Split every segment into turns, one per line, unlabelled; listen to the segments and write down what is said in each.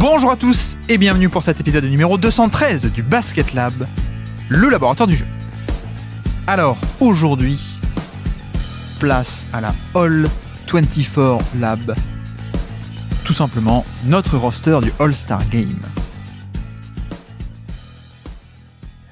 Bonjour à tous et bienvenue pour cet épisode numéro 213 du Basket Lab, le laboratoire du jeu. Alors, aujourd'hui, place à la All 24 Lab. Tout simplement, notre roster du All-Star Game.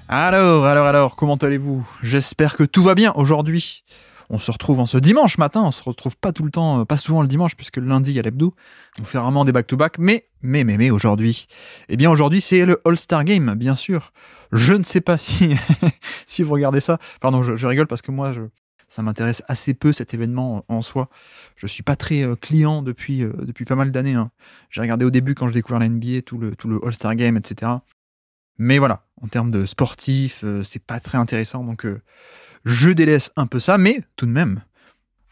Alors, alors, alors, comment allez-vous J'espère que tout va bien aujourd'hui. On se retrouve en ce dimanche matin. On se retrouve pas tout le temps, euh, pas souvent le dimanche, puisque le lundi, il y a l'hebdo. On fait rarement des back-to-back. mais, mais, mais, mais aujourd'hui. Eh bien, aujourd'hui, c'est le All-Star Game, bien sûr. Je ne sais pas si, si vous regardez ça. Pardon, je, rigole parce que moi, ça m'intéresse assez peu cet événement en soi. Je suis pas très euh, client depuis, euh, depuis pas mal d'années. Hein. J'ai regardé au début quand je découvrais la NBA, tout le, tout le All-Star Game, etc. Mais voilà, en termes de sportif, c'est pas très intéressant. Donc je délaisse un peu ça, mais tout de même.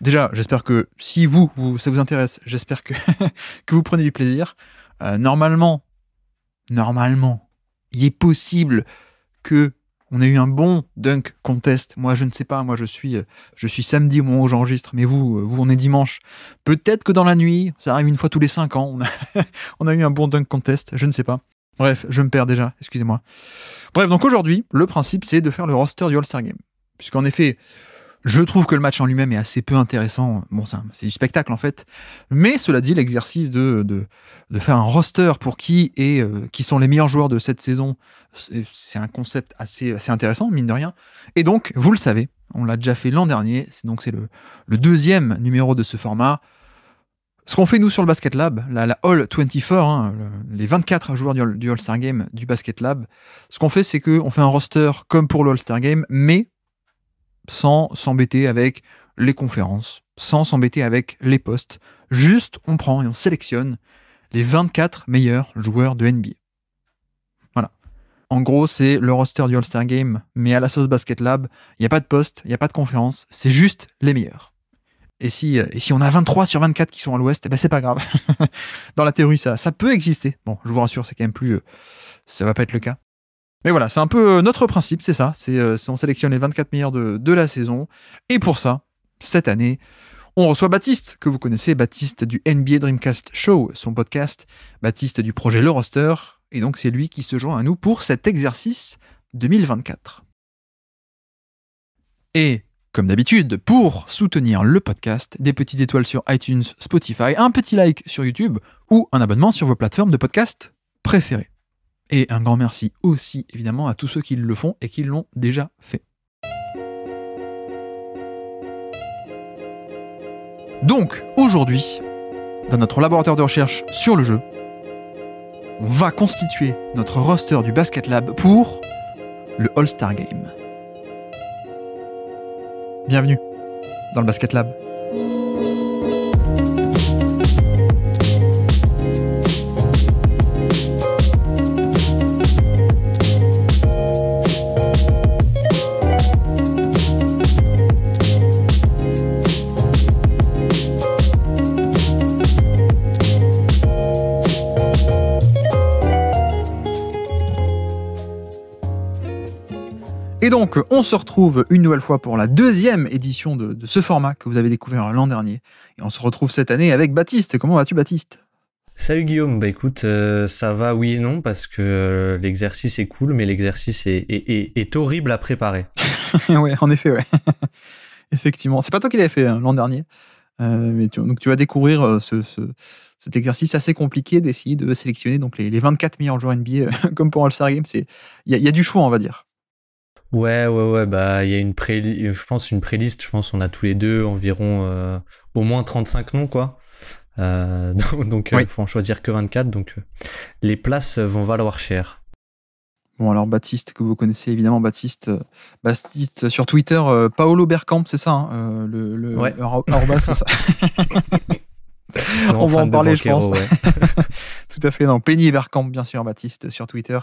Déjà, j'espère que si vous, ça vous intéresse, j'espère que, que vous prenez du plaisir. Euh, normalement, normalement, il est possible que on ait eu un bon dunk contest. Moi, je ne sais pas. Moi, je suis, euh, je suis samedi au moment où j'enregistre, mais vous, euh, vous, on est dimanche. Peut-être que dans la nuit, ça arrive une fois tous les cinq ans. On a, on a eu un bon dunk contest. Je ne sais pas. Bref, je me perds déjà. Excusez-moi. Bref, donc aujourd'hui, le principe, c'est de faire le roster du All-Star Game. Puisqu'en effet, je trouve que le match en lui-même est assez peu intéressant. Bon, c'est du spectacle en fait. Mais cela dit, l'exercice de, de, faire un roster pour qui et euh, qui sont les meilleurs joueurs de cette saison, c'est un concept assez, assez intéressant, mine de rien. Et donc, vous le savez, on l'a déjà fait l'an dernier. Donc, c'est le, deuxième numéro de ce format. Ce qu'on fait nous sur le Basket Lab, la, All 24, hein, les 24 joueurs du, du All-Star Game du Basket Lab, ce qu'on fait, c'est qu'on fait un roster comme pour le star Game, mais sans s'embêter avec les conférences, sans s'embêter avec les postes. Juste, on prend et on sélectionne les 24 meilleurs joueurs de NBA. Voilà. En gros, c'est le roster du All-Star Game, mais à la sauce Basket Lab, il n'y a pas de poste, il n'y a pas de conférence, c'est juste les meilleurs. Et si, euh, et si on a 23 sur 24 qui sont à l'ouest, eh ben c'est pas grave. Dans la théorie, ça, ça peut exister. Bon, je vous rassure, c'est quand même plus. Euh, ça va pas être le cas. Mais voilà, c'est un peu euh, notre principe, c'est ça. C'est euh, on sélectionne les 24 meilleurs de, de la saison. Et pour ça, cette année, on reçoit Baptiste, que vous connaissez, Baptiste du NBA Dreamcast Show, son podcast, Baptiste du projet Le Roster. Et donc c'est lui qui se joint à nous pour cet exercice 2024. Et comme d'habitude, pour soutenir le podcast, des petites étoiles sur iTunes, Spotify, un petit like sur YouTube ou un abonnement sur vos plateformes de podcast préférées. Et un grand merci aussi évidemment à tous ceux qui le font et qui l'ont déjà fait. Donc aujourd'hui, dans notre laboratoire de recherche sur le jeu, on va constituer notre roster du Basket Lab pour le All-Star Game. Bienvenue dans le Basket Lab. Et donc, on se retrouve une nouvelle fois pour la deuxième édition de, ce format que vous
avez découvert l'an dernier. Et on se retrouve cette année avec Baptiste. Comment vas-tu, Baptiste Salut Guillaume, bah écoute, euh, ça va oui et non parce que euh, l'exercice est cool, mais l'exercice est, horrible à préparer. ouais, en effet, ouais. Effectivement, c'est pas toi qui l'avais fait
hein, l'an dernier, euh, mais donc tu vas découvrir cet exercice assez compliqué d'essayer de sélectionner donc les, 24 meilleurs joueurs NBA comme pour All Star Game. C'est il y, y, a du choix, on va dire.
Ouais, ouais, ouais, bah il y a une pré je pense une préliste, je pense on a tous les deux environ euh, au moins 35 noms quoi. Euh, donc euh, il faut en choisir que 24, donc les places vont valoir cher.
Bon alors Baptiste, que vous connaissez évidemment Baptiste, Baptiste sur Twitter, Paolo Bercamp, c'est ça, hein, le, ouais. c'est ça. on va en parler, je pense. Tout à fait. Non, Penny et bien sûr, Baptiste, sur Twitter.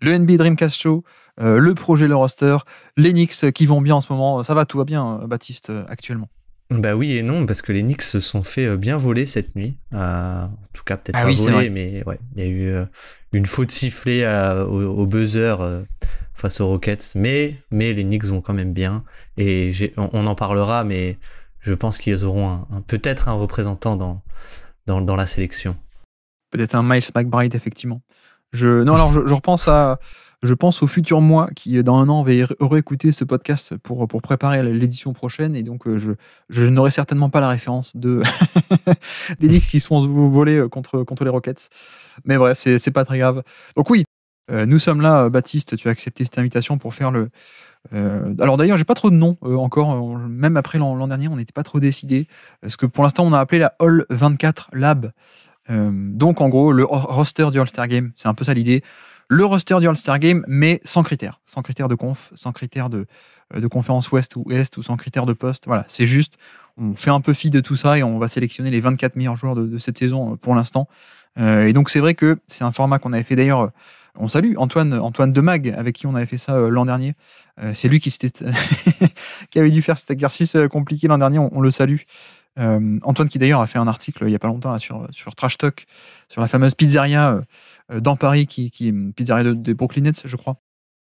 Le NB Dreamcast Show, euh, le projet Le Roster, les Knicks euh, qui vont bien en ce moment. Ça va, tout va bien, euh, Baptiste, actuellement.
Bah oui et non, parce que les Knicks se sont fait bien voler cette nuit. en tout cas, peut-être ah pas voler, mais ouais, il y a eu une faute sifflée au, buzzer face aux Rockets. Mais, mais les Knicks vont quand même bien. Et on en parlera, mais je pense qu'ils auront un, peut-être un représentant dans, dans, la sélection.
Peut-être un Miles McBride, effectivement. Je, non, alors je, repense à, je pense au futur moi qui, dans un an, va réécouter ce podcast pour, pour préparer l'édition prochaine. Et donc, euh, je, je n'aurai certainement pas la référence de des licks qui se volés contre, contre les Rockets. Mais bref, c'est pas très grave. Donc, oui, euh, nous sommes là, Baptiste, tu as accepté cette invitation pour faire le, euh, alors d'ailleurs, j'ai pas trop de noms euh, encore. Euh, même après l'an dernier, on n'était pas trop décidé. Ce que pour l'instant, on a appelé la All 24 Lab. donc en gros, le roster du All-Star Game, c'est un peu ça l'idée. Le roster du All-Star Game, mais sans critères. Sans critères de conf, sans critères de, de conférence ouest ou est, ou sans critères de poste. Voilà, c'est juste, on fait un peu fi de tout ça et on va sélectionner les 24 meilleurs joueurs de, cette saison pour l'instant. et donc c'est vrai que c'est un format qu'on avait fait d'ailleurs on salue Antoine, Antoine Demag, avec qui on avait fait ça l'an dernier, euh, c'est lui qui, qui, avait dû faire cet exercice euh, compliqué l'an dernier, on, le salue. Euh, Antoine qui d'ailleurs a fait un article il n'y a pas longtemps sur, sur Trash Talk, sur la fameuse pizzeria dans Paris, qui, qui pizzeria de, de je crois.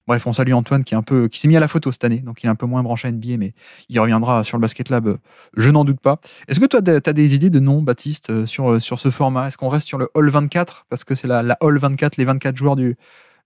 Bref, on salue Antoine qui est un peu qui s'est mis à la photo cette année, donc il est un peu moins branché à NBA, mais il reviendra sur le Basket Lab, je n'en doute pas. Est-ce que toi, tu as des idées de nom, Baptiste, sur, sur ce format Est-ce qu'on reste sur le Hall 24 Parce que c'est la, la Hall 24, les 24 joueurs du,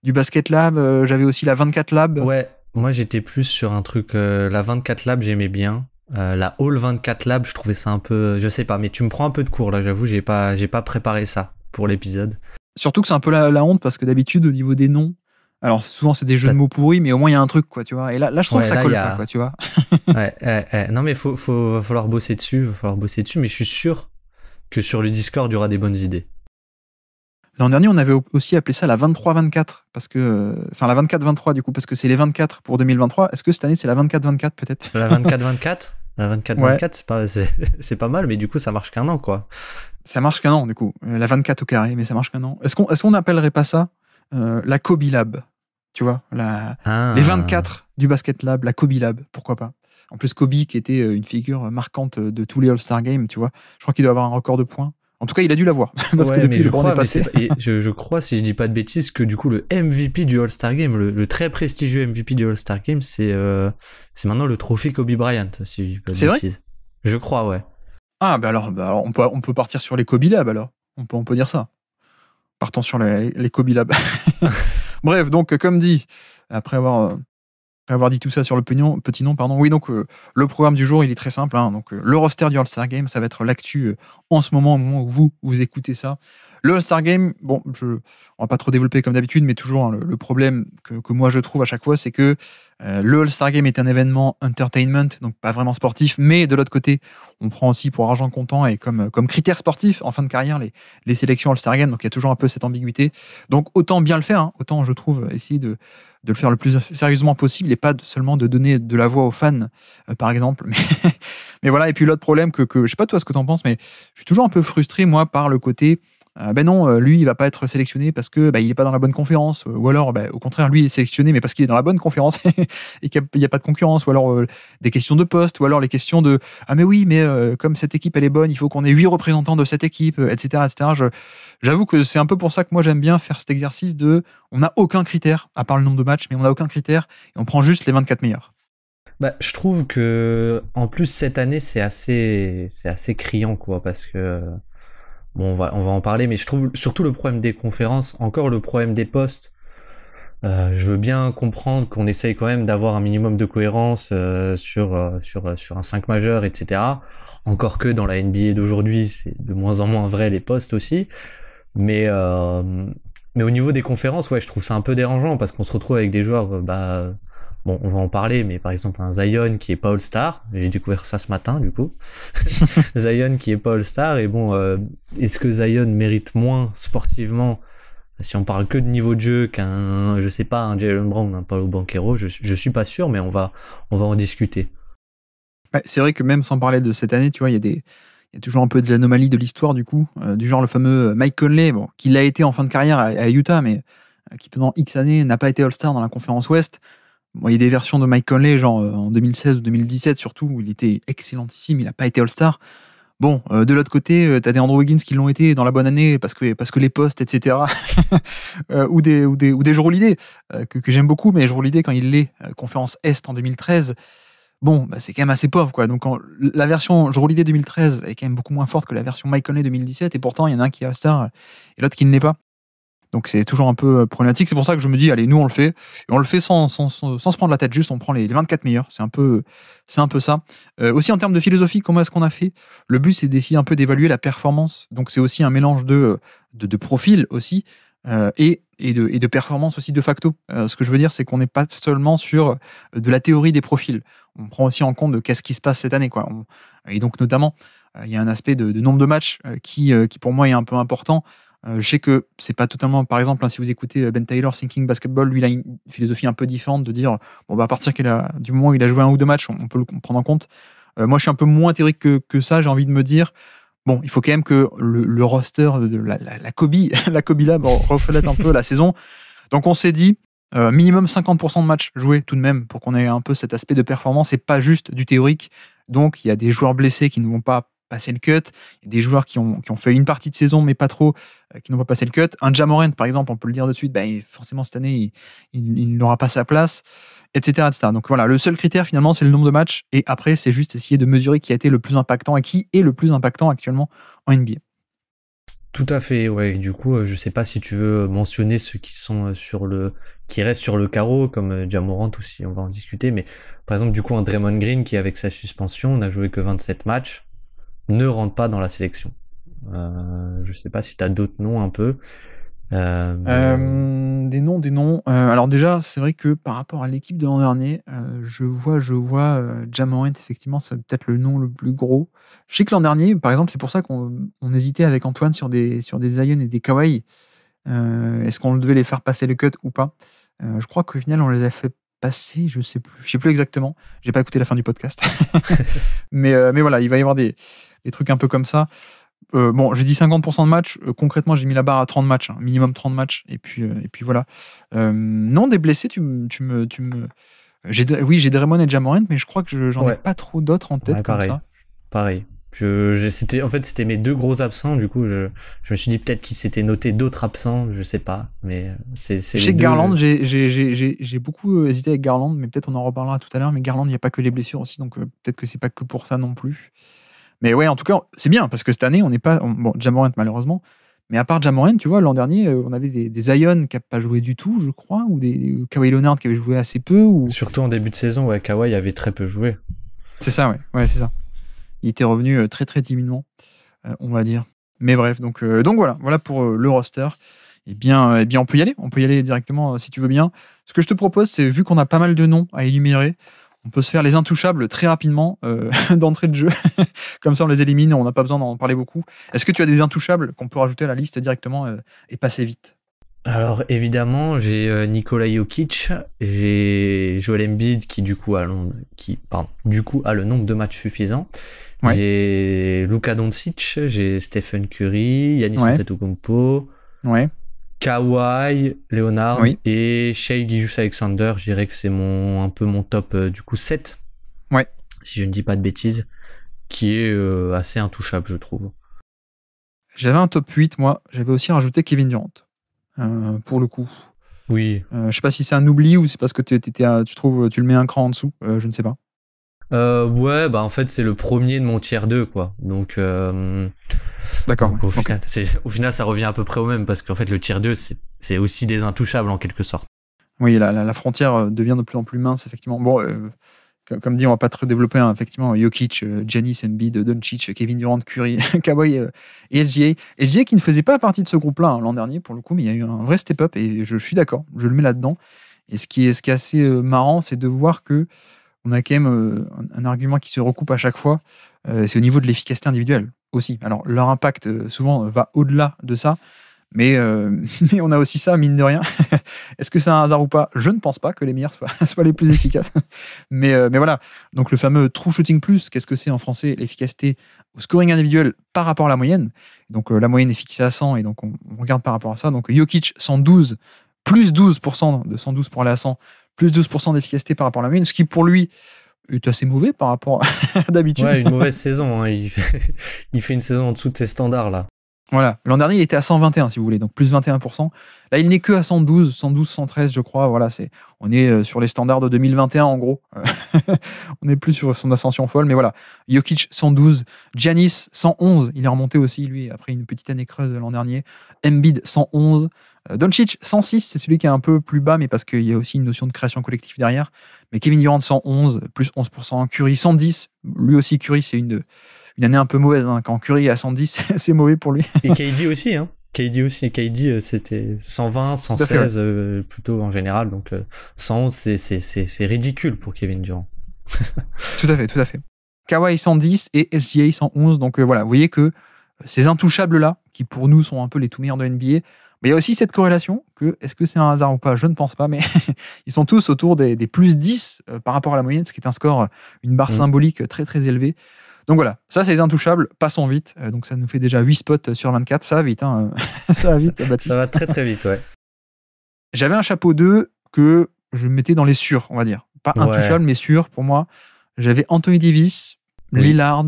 du Basket Lab. J'avais aussi la 24 Lab. Ouais,
moi, j'étais plus sur un truc. Euh, la 24 Lab, j'aimais bien. Euh, la Hall 24 Lab, je trouvais ça un peu. Je sais pas, mais tu me prends un peu de cours là, j'avoue, j'ai pas, j'ai pas préparé ça pour l'épisode. Surtout que c'est un peu la, honte parce que d'habitude, au niveau des noms, alors souvent c'est des jeux de mots pourris, mais au moins il y
a un truc, quoi, tu vois. Et là, je trouve que ça colle pas, quoi, tu vois.
ouais, ouais, Non, mais faut, faut, va falloir bosser dessus, va falloir bosser dessus. Mais je suis sûr que sur le Discord, il y aura des bonnes idées.
L'an dernier, on avait aussi appelé ça la 23-24, parce que, euh, enfin la 24-23 du coup, parce que c'est les 24 pour 2023. Est-ce que cette année c'est la 24-24 peut-être La
24-24
La 24-24, c'est pas, pas mal, mais du coup ça marche qu'un an quoi. Ça marche qu'un an du coup, euh, la 24 au carré, mais ça marche qu'un an. Est-ce qu'on est n'appellerait pas ça euh, la Kobe Lab Tu vois, la, ah. les 24 du Basket Lab, la Kobe Lab, pourquoi pas en plus, Kobe, qui était une figure marquante de tous les All-Star Games, tu vois. Je crois qu'il doit avoir un record de points. En tout cas, il a dû l'avoir. Parce que depuis, je, crois, si
je, je, crois, si je dis pas de bêtises, que du coup, le MVP du All-Star Game, le, très prestigieux MVP du All-Star Game, euh, c'est maintenant le trophée Kobe Bryant, si je C'est vrai Je crois, ouais.
Ah, ben alors, on, peut, on peut partir sur les Kobe Lab, alors. On peut, on peut dire ça. Partons sur les, les Kobe Labs. Bref, donc, comme dit, après avoir euh, après avoir dit tout ça sur le petit nom, pardon. Oui, donc euh, le programme du jour, il est très simple. Hein. donc euh, le roster du All-Star Game, ça va être l'actu euh, en ce moment, au moment où vous, vous écoutez ça. Le All-Star Game, bon, je, on va pas trop développer comme d'habitude, mais toujours hein, le, problème que, que, moi je trouve à chaque fois, c'est que euh, le All-Star Game est un événement entertainment, donc pas vraiment sportif, mais de l'autre côté, on prend aussi pour argent comptant et comme, comme critère sportif en fin de carrière les, les sélections All-Star Game, donc il y a toujours un peu cette ambiguïté. Donc autant bien le faire, hein, autant je trouve essayer de, de le faire le plus sérieusement possible et pas seulement de donner de la voix aux fans, euh, par exemple. Mais, voilà, et puis l'autre problème que, que, je sais pas toi ce que tu en penses, mais je suis toujours un peu frustré, moi, par le côté ah, ben non, euh, lui, il va pas être sélectionné parce que bah, il n'est pas dans la bonne conférence, ou alors, bah, au contraire, lui, est sélectionné, mais parce qu'il est dans la bonne conférence et qu'il n'y a, pas de concurrence, ou alors euh, des questions de poste, ou alors les questions de ah mais oui, mais euh, comme cette équipe elle est bonne, il faut qu'on ait huit représentants de cette équipe, etc., etc. J'avoue que c'est un peu pour ça que moi j'aime bien faire cet exercice de on n'a aucun critère à part le nombre de matchs, mais on n'a aucun critère et on prend juste les 24 meilleurs.
Bah, je trouve que en plus cette année c'est assez c'est assez criant quoi parce que Bon, on va, on va en parler, mais je trouve surtout le problème des conférences, encore le problème des postes. Euh, je veux bien comprendre qu'on essaye quand même d'avoir un minimum de cohérence euh, sur, euh, sur, sur un 5 majeur, etc. Encore que dans la NBA d'aujourd'hui, c'est de moins en moins vrai les postes aussi. Mais, mais au niveau des conférences, ouais, je trouve ça un peu dérangeant parce qu'on se retrouve avec des joueurs bah, Bon, on va en parler, mais par exemple un Zion qui est pas All-Star, j'ai découvert ça ce matin du coup. Zion qui est pas All-Star, et bon, euh, est-ce que Zion mérite moins sportivement si on parle que de niveau de jeu qu'un, je sais pas, un Jalen Brown, un Paulo Banquero, je, ne suis pas sûr, mais on va, on va en discuter.
c'est vrai que même sans parler de cette année, tu vois, il y a des, il y a toujours un peu des anomalies de l'histoire du coup, euh, du genre le fameux euh, Mike Conley, bon, qui l'a été en fin de carrière à, Utah, mais qui pendant X années n'a pas été All-Star dans la conférence Ouest il y a des versions de Mike Conley, genre euh, en 2016 ou 2017 surtout, où il était excellentissime, il n'a pas été All-Star. Bon, euh, de l'autre côté, euh, tu as des Andrew Wiggins qui l'ont été dans la bonne année parce que, parce que les postes, etc. ou, des, ou, des, ou des Lidé, que, que j'aime beaucoup, mais l'idée quand il l'est, conférence Est en 2013, bon, bah, c'est quand même assez pauvre. quoi. Donc la version l'idée 2013 est quand même beaucoup moins forte que la version Mike Conley 2017, et pourtant il y en a un qui est All-Star et l'autre qui ne l'est pas. Donc c'est toujours un peu euh, problématique. C'est pour ça que je me dis, allez, nous on le fait. on le fait sans, se prendre la tête, juste on prend les, 24 meilleurs. C'est un peu, c'est un peu ça. Euh, aussi en termes de philosophie, comment est-ce qu'on a fait Le but c'est d'essayer un peu d'évaluer la performance. Donc c'est aussi un mélange de, euh, de, profils aussi. et, et, de, et, performance aussi de facto. ce que je veux dire, c'est qu'on n'est pas seulement sur de la théorie des profils. On prend aussi en compte de qu'est-ce qui se passe cette année. Quoi. et donc, notamment, il y a un aspect de, nombre de matchs qui, qui, pour moi, est un peu important. Euh, je sais que c'est pas totalement, par exemple, hein, si vous écoutez euh, Ben Taylor Thinking Basketball, lui, il a une philosophie un peu différente de dire, bon, bah, à partir du moment où il a joué un ou deux matchs, on, peut le prendre en compte. Euh, moi, je suis un peu moins théorique que, que ça, j'ai envie de me dire, bon, il faut quand même que le, roster, de la, la, la Kobe, la Kobe Lab reflète un peu la saison. Donc, on s'est dit, minimum 50% de matchs joués tout de même pour qu'on ait un peu cet aspect de performance et pas juste du théorique. Donc, il y a des joueurs blessés qui ne vont pas passer le cut. des joueurs qui ont, fait une partie de saison, mais pas trop, euh, qui n'ont pas passé le cut. Un Jamorent, par exemple, on peut le dire de suite, bah, forcément, cette année, il, n'aura pas sa place, etc., etc. Donc voilà, le seul critère, finalement, c'est le nombre de matchs. Et après, c'est juste essayer de mesurer qui a été le plus impactant et
qui est le plus impactant actuellement en NBA. Tout à fait, ouais. Du coup, euh, je sais pas si tu veux mentionner ceux qui sont euh, sur le, qui restent sur le carreau, comme Jamorant aussi, on va en discuter. Mais par exemple, du coup, un Draymond Green qui, avec sa suspension, n'a joué que 27 matchs ne rentre pas dans la sélection. Je euh, je sais pas si tu as d'autres noms un peu. Euh,
euh, des noms, des noms.
alors déjà, c'est vrai que par rapport à l'équipe de l'an
dernier, je vois, je vois Jamorant, effectivement, c'est peut-être le nom le plus gros. Je sais que l'an dernier, par exemple, c'est pour ça qu'on hésitait avec Antoine sur des, sur des Zion et des Kawaii. Est-ce qu'on devait les faire passer le cut ou pas Je crois qu'au final, on les a fait passer, je sais plus, sais plus exactement. J'ai pas écouté la fin du podcast. mais, mais voilà, il va y avoir des, des trucs un peu comme ça. Euh, bon, j'ai dit 50% de matchs. Euh, concrètement, j'ai mis la barre à 30 matchs, hein, minimum 30 matchs. Et puis, euh, et puis voilà. non, des blessés, tu, me. Tu me
oui, j'ai Draymond et Jamorant, mais je crois que j'en ai
pas trop d'autres en tête pareil. ça.
Pareil. Je, en fait, c'était mes deux gros absents. Du coup, je, me suis dit peut-être qu'ils s'étaient notés d'autres absents. Je sais pas. Mais c'est. Chez Garland,
j'ai beaucoup hésité avec Garland, mais peut-être on en reparlera tout à l'heure. Mais Garland, il n'y a pas que les blessures aussi, donc peut-être que c'est pas que pour ça non plus. Mais ouais, en tout cas, c'est bien parce que cette année, on n'est pas. bon, Jamorant, malheureusement. Mais à part Jamorant, tu vois, l'an dernier, euh, on avait des, des Ion qui n'a pas joué du tout, je crois, ou des Kawhi Leonard qui avait joué assez peu. Surtout en début de saison, ouais, Kawhi avait très peu joué. C'est ça, ouais, ouais c'est ça. Il était revenu euh, très, très timidement, euh, on va dire. Mais bref, donc, donc voilà, voilà pour le roster. Eh bien, eh bien, on peut y aller, on peut y aller directement si tu veux bien. Ce que je te propose, c'est vu qu'on a pas mal de noms à énumérer, on peut se faire les intouchables très rapidement euh, d'entrée de jeu. Comme ça, on les élimine, on n'a pas besoin d'en parler beaucoup. Est-ce que tu as des intouchables qu'on peut rajouter à la liste directement euh, et passer
vite alors évidemment, j'ai euh, Nikola Jokic, j'ai Joel Embiid qui du coup a, qui, pardon, du coup, a le nombre de matchs suffisant. J'ai Luka Doncic, j'ai Stephen Curry, Yanis Antetokounmpo. Ouais. Kawhi Leonard et Shea Alexander. Je dirais que c'est mon, un peu mon top euh, du coup 7. Ouais. Si je ne dis pas de bêtises, qui est euh, assez intouchable, je trouve.
J'avais un top 8, moi. J'avais aussi rajouté Kevin Durant, euh, pour le coup. Oui. je sais pas si c'est un oubli ou c'est parce que tu trouves, tu le mets un cran en dessous. je ne sais pas.
ouais, bah en fait, c'est le premier de mon tiers 2, quoi. Donc. D'accord. Au, final, ça revient à peu près au même parce qu'en fait, le tier 2, c'est aussi des intouchables en quelque sorte.
Oui, la, frontière euh, devient de plus en plus mince, effectivement. Bon, euh, comme, dit, on va pas trop développer, hein, effectivement, Jokic, euh, Embiid, Doncic, euh, Kevin Durant, Curry, Cowboy et LGA. LGA qui ne faisait pas partie de ce groupe-là hein, l'an dernier, pour le coup, mais il y a eu un vrai step-up et je, suis d'accord, je le mets là-dedans. Et ce qui est, assez marrant, c'est de voir que on a quand même un, argument qui se recoupe à chaque fois, c'est au niveau de l'efficacité individuelle aussi. Alors, leur impact, euh, souvent, euh, va au-delà de ça. Euh, mais, on a aussi ça, mine de rien. Est-ce que c'est un hasard ou pas Je ne pense pas que les meilleurs soient, soient les plus efficaces. mais, mais voilà. Donc le fameux true shooting plus, qu'est-ce que c'est en français L'efficacité au scoring individuel par rapport à la moyenne. Donc la moyenne est fixée à 100 et donc on, on, regarde par rapport à ça. Donc Jokic 112 plus 12 de 112 pour aller à 100 plus 12 d'efficacité par rapport à la moyenne, ce qui pour lui est assez mauvais par rapport à d'habitude. Ouais, une mauvaise
saison. Hein. Il,
fait, une saison en dessous de ses standards, là. Voilà. L'an dernier, il était à 121, si vous voulez, donc plus 21%. Là, il n'est que à 112, 112, 113, je crois. Voilà, c'est, on est euh, sur les standards de 2021, en gros. on n'est plus sur son ascension folle, mais voilà. Jokic, 112. Giannis, 111. Il est remonté aussi, lui, après une petite année creuse l'an dernier. Embiid, 111. Euh, Doncic, 106, c'est celui qui est un peu plus bas, mais parce qu'il y a aussi une notion de création collective derrière. Mais Kevin Durant, 111, plus 11%. Curry, 110. Lui aussi, Curry, c'est une, une année un peu mauvaise. Hein. Quand Curry est à 110, c'est mauvais pour lui. Et
KD aussi, hein. KD aussi, KD euh, c'était 120, 116 euh, plutôt en général, donc 111 c'est ridicule pour Kevin Durant. tout à fait, tout à fait.
Kawhi 110 et SGA 111, donc voilà, vous voyez que ces intouchables là, qui pour nous sont un peu les tout meilleurs de NBA, mais il y a aussi cette corrélation que, est-ce que c'est un hasard ou pas Je ne pense pas, mais ils sont tous autour des, plus 10 euh, par rapport à la moyenne, ce qui est un score, euh, une barre mm. symbolique euh, très très élevée. Donc voilà, ça c'est les intouchables, passons vite. Donc ça nous fait déjà 8 spots sur 24, ça va vite, hein. ça va vite, Baptiste. Ça va très très vite, ouais. J'avais un chapeau 2 que je mettais dans les sûrs, on va dire. Pas intouchables, mais sûr pour moi. J'avais Anthony Davis, Lillard,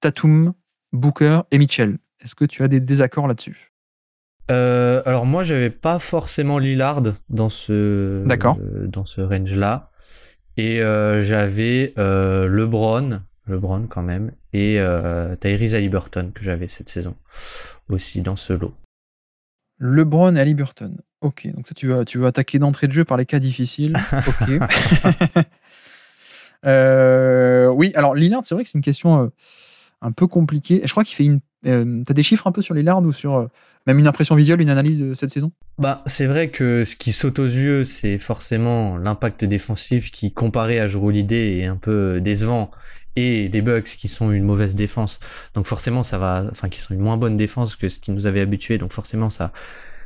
Tatum, Booker et Mitchell. Est-ce que tu as des désaccords là-dessus
euh, alors moi, j'avais pas forcément Lillard dans ce dans ce range là, et euh, j'avais euh, LeBron, LeBron quand même, et Tyrese aliburton que j'avais cette saison aussi dans ce lot.
LeBron et aliburton Ok, donc tu vas tu vas attaquer d'entrée de jeu par les cas difficiles. Ok. oui, alors Lillard, c'est vrai que c'est une question un peu compliquée. Je crois qu'il fait une. T'as des chiffres un peu sur Lillard ou sur même une impression visuelle, une analyse de cette
saison Bah, c'est vrai que ce qui saute aux yeux, c'est forcément l'impact défensif qui, comparé à Jérôme est un peu décevant et des Bucks qui sont une mauvaise défense. Donc forcément, ça va, enfin, qui sont une moins bonne défense que ce qui nous avait habitué. Donc forcément, ça,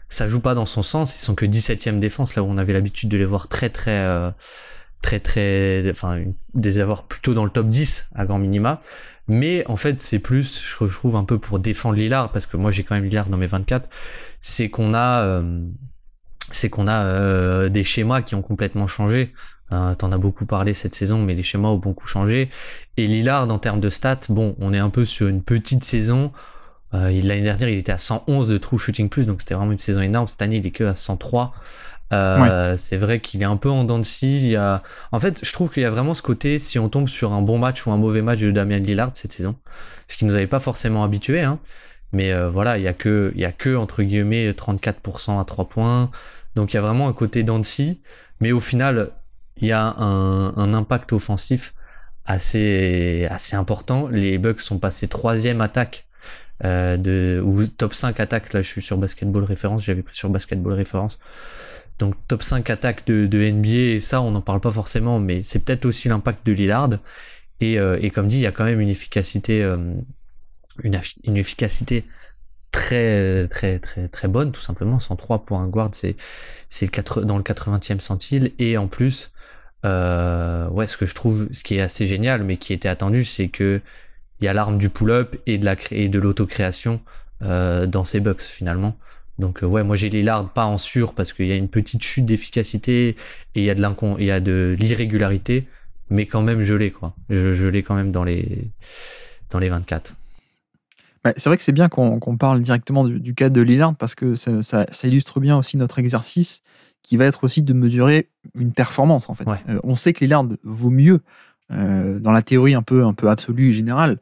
ça joue pas dans son sens. Ils sont que 17e défense, là où on avait l'habitude de les voir très, très, euh, très, très, enfin, des avoir plutôt dans le top 10 à grand minima. Mais en fait, c'est plus, je trouve, un peu pour défendre Lillard, parce que moi j'ai quand même Lillard dans mes 24, c'est qu'on a, euh, c'est qu'on a euh, des schémas qui ont complètement changé. Tu hein, T'en as beaucoup parlé cette saison, mais les schémas ont beaucoup changé. Et Lillard, en termes de stats, bon, on est un peu sur une petite saison. Euh, l'année dernière, il était à 111 de true shooting plus, donc c'était vraiment une saison énorme. Cette année, il est que à 103. Euh, c'est vrai qu'il est un peu en dents de En fait, je trouve qu'il y a vraiment ce côté, si on tombe sur un bon match ou un mauvais match de Damien Lillard cette saison, ce qui nous avait pas forcément habitué Hein. Mais euh, voilà, il y a que, il y a que entre guillemets 34% à 3 points. Donc il y a vraiment un côté dents de Mais au final, il y a un, impact offensif assez, assez important. Les Bucks sont passés troisième attaque euh, de, ou top 5 attaque. Là, je suis sur basketball référence. J'avais pris sur basketball référence donc top 5 attaques de, NBA, et ça on n'en parle pas forcément, mais c'est peut-être aussi l'impact de Lillard. Et, euh, comme dit, il y a quand même une efficacité, euh, une, efficacité très très très très bonne, tout simplement. 103 pour un guard, c'est c'est dans le 80e centile, et en plus, euh, ouais, ce que je trouve, ce qui est assez génial, mais qui était attendu, c'est que il y a l'arme du pull-up et de la et de l'autocréation euh, dans ces bucks finalement. Donc euh, ouais, moi j'ai les lardes pas en sûr parce qu'il y a une petite chute d'efficacité et il y a de il y de l'irrégularité, mais quand même je l'ai quoi. Je, l'ai quand même dans les dans les 24.
c'est vrai que c'est bien qu'on parle directement du, cas de Lillard parce que ça, illustre bien aussi notre exercice qui va être aussi de mesurer une performance en fait. Euh, on sait que les lardes vaut mieux euh, dans la théorie un peu un peu absolue et générale,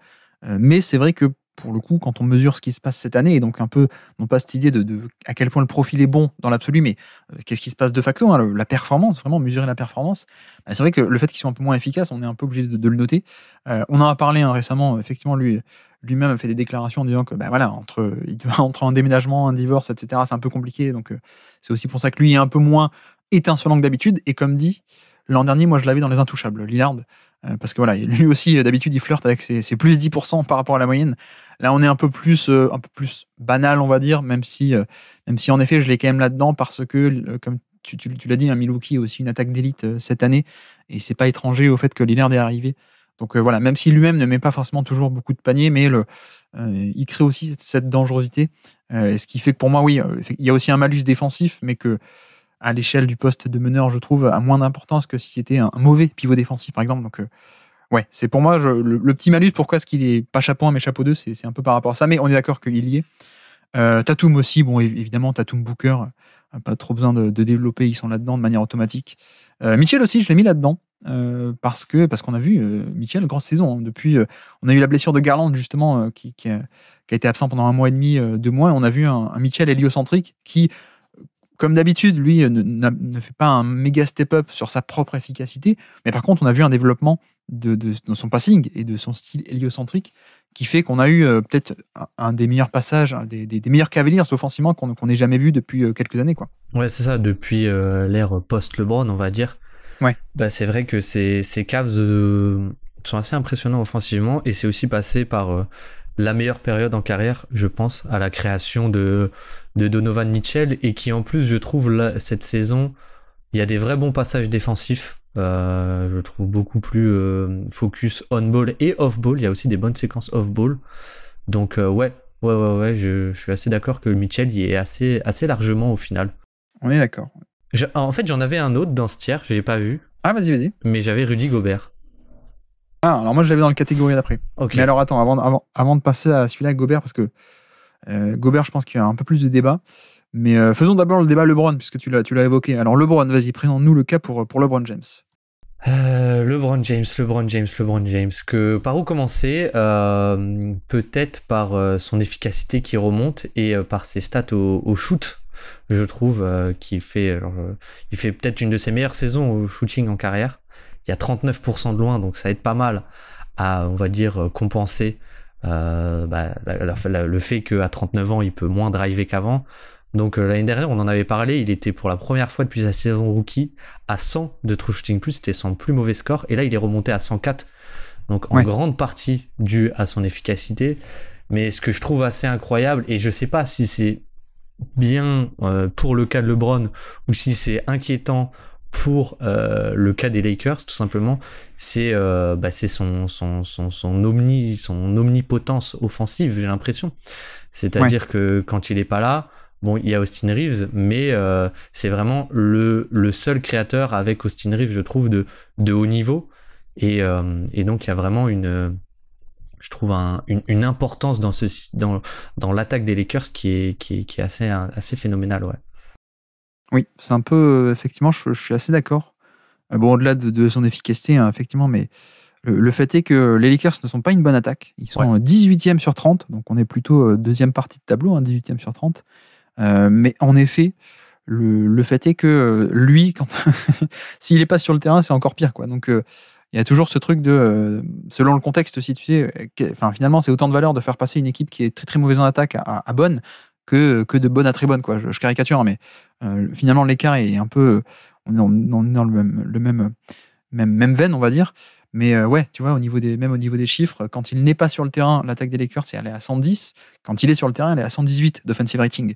mais c'est vrai que pour le coup, quand on mesure ce qui se passe cette année, et donc un peu, non pas cette idée de, à quel point le profil est bon dans l'absolu, mais euh, qu'est-ce qui se passe de facto, hein, la performance, vraiment mesurer la performance, bah, c'est vrai que le fait qu'ils soient un peu moins efficaces, on est un peu obligé de, le noter. Euh, on en a parlé hein, récemment, effectivement, lui lui-même a fait des déclarations en disant que bah voilà entre entre un déménagement, un divorce, etc. C'est un peu compliqué, donc euh, c'est aussi pour ça que lui est un peu moins étincelant que d'habitude. Et comme dit, l'an dernier, moi je l'avais dans les intouchables, Lillard, parce que voilà lui aussi d'habitude il flirte avec ses, ses plus 10% par rapport à la moyenne. Là, on est un peu plus, euh, un peu plus banal, on va dire, même si, euh, même si en effet, je l'ai quand même là-dedans parce que, euh, comme tu, l'as dit, un hein, Milwaukee aussi une attaque d'élite cette année et c'est pas étranger au fait que Lillard est arrivé. Donc voilà, même si lui-même ne met pas forcément toujours beaucoup de paniers, mais il crée aussi cette, dangerosité, ce qui fait que pour moi, oui, il y a aussi un malus défensif, mais que à l'échelle du poste de meneur, je trouve, à moins d'importance que si c'était un mauvais pivot défensif, par exemple. Donc Ouais, c'est pour moi le, petit malus. Pourquoi est-ce qu'il est pas chapeau 1 mais chapeau 2 C'est un peu par rapport à ça, mais on est d'accord qu'il y est. Euh, Tatum aussi, bon, évidemment, Tatum Booker, euh, pas trop besoin de, développer, ils sont là-dedans de manière automatique. Michel euh, Mitchell aussi, je l'ai mis là-dedans. Euh, parce que parce qu'on a vu Mitchell grande saison hein. depuis on a eu la blessure de Garland justement qui, qui, a, été absent pendant un mois et demi deux mois on a vu un, un Mitchell héliocentrique qui comme d'habitude, lui euh, ne, fait pas un méga step-up sur sa propre efficacité, mais par contre, on a vu un développement de, son passing et de son style héliocentrique qui fait qu'on a eu euh, peut-être un, des meilleurs passages, des, des, meilleurs cavaliers hein, offensivement qu'on qu n'ait jamais vu depuis euh, quelques années. Quoi.
Ouais, c'est ça, depuis l'ère post-LeBron, on va dire. Ouais. Bah, c'est vrai que ces, ces Cavs sont assez impressionnants offensivement et c'est aussi passé par la meilleure période en carrière, je pense, à la création de de Donovan Mitchell et qui en plus je trouve cette saison il y a des vrais bons passages défensifs euh, je trouve beaucoup plus euh, focus on-ball et off-ball. Il y a aussi des bonnes séquences off-ball. Donc euh, ouais, ouais, ouais, ouais, je, suis assez d'accord que Mitchell y est assez, assez largement au final. On est d'accord. En fait, j'en avais un autre dans ce tiers, je pas vu. Ah, vas-y, vas-y. Mais j'avais Rudy Gobert.
Ah, alors moi je l'avais dans la catégorie d'après. Ok. Mais alors attends, avant, de passer à celui-là, Gobert, parce que euh, Gobert, je pense qu'il y a un peu plus de débat. Mais euh, faisons d'abord le débat LeBron, puisque tu l'as, évoqué. Alors LeBron, vas-y, présente-nous le cas pour, LeBron James.
Euh, LeBron James, LeBron James, LeBron James. Que par où commencer Peut-être par son efficacité qui remonte et par ses stats au, shoot, je trouve, qu'il fait, fait peut-être une de ses meilleures saisons au shooting en carrière. Il y a 39% de loin, donc ça aide pas mal à, on va dire, compenser euh, bah, le fait qu'à 39 ans, il peut moins driver qu'avant. Donc euh, l'année dernière, on en avait parlé, il était pour la première fois depuis sa saison rookie à 100 de true shooting plus, c'était son plus mauvais score, et là il est remonté à 104. Donc en grande partie dû à son efficacité. Mais ce que je trouve assez incroyable, et je sais pas si c'est bien euh, pour le cas de LeBron ou si c'est inquiétant pour euh, le cas des Lakers, tout simplement, c'est euh, bah, son, son, son, son, omni, son omnipotence offensive, j'ai l'impression. C'est-à-dire que quand il n'est pas là, bon, il y a Austin Reeves, mais euh, c'est vraiment le, le, seul créateur avec Austin Reeves, je trouve, de, de haut niveau. Et, euh, et donc, il y a vraiment une je trouve une, importance dans, ce, dans, dans l'attaque des Lakers qui est, qui, qui est assez, assez phénoménale. Ouais.
Oui, c'est un peu, euh, effectivement, je, suis assez d'accord. Euh, bon,
au-delà de, son
efficacité, hein, effectivement, mais le, fait est que les Lakers ne sont pas une bonne attaque. Ils sont 18e euh, sur 30, donc on est plutôt deuxième partie de tableau, hein, 18e sur 30. mais en effet, le, fait est que lui, quand s'il n'est pas sur le terrain, c'est encore pire. Quoi. Donc, il y a toujours ce truc de, selon le contexte situé, enfin, finalement, c'est autant de valeur de faire passer une équipe qui est très très mauvaise en attaque à, à bonne que, que de bonne à très bonne. Quoi. Je, caricature, hein, mais euh, finalement, l'écart est un peu. On est dans, le, même, le même, même, même, veine, on va dire. Mais euh, ouais, tu vois, au niveau des, même au niveau des chiffres, quand il n'est pas sur le terrain, l'attaque des Lakers, elle est à 110. Quand il est sur le terrain, elle est à 118 d'offensive rating.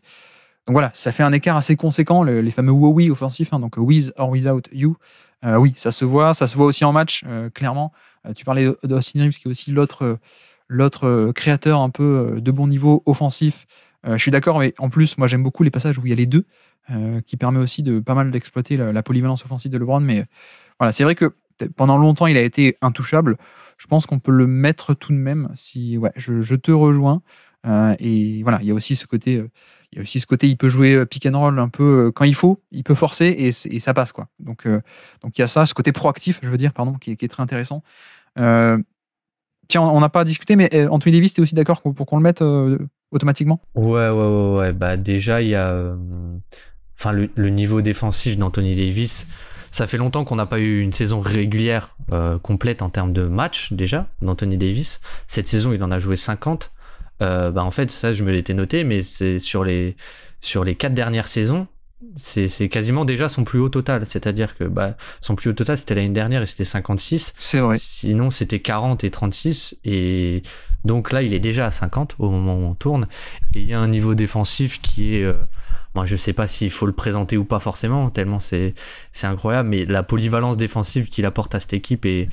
Donc voilà, ça fait un écart assez conséquent, les fameux wowie offensifs, hein, donc with or without you. Euh, oui, ça se voit, ça se voit aussi en match, clairement. tu parlais d'Austin Reeves, qui est aussi l'autre l'autre créateur un peu de bon niveau offensif euh, je suis d'accord, mais en plus, moi j'aime beaucoup les passages où il y a les deux, euh, qui permet aussi de pas mal d'exploiter la, polyvalence offensive de LeBron. Mais euh, voilà, c'est vrai que pendant longtemps, il a été intouchable. Je pense qu'on peut le mettre tout de même. Si ouais, je, te rejoins. et voilà, il y a aussi ce côté, il y a aussi ce côté, il peut jouer pick and roll un peu quand il faut, il peut forcer et, ça passe quoi. Donc donc il y a ça, ce côté proactif, je veux dire, pardon, qui, est, qui est très intéressant. tiens, on n'a pas discuté, mais Anthony Davis, es aussi d'accord pour qu'on le mette automatiquement
Ouais, ouais, ouais, Bah, déjà, il y a. Euh, enfin, le, niveau défensif d'Anthony Davis, ça fait longtemps qu'on n'a pas eu une saison régulière euh, complète en termes de matchs déjà d'Anthony Davis. Cette saison, il en a joué 50. Euh, bah en fait, ça, je me l'étais noté, mais c'est sur les sur les quatre dernières saisons, c'est quasiment déjà son plus haut total. C'est-à-dire que bah, son plus haut total, c'était l'année dernière et c'était 56. C'est vrai. Sinon, c'était 40 et 36. Et donc là, il est déjà à 50 au moment où on tourne. Et il y a un niveau défensif qui est... moi, euh, bah, je sais pas s'il faut le présenter ou pas forcément, tellement c'est incroyable. Mais la polyvalence défensive qu'il apporte à cette équipe est,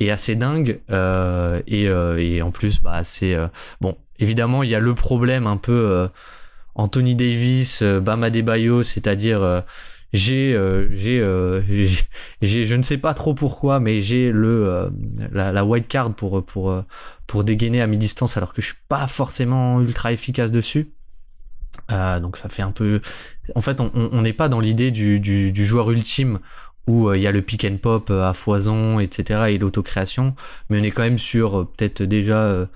est assez dingue. Euh, et, euh, et, en plus, bah, c'est... bon, évidemment, il y a le problème un peu Anthony Davis, euh, Bama Debayo, c'est-à-dire euh, euh, j'ai j'ai je ne sais pas trop pourquoi mais j'ai le la, white card pour pour pour dégainer à mi-distance alors que je suis pas forcément ultra efficace dessus. donc ça fait un peu. En fait, on n'est pas dans l'idée du, joueur ultime où il y a le pick and pop à foison, etc. et l'autocréation, mais on est quand même sur peut-être déjà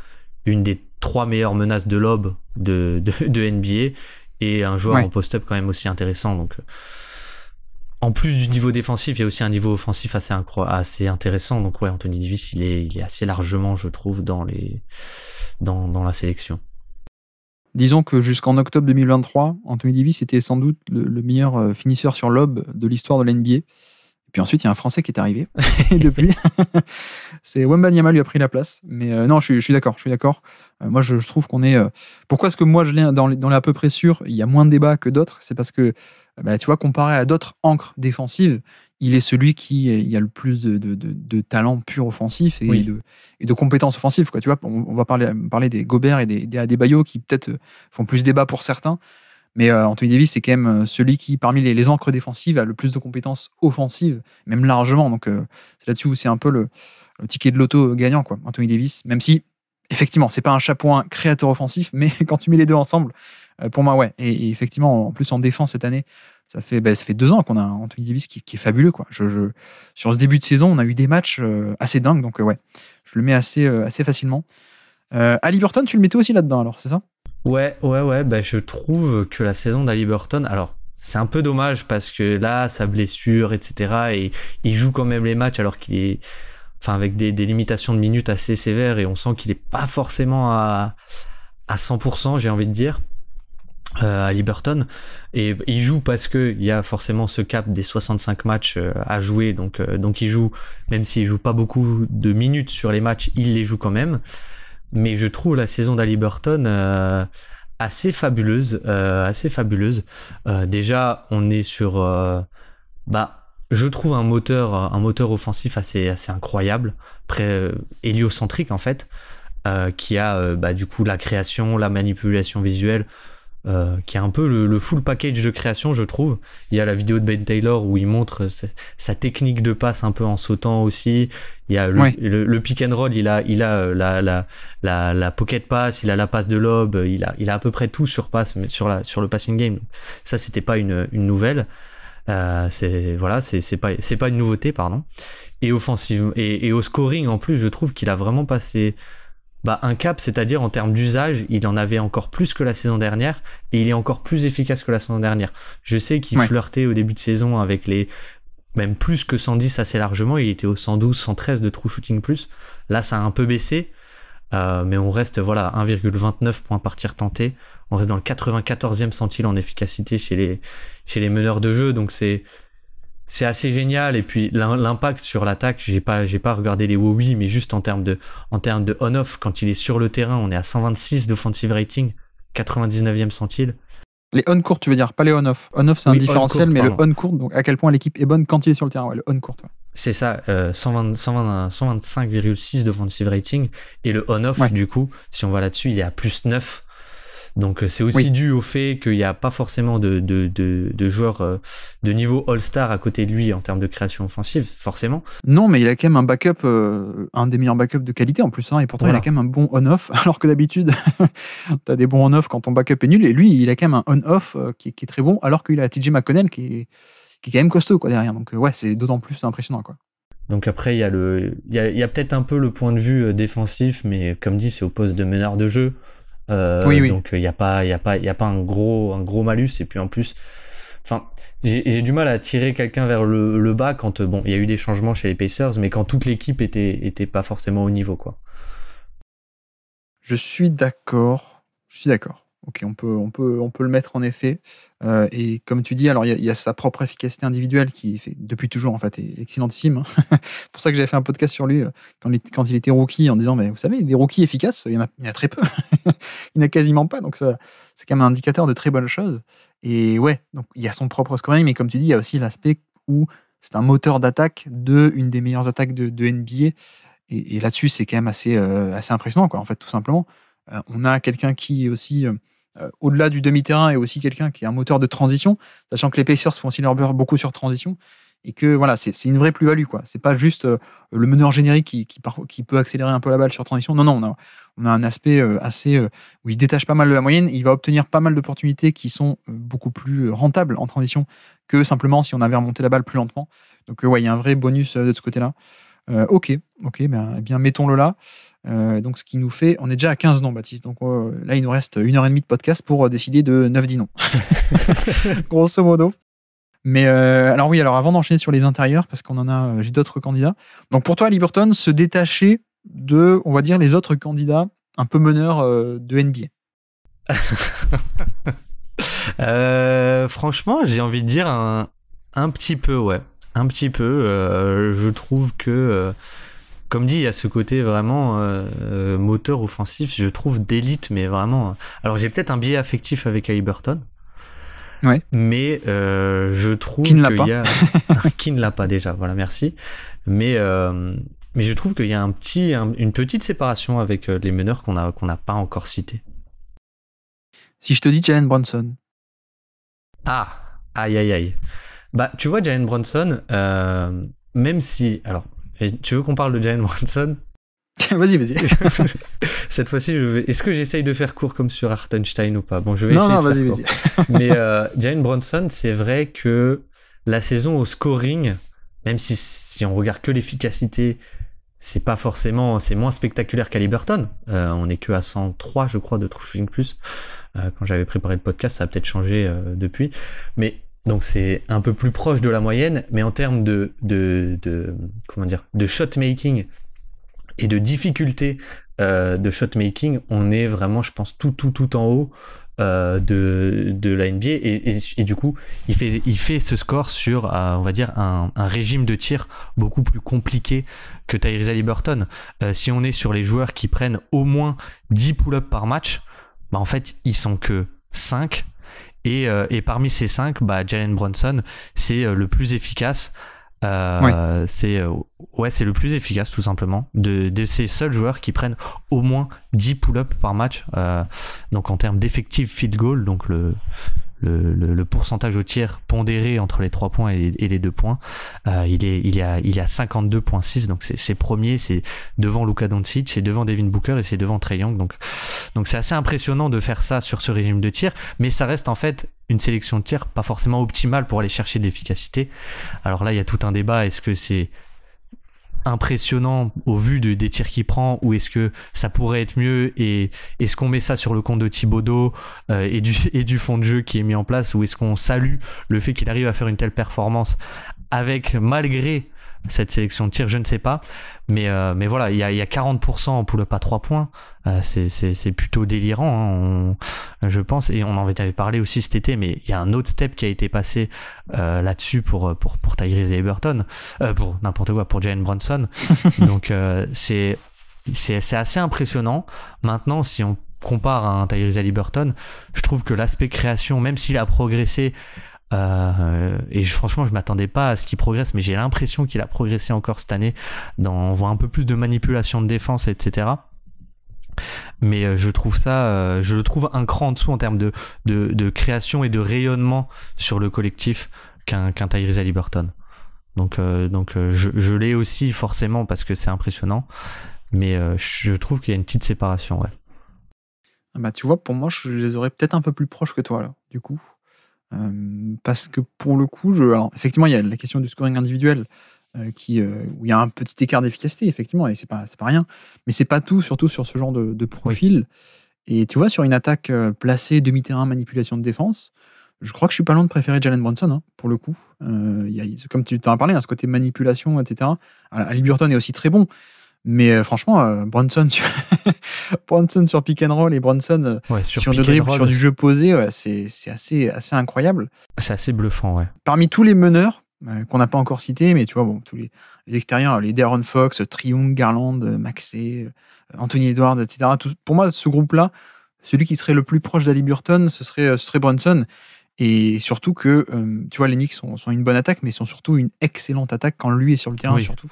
une des trois meilleures menaces de lob de, de, NBA et un joueur en post-up quand même aussi intéressant. Donc, euh, en plus du niveau défensif, il y a aussi un niveau offensif assez, assez intéressant. Donc, ouais, Anthony Davis, il est, assez largement, je trouve, dans, les, dans, la sélection. Disons
que jusqu'en octobre
2023, Anthony Davis était sans doute
le, meilleur euh, finisseur sur lob de l'histoire de l'NBA. Puis ensuite, il y a un Français qui est arrivé. et depuis, c'est Wembanyama lui a pris la place. Mais euh, non, je suis, d'accord. Je suis d'accord. Euh, moi, je, trouve qu'on est. Euh, pourquoi est-ce que moi, je l'ai dans, dans à peu près sûr Il y a moins de débats que d'autres. C'est parce que, bah, tu vois, comparé à d'autres ancres défensives, il est celui qui il a le plus de, talent pur offensif et, de, et de compétences offensives. Quoi. Tu vois, on, va parler, parler des Gobert et des, des Bayo qui peut-être font plus débat pour certains. Mais euh, Anthony Davis, c'est quand même euh, celui qui, parmi les, les, encres défensives, a le plus de compétences offensives, même largement. Donc euh, c'est là-dessus où c'est un peu le, ticket de l'auto gagnant, quoi, Anthony Davis. Même si, effectivement, c'est pas un chapeau créateur offensif, mais quand tu mets les deux ensemble, pour moi, ouais. Et, effectivement, en plus en défense cette année, ça fait, ben, ça fait deux ans qu'on a Anthony Davis qui, est fabuleux. Quoi. Je, sur ce début de saison, on a eu des matchs assez dingues, donc ouais, je le mets assez, assez facilement. Ali Burton, tu le mettais aussi là-dedans, alors, c'est ça
Ouais, ouais, ouais, bah, je trouve que la saison d'Aliberton, alors c'est un peu dommage parce que là, sa blessure, etc., et il joue quand même les matchs alors qu'il est. Enfin, avec des, limitations de minutes assez sévères et on sent qu'il n'est pas forcément à, 100%, j'ai envie de dire. à euh, Liberton et il joue parce qu'il y a forcément ce cap des 65 matchs euh, à jouer donc euh, donc il joue même s'il joue pas beaucoup de minutes sur les matchs il les joue quand même mais je trouve la saison d'Ali Burton euh, assez fabuleuse, euh, assez fabuleuse. Euh, déjà, on est sur, bah, je trouve un moteur, un moteur offensif assez, assez incroyable, héliocentrique en fait, qui a bah, du coup la création, la manipulation visuelle, euh, qui est un peu le, full package de création, je trouve. Il y a la vidéo de Ben Taylor où il montre sa, technique de passe un peu en sautant aussi. Il y a le, pick and roll, il a, il a euh, la, la, la, la, pocket pass, il a la passe de lob, euh, il a, il a à peu près tout sur passe, mais sur, la, sur le passing game. Ça, c'était pas une, une nouvelle. Euh, c'est voilà, c'est pas c'est pas une nouveauté, pardon. Et offensive et, et, au scoring en plus, je trouve qu'il a vraiment passé bah, un cap, c'est-à-dire en termes d'usage, il en avait encore plus que la saison dernière et il est encore plus efficace que la saison dernière. Je sais qu'il flirtait au début de saison avec les même plus que 110 assez largement, il était au 112, 113 de true shooting plus. Là, ça a un peu baissé, euh, mais on reste voilà 1,29 points à partir tenté. On reste dans le 94e centile en efficacité chez les chez les meneurs de jeu, donc c'est c'est assez génial et puis l'impact sur l'attaque j'ai pas j'ai pas regardé les Wobi e, mais juste en termes de en termes de on off quand il est sur le terrain on est à 126 d'offensive rating 99e centile les on court tu veux dire pas les on off on off c'est un différentiel mais le
on court donc à quel point l'équipe est bonne quand il est sur le terrain le on court
c'est ça 125,6 euh, d'offensive rating et le on off du coup si on va là-dessus il est à plus 9 donc euh, c'est aussi dû au fait qu'il n'y a pas forcément de, de, de, joueurs euh, de niveau All-Star à côté de lui en termes de création offensive, forcément. Non, mais il a quand même un backup, euh, un des meilleurs backups de qualité en plus. Hein, et pourtant, il a quand
même un bon on-off, alors que d'habitude, tu as des bons on-off quand ton backup est nul. Et lui, il a quand même un on-off qui, est très bon, alors qu'il a TJ McConnell qui est, qui est quand même costaud quoi, derrière. Donc ouais, c'est d'autant plus impressionnant. quoi.
Donc après, il y a, le, il y a peut-être un peu le point de vue défensif, mais comme dit, c'est au poste de meneur de jeu. Euh, donc il euh, n'y a pas, il a pas, il y a pas un gros, un gros malus. Et puis en plus, enfin, j'ai du mal à tirer quelqu'un vers le, le, bas quand euh, bon, il y a eu des changements chez les Pacers, mais quand toute l'équipe était était pas forcément au niveau quoi. Je suis
d'accord. Je suis d'accord. Ok, on peut, on, peut, on peut le mettre en effet. Euh, et comme tu dis, alors il y, a sa propre efficacité individuelle qui, fait, depuis toujours, en fait, est excellentissime. c'est hein. pour ça que j'avais fait un podcast sur lui euh, quand, il était rookie en disant Mais vous savez, des rookies efficaces, il y en a, très peu. il n'y quasiment pas. Donc, ça, c'est quand même un indicateur de très bonnes choses. Et ouais, donc il y a son propre scoring, mais comme tu dis, il y a aussi l'aspect où c'est un moteur d'attaque de une des meilleures attaques de, NBA. Et, là-dessus, c'est quand même assez, euh, assez impressionnant, quoi, en fait, tout simplement. on a quelqu'un qui est aussi euh, au-delà du demi-terrain, est aussi quelqu'un qui est un moteur de transition, sachant que les Pacers font aussi leur beurre beaucoup sur transition. Et que voilà, c'est une vraie plus-value. quoi. n'est pas juste euh, le meneur générique qui, peut accélérer un peu la balle sur transition. Non, non, on a, on a un aspect euh, assez où il détache pas mal de la moyenne. Il va obtenir pas mal d'opportunités qui sont beaucoup plus rentables en transition que simplement si on avait remonté la balle plus lentement. Donc, ouais, il y a un vrai bonus de ce côté-là. ok, ok, ben, eh bien mettons-le là. Euh, donc, ce qui nous fait, on est déjà à 15 noms, Baptiste. Donc euh, là, il nous reste une heure et demie de podcast pour euh, décider de 9-10 noms. Grosso modo. Mais alors oui, alors avant d'enchaîner sur les intérieurs, parce qu'on en a, j'ai d'autres candidats. Donc pour toi, Liberton, se détacher de, on va dire, les autres candidats un peu meneurs
de NBA. franchement, j'ai envie de dire un, un, petit peu, ouais. Un petit peu. je trouve que comme dit, il y a ce côté vraiment euh, moteur offensif, je trouve, d'élite, mais vraiment. Euh, alors j'ai peut-être un biais affectif avec Halliburton. Ouais. Mais euh, je trouve qu'il y a... qui ne l'a pas déjà, voilà, merci. Mais, mais je trouve qu'il y a un petit, une petite séparation avec les meneurs qu'on n'a qu'on pas encore cités. Si je te dis Jalen Bronson. Ah, aïe aïe aïe. Bah, tu vois, Jalen Bronson, même si. Alors, tu veux qu'on parle de Jalen Watson Vas-y, vas-y. Cette fois-ci, je vais... est-ce que j'essaye de faire court comme sur Hartenstein ou pas Bon, je vais non, essayer. Non, vas-y, vas-y. Mais euh, Bronson, c'est vrai que la saison au scoring, même si, on regarde que l'efficacité, c'est pas forcément, c'est moins spectaculaire qu'Aliberton. Euh, on est que à 103, je crois, de True Plus. Euh, quand j'avais préparé le podcast, ça a peut-être changé euh, depuis. Mais donc c'est un peu plus proche de la moyenne, mais en termes de, de, comment dire de shot making et de difficulté euh, de shot making, on est vraiment, je pense, tout tout tout en haut euh, de, de la NBA et, du coup il fait il fait ce score sur euh, on va dire un, régime de tir beaucoup plus compliqué que Tyrese Halliburton. si on est sur les joueurs qui prennent au moins 10 pull-ups par match, bah en fait ils sont que 5 euh, et, parmi ces 5 bah, Jalen Brunson, c'est euh, le plus efficace. Euh, c'est ouais, c'est le plus efficace tout simplement de, ces seuls joueurs qui prennent au moins 10 pull-ups par match. donc en termes d'effectif field goal, donc le, le, pourcentage au tir pondéré entre les 3 points et, les 2 points, euh, il est il à, il 52.6 donc c'est premier, c'est devant Luka Doncic, c'est devant Devin Booker et c'est devant Trae Young donc donc c'est assez impressionnant de faire ça sur ce régime de tir, mais ça reste en fait une sélection de tir pas forcément optimale pour aller chercher de l'efficacité. Alors là, il y a tout un débat est-ce que c'est impressionnant au vu des tirs qu'il prend ou est-ce que ça pourrait être mieux et est-ce qu'on met ça sur le compte de Thibaudot euh, et, du, et du fond de jeu qui est mis en place ou est-ce qu'on salue le fait qu'il arrive à faire une telle performance avec malgré cette sélection de tir, je ne sais pas. Mais, euh, mais voilà, il y a, 40% en le pas 3 points. Euh, c'est plutôt délirant, hein. je pense. Et on en avait parlé aussi cet été, mais il y a un autre step qui a été passé euh, là-dessus pour, pour, pour Tyrese Everton. pour n'importe quoi, pour Jalen Brunson. Donc c'est c'est assez impressionnant. Maintenant, si on compare à un Tyrese Liberton, je trouve que l'aspect création, même s'il a progressé euh, et franchement, je m'attendais pas à ce qu'il progresse, mais j'ai l'impression qu'il a progressé encore cette année. on voit un peu plus de manipulation de défense, etc. Mais euh, je trouve ça, euh, je le trouve un cran en dessous en termes de, de, création et de rayonnement sur le collectif qu'un qu Tyrese Halliburton. Donc, donc je, l'ai aussi forcément parce que c'est impressionnant, mais je trouve qu'il y a une petite séparation. Ouais.
Ah bah, tu vois, pour moi, je les aurais peut-être un peu plus proches que toi, là,
du coup. Euh, parce
que pour le coup, je, effectivement, il y a la question du scoring individuel euh, qui, euh, où il y a un petit écart d'efficacité, effectivement, et c'est pas, pas rien. Mais c'est pas tout, surtout sur ce genre de, profil. Et tu vois, sur une attaque placée, demi-terrain, manipulation de défense, je crois que je suis pas loin de préférer Jalen Brunson, hein, pour le coup. comme tu t'en as parlé, hein, ce côté manipulation, etc. Ali Burton est aussi très bon, mais euh, franchement, euh, Bronson, sur... pick and roll et Bronson
euh, sur, le sur du jeu
posé, c'est assez, assez incroyable. C'est assez bluffant, ouais. Parmi tous les meneurs qu'on n'a pas encore cités, mais tu vois, bon, tous les, extérieurs, les Darren Fox, Triung, Garland, Maxé, Anthony Edwards, etc. pour moi, ce groupe-là, celui qui serait le plus proche d'Ali Burton, ce serait, Bronson. Et surtout que, tu vois, les Knicks sont, une bonne attaque, mais sont surtout une excellente attaque quand lui est sur le terrain, surtout.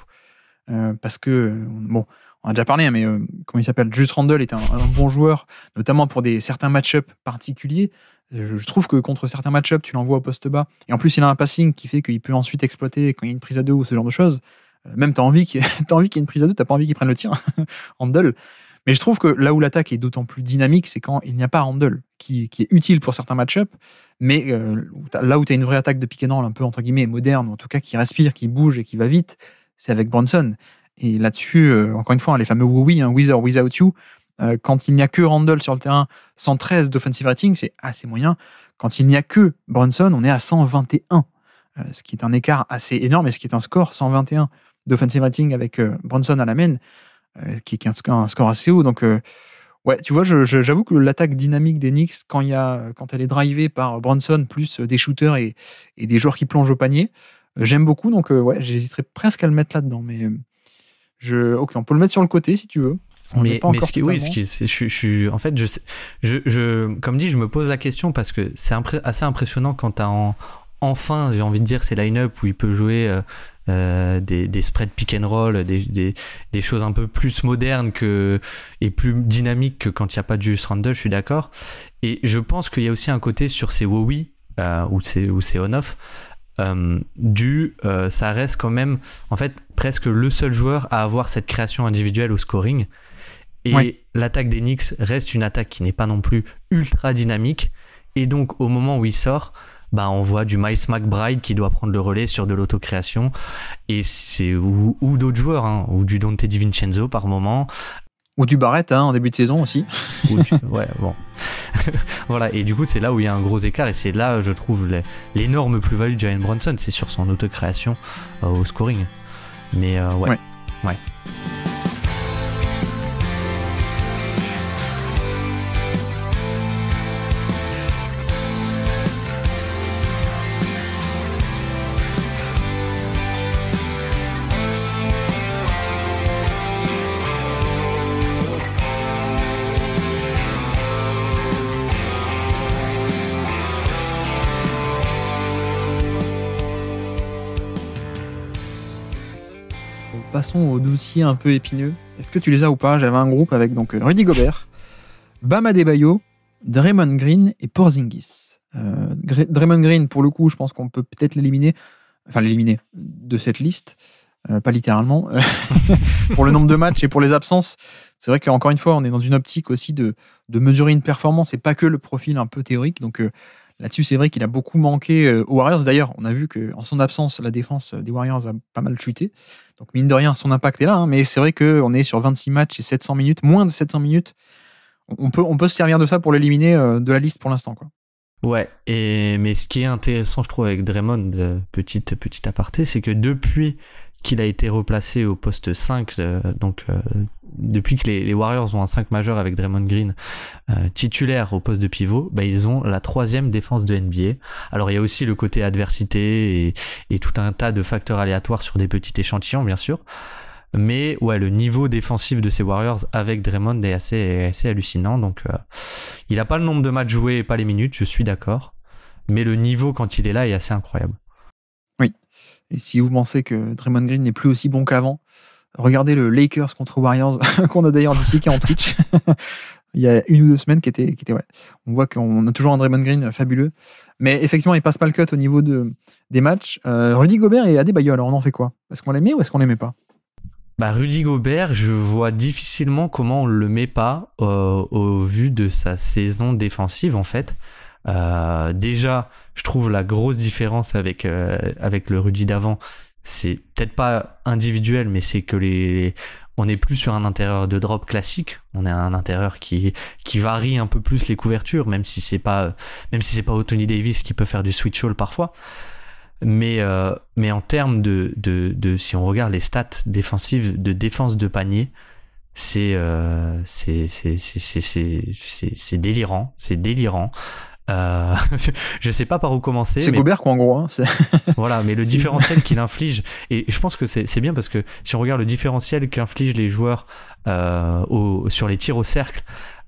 Euh, parce que, euh, bon, on a déjà parlé, hein, mais euh, comment il s'appelle Just Randle est un, bon joueur, notamment pour des, certains match-up particuliers. Je, trouve que contre certains match-up, tu l'envoies au poste bas. Et en plus, il a un passing qui fait qu'il peut ensuite exploiter quand il y a une prise à deux ou ce genre de choses. Même, tu as envie qu'il y ait une prise à deux, tu pas envie qu'il prenne le tir, Randle. Mais je trouve que là où l'attaque est d'autant plus dynamique, c'est quand il n'y a pas Randle, qui, est utile pour certains match-up, mais là où tu as une vraie attaque de pick and un peu entre guillemets moderne, en tout cas qui respire, qui bouge et qui va vite, c'est avec Bronson. Et là-dessus, euh, encore une fois, hein, les fameux oui, oui hein, with or without you, euh, quand il n'y a que Randall sur le terrain, 113 d'offensive rating, c'est assez moyen. Quand il n'y a que Bronson, on est à 121, euh, ce qui est un écart assez énorme et ce qui est un score 121 d'offensive rating avec Bronson à la main, qui est un, score assez haut. Donc, ouais, tu vois, j'avoue que l'attaque dynamique des Knicks, quand, y a, quand elle est drivée par Bronson, plus des shooters et des joueurs qui plongent au panier, j'aime beaucoup, donc euh, ouais, j'hésiterais presque à le mettre là-dedans. Mais euh, je, ok, on peut le mettre sur le côté si tu veux.
mais, mais ce qui, oui, ce qui, je, je, en fait, je, je, je, comme dit, je me pose la question parce que c'est assez impressionnant quand tu as enfin, j'ai envie de dire, ces line-up où il peut jouer euh, des, des spreads pick and roll, des, des, des, choses un peu plus modernes que, et plus dynamiques que quand il n'y a pas de Julius Randle, je suis d'accord. Et je pense qu'il y a aussi un côté sur ces Wowie ou ces, ou ces on-off euh, du euh, ça reste quand même en fait presque le seul joueur à avoir cette création individuelle au scoring et l'attaque des Knicks reste une attaque qui n'est pas non plus ultra dynamique et donc au moment où il sort bah, on voit du Miles McBride qui doit prendre le relais sur de l'autocréation et c'est ou, d'autres joueurs hein, ou du Dante DiVincenzo par moment ou du Barrette hein, en début de saison aussi. Ouais, bon. voilà, et du coup, c'est là où il y a un gros écart, et c'est là, je trouve, l'énorme plus-value de Jalen Brunson, c'est sur son autocréation création euh, au scoring. Mais euh, ouais. ouais.
un peu épineux. Est-ce que tu les as ou pas J'avais un groupe avec donc euh, Rudy Gobert, Bam Adebayo, Draymond Green et Porzingis. Euh, Draymond Green, pour le coup, je pense qu'on peut peut-être l'éliminer, enfin l'éliminer de cette liste, euh, pas littéralement, pour le nombre de matchs et pour les absences. C'est vrai qu'encore une fois, on est dans une optique aussi de, de, mesurer une performance et pas que le profil un peu théorique. Donc là-dessus, c'est vrai qu'il a beaucoup manqué aux Warriors. D'ailleurs, on a vu qu'en son absence, la défense des Warriors a pas mal chuté. Donc mine de rien, son impact est là, hein, mais c'est vrai qu'on est sur 26 matchs et 700 minutes, moins de 700 minutes. On peut, on peut se servir de ça pour l'éliminer euh, de la liste pour l'instant.
quoi. Ouais, et, mais ce qui est intéressant, je trouve, avec Draymond, euh, petite, petite aparté, c'est que depuis qu'il a été replacé au poste 5, euh, donc euh, depuis que les, Warriors ont un 5 majeur avec Draymond Green euh, titulaire au poste de pivot, bah, ils ont la troisième défense de NBA. Alors il y a aussi le côté adversité et, tout un tas de facteurs aléatoires sur des petits échantillons, bien sûr. Mais ouais, le niveau défensif de ces Warriors avec Draymond est assez, assez hallucinant. Donc, il n'a pas le nombre de matchs joués et pas les minutes, je suis d'accord. Mais le niveau quand il est là est assez incroyable.
Et si vous pensez que Draymond Green n'est plus aussi bon qu'avant, regardez le Lakers contre Warriors qu'on a d'ailleurs d'ici, qui est en Twitch. il y a une ou deux semaines qui était, qui était ouais. On voit qu'on a toujours un Draymond Green fabuleux, mais effectivement, il passe pas le cut au niveau de, des matchs. Euh, Rudy Gobert et Adebayo, alors on en fait quoi Est-ce qu'on les ou est-ce qu'on les met pas
bah Rudy Gobert, je vois difficilement comment on le met pas euh, au vu de sa saison défensive en fait. Euh, déjà, je trouve la grosse différence avec, euh, avec le Rudy d'avant, c'est peut-être pas individuel, mais c'est que les, on est plus sur un intérieur de drop classique. On est un intérieur qui, qui varie un peu plus les couvertures, même si c'est pas, même si c'est pas Anthony Davis qui peut faire du switch hole parfois. Mais, euh, mais en termes de, de, de, si on regarde les stats défensives de défense de panier, c'est, euh, c'est, c'est, c'est, c'est, c'est, délirant, c'est délirant. Euh, je sais pas par où commencer. C'est Gobert quoi en gros. Hein, voilà, mais le différentiel qu'il inflige, et je pense que c'est bien parce que si on regarde le différentiel qu'infligent les joueurs euh, sur les tirs au cercle,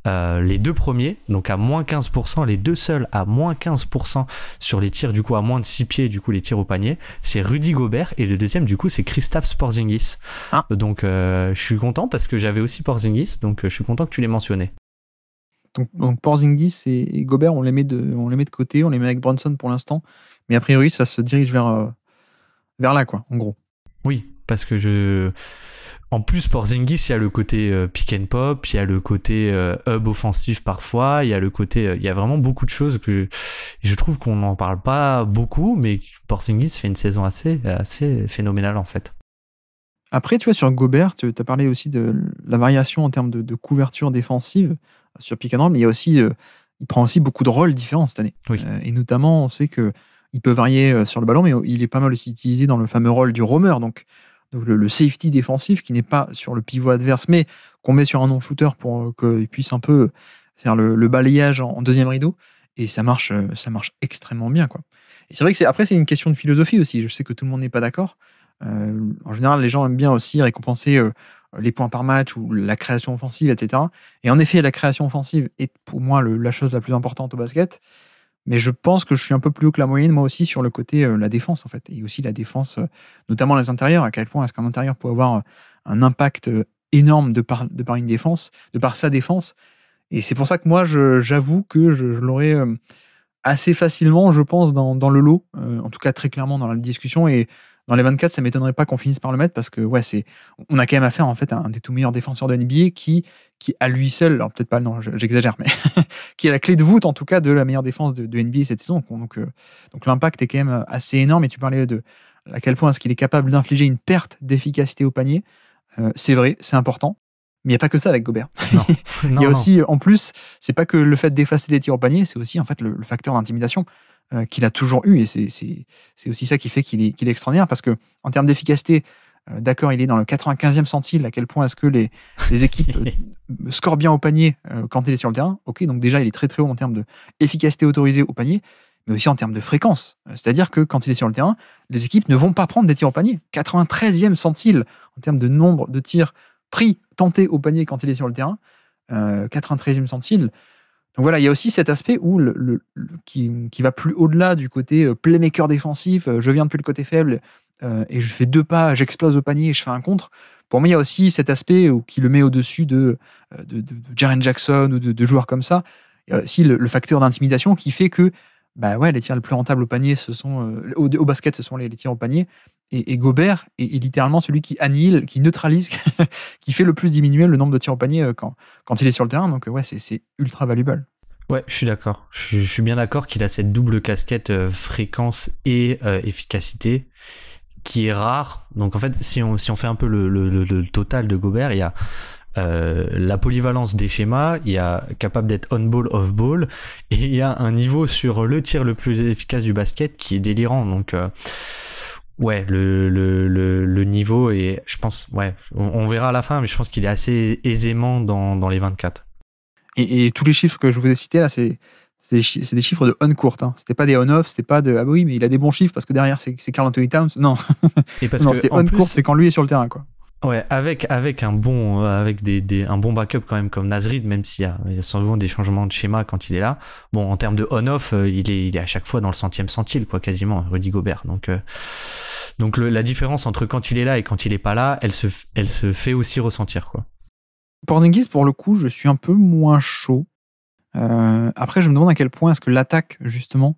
euh, les deux premiers, donc à moins 15%, les deux seuls à moins 15% sur les tirs, du coup, à moins de 6 pieds, du coup, les tirs au panier, c'est Rudy Gobert. Et le deuxième, du coup, c'est Christophe Porzingis. Ah. Donc, euh, je suis content parce que j'avais aussi Porzingis, donc je suis content que tu l'aies mentionné.
Donc, Porzingis et, Gobert, on les, met de, on les met de côté, on les met avec Brunson pour l'instant. Mais a priori, ça
se dirige vers, euh, vers là, quoi, en gros. Oui, parce que je. En plus, Porzingis, il y a le côté euh, pick and pop, il y a le côté euh, hub offensif parfois, il y a le côté, il y a vraiment beaucoup de choses que je trouve qu'on n'en parle pas beaucoup, mais Porzingis fait une saison assez, assez phénoménale en fait. Après, tu vois, sur Gobert,
tu as parlé aussi de la variation en termes de couverture défensive sur Pick mais il, a aussi, euh, il prend aussi beaucoup de rôles différents cette année. Euh, et notamment, on sait que il peut varier euh, sur le ballon, mais il est pas mal aussi utilisé dans le fameux rôle du roamer, donc, le, safety défensif qui n'est pas sur le pivot adverse, mais qu'on met sur un non-shooter pour qu'il puisse un peu faire le, balayage en, deuxième rideau. Et ça marche, ça marche extrêmement bien. Quoi. Et c'est vrai que c'est, après, c'est une question de philosophie aussi. Je sais que tout le monde n'est pas d'accord. en général, les gens aiment bien aussi récompenser les points par match ou la création offensive, etc. Et en effet, la création offensive est pour moi la chose la plus importante au basket. Mais je pense que je suis un peu plus haut que la moyenne, moi aussi, sur le côté euh, la défense, en fait. Et aussi la défense, euh, notamment les intérieurs. À quel point est-ce qu'un intérieur peut avoir euh, un impact énorme de par, de par une défense, de par sa défense Et c'est pour ça que moi, j'avoue que je, l'aurais assez facilement, je pense, dans, le lot, en tout cas très clairement dans la discussion. Et dans les 24, ça m'étonnerait pas qu'on finisse par le mettre parce que ouais, c'est on a quand même affaire en fait à un des tout meilleurs défenseurs de NBA qui qui à lui seul, alors peut-être pas non, j'exagère, mais qui est la clé de voûte en tout cas de la meilleure défense de, NBA cette saison. Donc euh, donc l'impact est quand même euh, assez énorme. Et tu parlais de à quel point est-ce qu'il est capable d'infliger une perte d'efficacité au panier. Euh, c'est vrai, c'est important. Mais il n'y a pas que ça avec Gobert. il y a aussi, en plus, c'est pas que le fait d'effacer des tirs au panier, c'est aussi en fait le facteur d'intimidation. Euh, qu'il a toujours eu. Et c'est aussi ça qui fait qu'il est, extraordinaire, parce que en termes d'efficacité, euh, d'accord, il est dans le 95e centile, à quel point est-ce que les, équipes euh, scorent bien au panier quand il est sur le terrain. Ok, donc déjà, il est très très haut en termes d'efficacité autorisée au panier, mais aussi en termes de fréquence. C'est-à-dire que quand il est sur le terrain, les équipes ne vont pas prendre des tirs au panier. 93e centile en termes de nombre de tirs pris, tentés au panier quand il est sur le terrain. 93e centile, voilà, il y a aussi cet aspect où le, qui, qui, va plus au-delà du côté euh, playmaker défensif, euh, je viens depuis le côté faible euh, et je fais deux pas, j'explose au panier et je fais un contre. Pour moi, il y a aussi cet aspect où, qui le met au-dessus de, Jaren Jackson ou de, joueurs comme ça. Il y a aussi le, facteur d'intimidation qui fait que bah ouais, les tirs les plus rentables au panier, ce sont, au, basket, ce sont les, les tirs au panier. Et, Gobert est, littéralement celui qui annihile, qui neutralise, qui fait le plus diminuer le nombre de tirs au panier euh, quand, quand il est sur le terrain. Donc euh, ouais, c'est ultra valuable.
Ouais, je suis d'accord. Je, suis bien d'accord qu'il a cette double casquette euh, fréquence et efficacité qui est rare. Donc en fait, si on, si on fait un peu le, le, total de Gobert, il y a la polyvalence des schémas, il y a capable d'être on-ball, off-ball, et il y a un niveau sur le tir le plus efficace du basket qui est délirant. Donc ouais, le, le, le, niveau est, je pense, ouais, on, verra à la fin, mais je pense qu'il est assez aisément dans, dans les 24. Et, et, tous les chiffres que
je vous ai cités là, c'est des chiffres de on court hein. C'était pas des on off, c'était pas de ah oui, mais il a des bons chiffres parce que derrière c'est Carl Anthony Towns. Non,
et on court,
c'est quand lui est sur le terrain quoi.
Ouais, avec, avec un bon, euh, avec des, des, un bon backup quand même comme Nasrid, même s'il y a, sans y souvent des changements de schéma quand il est là. Bon, en termes de on-off, euh, il est, il est à chaque fois dans le centième centile, quoi, quasiment, Rudy Gobert. Donc, euh, donc la différence entre quand il est là et quand il est pas là, elle se, elle se fait aussi ressentir, quoi.
Porzingis, pour le coup, je suis un peu moins chaud. après, je me demande à quel point est-ce que l'attaque, justement,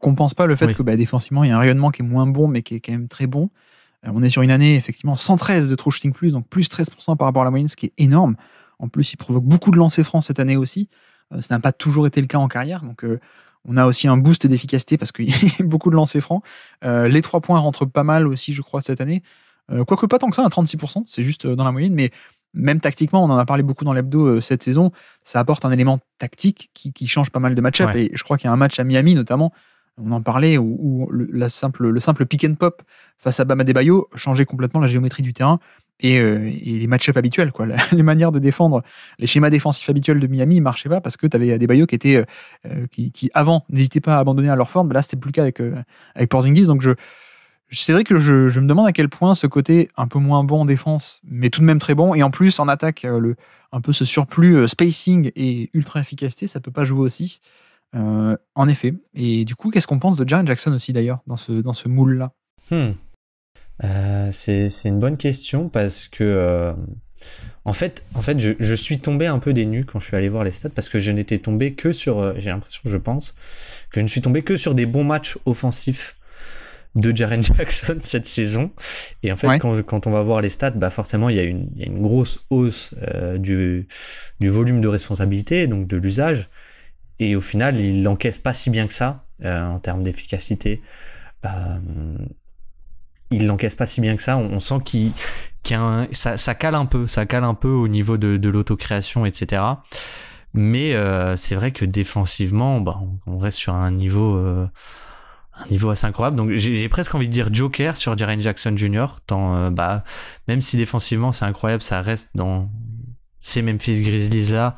compense pas le fait que bah, défensivement, il y a un rayonnement qui est moins bon, mais qui est quand même très bon. Euh, on est sur une année, effectivement, 113 de True Shooting Plus, donc plus 13% par rapport à la moyenne, ce qui est énorme. En plus, il provoque beaucoup de lancers francs cette année aussi. ce euh, ça n'a pas toujours été le cas en carrière. Donc, euh, on a aussi un boost d'efficacité parce qu'il y a beaucoup de lancers francs. les trois points rentrent pas mal aussi, je crois, cette année. Quoique pas tant que ça, à 36%, c'est juste dans la moyenne. Mais même tactiquement, on en a parlé beaucoup dans l'hebdo cette saison. Ça apporte un élément tactique qui, change pas mal de match-up. Et je crois qu'il y a un match à Miami, notamment, on en parlait, où, le, simple, le simple pick and pop face à Bama Bayo changeait complètement la géométrie du terrain et, euh, les match ups habituels. Quoi. Les manières de défendre, les schémas défensifs habituels de Miami ne marchaient pas parce que tu avais des qui, qui, avant, n'hésitait pas à abandonner à leur forme. Mais là, c'était plus le cas avec, euh, Porzingis. Donc, je, c'est vrai que je, me demande à quel point ce côté un peu moins bon en défense, mais tout de même très bon, et en plus en attaque, euh, le, un peu ce surplus spacing et ultra efficacité, ça peut pas jouer aussi. Euh, en effet. Et du coup, qu'est-ce qu'on pense de Jaren Jackson aussi d'ailleurs, dans ce, dans ce moule-là
hmm. euh, C'est une bonne question parce que. Euh, en fait, en fait je, je, suis tombé un peu des nus quand je suis allé voir les stats parce que je n'étais tombé que sur. J'ai l'impression, je pense, que je ne suis tombé que sur des bons matchs offensifs de Jaren Jackson cette saison. Et en fait, quand, quand, on va voir les stats, bah forcément, il y, a une, y a une grosse hausse du, du, volume de responsabilité, donc de l'usage. Et au final, il l'encaisse pas si bien que ça euh, en termes d'efficacité. Euh, il l'encaisse pas si bien que ça. On, sent qu'il ça, ça, cale un peu, ça cale un peu au niveau de, de l'autocréation, etc. Mais euh, c'est vrai que défensivement, bah, on reste sur un niveau, un niveau assez incroyable. Donc j'ai presque envie de dire Joker sur Jaren Jackson Jr. Tant, bah, même si défensivement c'est incroyable, ça reste dans ces Memphis Grizzlies là.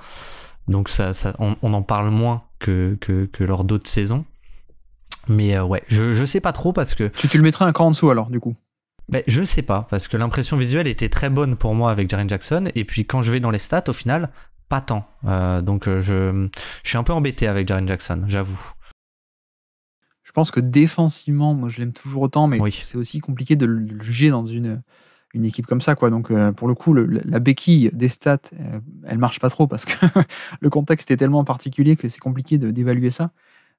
Donc ça, ça on, en parle moins que, lors d'autres saisons. Mais euh, ouais, je, je sais pas trop parce que. Tu, le mettrais un cran en dessous alors, du coup ben, Je sais pas, parce que l'impression visuelle était très bonne pour moi avec Jaren Jackson. Et puis quand je vais dans les stats, au final, pas tant. Euh, donc euh, je, suis un peu embêté avec Jaren Jackson, j'avoue.
Je pense que défensivement, moi je l'aime toujours autant, mais c'est aussi compliqué de le juger dans une une équipe comme ça. Quoi. Donc, euh, pour le coup, la béquille des stats, euh, elle marche pas trop parce que le contexte est tellement particulier que c'est compliqué d'évaluer ça.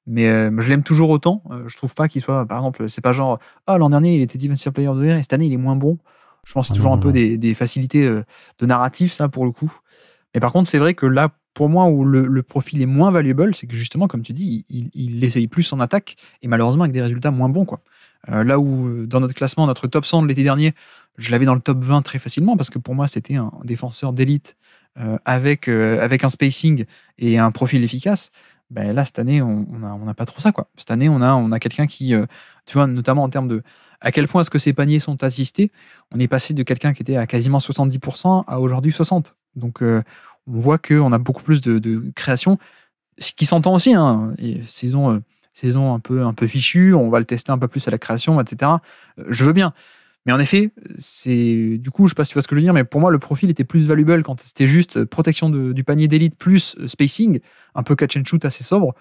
Mais euh, je l'aime toujours autant. je trouve pas qu'il soit, par exemple, c'est pas genre, ah, oh, l'an dernier, il était Defensive Player de l'année. et cette année, il est moins bon. Je pense que c'est toujours ah un peu des, facilités de narratif, ça, pour le coup. Mais par contre, c'est vrai que là, pour moi, où le, profil est moins valuable, c'est que justement, comme tu dis, il, il essaye plus en attaque et malheureusement avec des résultats moins bons, quoi. Euh, là où, euh, dans notre classement, notre top 100 de l'été dernier, je l'avais dans le top 20 très facilement parce que pour moi, c'était un défenseur d'élite euh, avec, avec un spacing et un profil efficace. Ben là, cette année, on n'a on pas trop ça. Quoi. Cette année, on a, on a quelqu'un qui, tu vois, notamment en termes de à quel point est-ce que ces paniers sont assistés, on est passé de quelqu'un qui était à quasiment 70% à aujourd'hui 60%. Donc, on voit qu'on a beaucoup plus de, de création, ce qui s'entend aussi. Hein, saison saison un peu, un peu fichue, on va le tester un peu plus à la création, etc. Euh, je veux bien. Mais en effet, c'est du coup, je ne sais pas si tu vois ce que je veux dire, mais pour moi, le profil était plus valuable quand c'était juste euh, protection du panier d'élite plus euh, spacing, un peu catch and shoot assez sobre,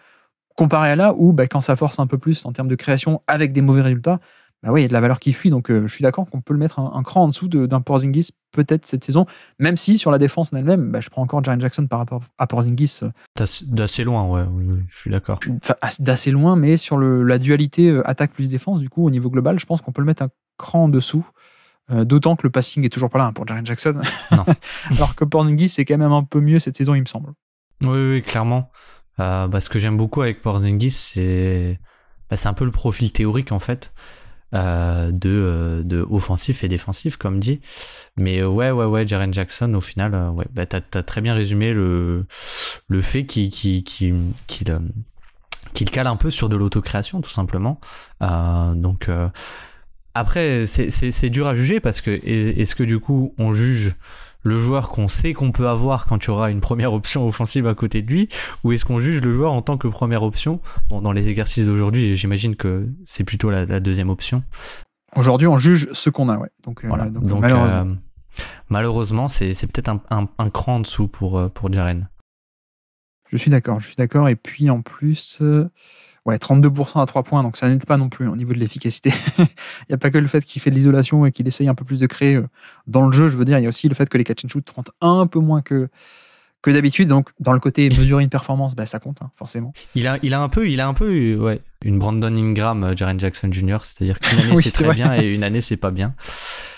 comparé à là où, bah, quand ça force un peu plus en termes de création avec des mauvais résultats, bah oui, il y a de la valeur qui fuit. Donc euh, je suis d'accord qu'on peut le mettre un, cran en dessous d'un Porzingis peut-être cette saison, même si sur la défense en elle-même, bah, je prends encore Jaren Jackson par rapport à Porzingis. Euh. D'assez loin, ouais, je suis d'accord. d'assez loin, mais sur le, la dualité euh, attaque plus défense, du coup, au niveau global, je pense qu'on peut le mettre un cran en dessous. D'autant que le passing est toujours pas là hein, pour Jaren Jackson. Non. Alors que Porzingis, c'est quand même un peu mieux cette saison, il me semble.
Oui, oui, clairement. Bah, ce que j'aime beaucoup avec Porzingis, c'est bah, un peu le profil théorique en fait. Euh, de, euh, de, offensif et défensif, comme dit. Mais euh, ouais, ouais, ouais, Jaren Jackson, au final, ouais, bah, t'as as très bien résumé le, le fait qu'il qu qu cale un peu sur de l'autocréation, tout simplement. donc. après, c'est dur à juger parce que est-ce que du coup on juge le joueur qu'on sait qu'on peut avoir quand tu auras une première option offensive à côté de lui Ou est-ce qu'on juge le joueur en tant que première option Dans les exercices d'aujourd'hui, j'imagine que c'est plutôt la, deuxième option.
Aujourd'hui, on juge ce qu'on a, ouais. Donc, euh, euh,
malheureusement, c'est peut-être un, cran en dessous pour, euh, pour Je suis d'accord, je suis
d'accord. Et puis en plus, 32% à 3 points, donc ça n'aide pas non plus
au niveau de l'efficacité.
il n'y a pas que le fait qu'il fait de l'isolation et qu'il essaye un peu plus de créer euh, dans le jeu, je veux dire, il y a aussi le fait que les catch and shoot rentrent un peu moins que, que d'habitude. Donc, dans le côté mesurer une performance, bah, ça compte, hein, forcément.
Il a, il a un peu, il a un peu ouais, une Brandon Ingram, euh, Jaren Jackson Jr., c'est-à-dire qu'une année c'est très bien et une année c'est pas bien.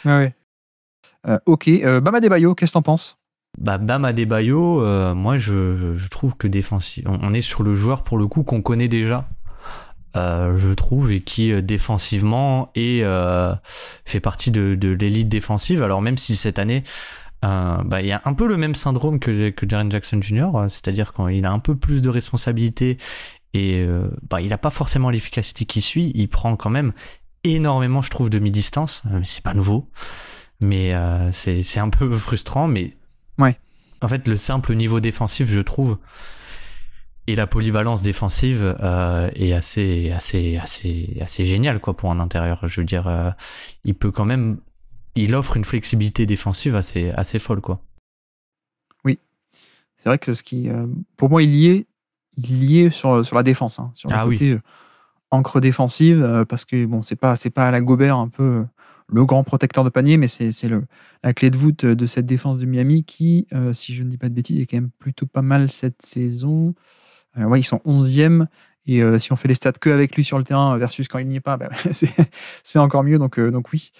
Euh,
ok, euh, Bama qu'est-ce que t'en penses bah, Bam Adebayo, moi je, trouve que défensif, on, on, est sur le joueur pour le coup qu'on connaît déjà. Euh, je trouve, et qui euh, défensivement est, euh, fait partie de, l'élite défensive. Alors même si cette année, bah, il y a un peu le même syndrome que, que Jaren Jackson Jr., c'est-à-dire quand il a un peu plus de responsabilités et bah, il n'a pas forcément l'efficacité qui suit, il prend quand même énormément, je trouve, de mi-distance. C'est pas nouveau, mais c'est un peu frustrant, mais... Ouais. En fait, le simple niveau défensif, je trouve, et la polyvalence défensive euh, est assez assez assez assez géniale quoi pour un intérieur. Je veux dire, euh, il peut quand même, il offre une flexibilité défensive assez assez folle quoi.
Oui, c'est vrai que ce qui, euh,
pour moi, il y est,
il sur sur la défense, hein, sur le ah côté encre défensive parce que bon, c'est pas c'est pas à la Gobert un peu le grand protecteur de panier, mais c'est la clé de voûte de cette défense de Miami qui, si je ne dis pas de bêtises, est quand même plutôt pas mal cette saison. Euh, ouais, ils sont 11e. Et euh, si on fait les stats que avec lui sur le terrain versus quand il n'y est pas, bah, c'est encore mieux. Donc, euh, donc oui.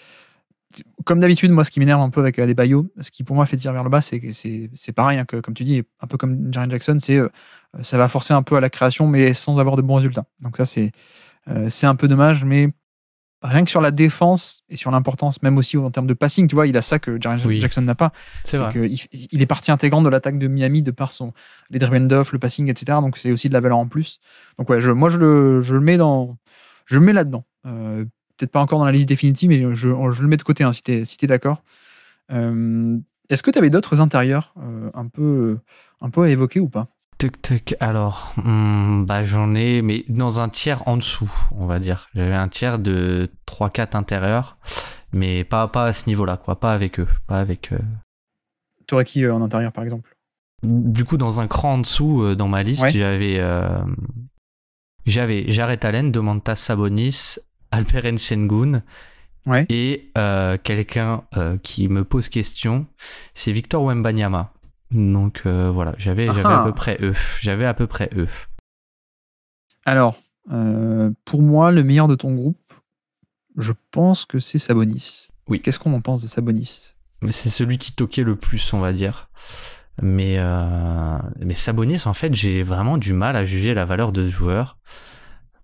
Comme d'habitude, moi, ce qui m'énerve un peu avec les Bayo, ce qui pour moi fait tirer vers le bas, c'est que c'est pareil, hein, que, comme tu dis, un peu comme Jaren Jackson, c'est ça va forcer un peu à la création, mais sans avoir de bons résultats. Donc ça, c'est c'est un peu dommage, mais rien que sur la défense et sur l'importance, même aussi en termes de passing, tu vois, il a ça que Jackson n'a pas. C'est vrai. il est partie intégrante de l'attaque de Miami de par son les off, le passing, etc. Donc c'est aussi de la valeur en plus. Donc ouais, moi je le, je le mets dans, je mets là-dedans. Euh, peut-être pas encore dans la liste définitive, mais je, le mets de côté hein, si t'es es d'accord. Euh, est-ce que tu avais d'autres intérieurs euh, un peu un peu à évoquer ou pas
alors, hmm, bah, j'en ai, mais dans un tiers en dessous, on va dire. J'avais un tiers de 3-4 intérieurs, mais pas, pas à ce niveau-là, quoi. Pas avec eux. Pas avec. Euh.
qui euh, en intérieur, par exemple
Du coup, dans un cran en dessous, euh, dans ma liste, j'avais. j'avais Jared Allen, Domantas Sabonis, Alperen Sengun. Et quelqu'un qui me pose question, c'est Victor Wembanyama donc euh, voilà, j'avais à ah. peu près eux J'avais à peu près œuf.
Alors, euh, pour moi, le meilleur de ton groupe, je
pense que c'est Sabonis. Oui. Qu'est-ce qu'on en pense de Sabonis C'est celui qui toquait le plus, on va dire. Mais, euh, mais Sabonis, en fait, j'ai vraiment du mal à juger la valeur de ce joueur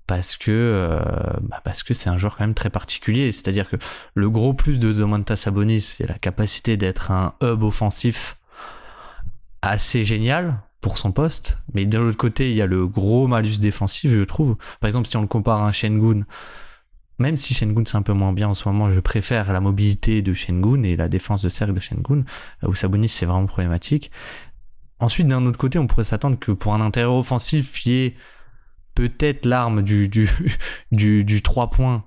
parce que bah, parce que c'est un joueur quand même très particulier. C'est-à-dire que le gros plus de Domantas Sabonis, c'est la capacité d'être un hub offensif assez génial pour son poste, mais de l'autre côté, il y a le gros malus défensif, je trouve. Par exemple, si on le compare à un Shengun, même si Shengun c'est un peu moins bien en ce moment, je préfère la mobilité de Shengun et la défense de cercle de Shengun, là où Sabonis c'est vraiment problématique. Ensuite, d'un autre côté, on pourrait s'attendre que pour un intérieur offensif, il y ait peut-être l'arme du, du, du, du 3 points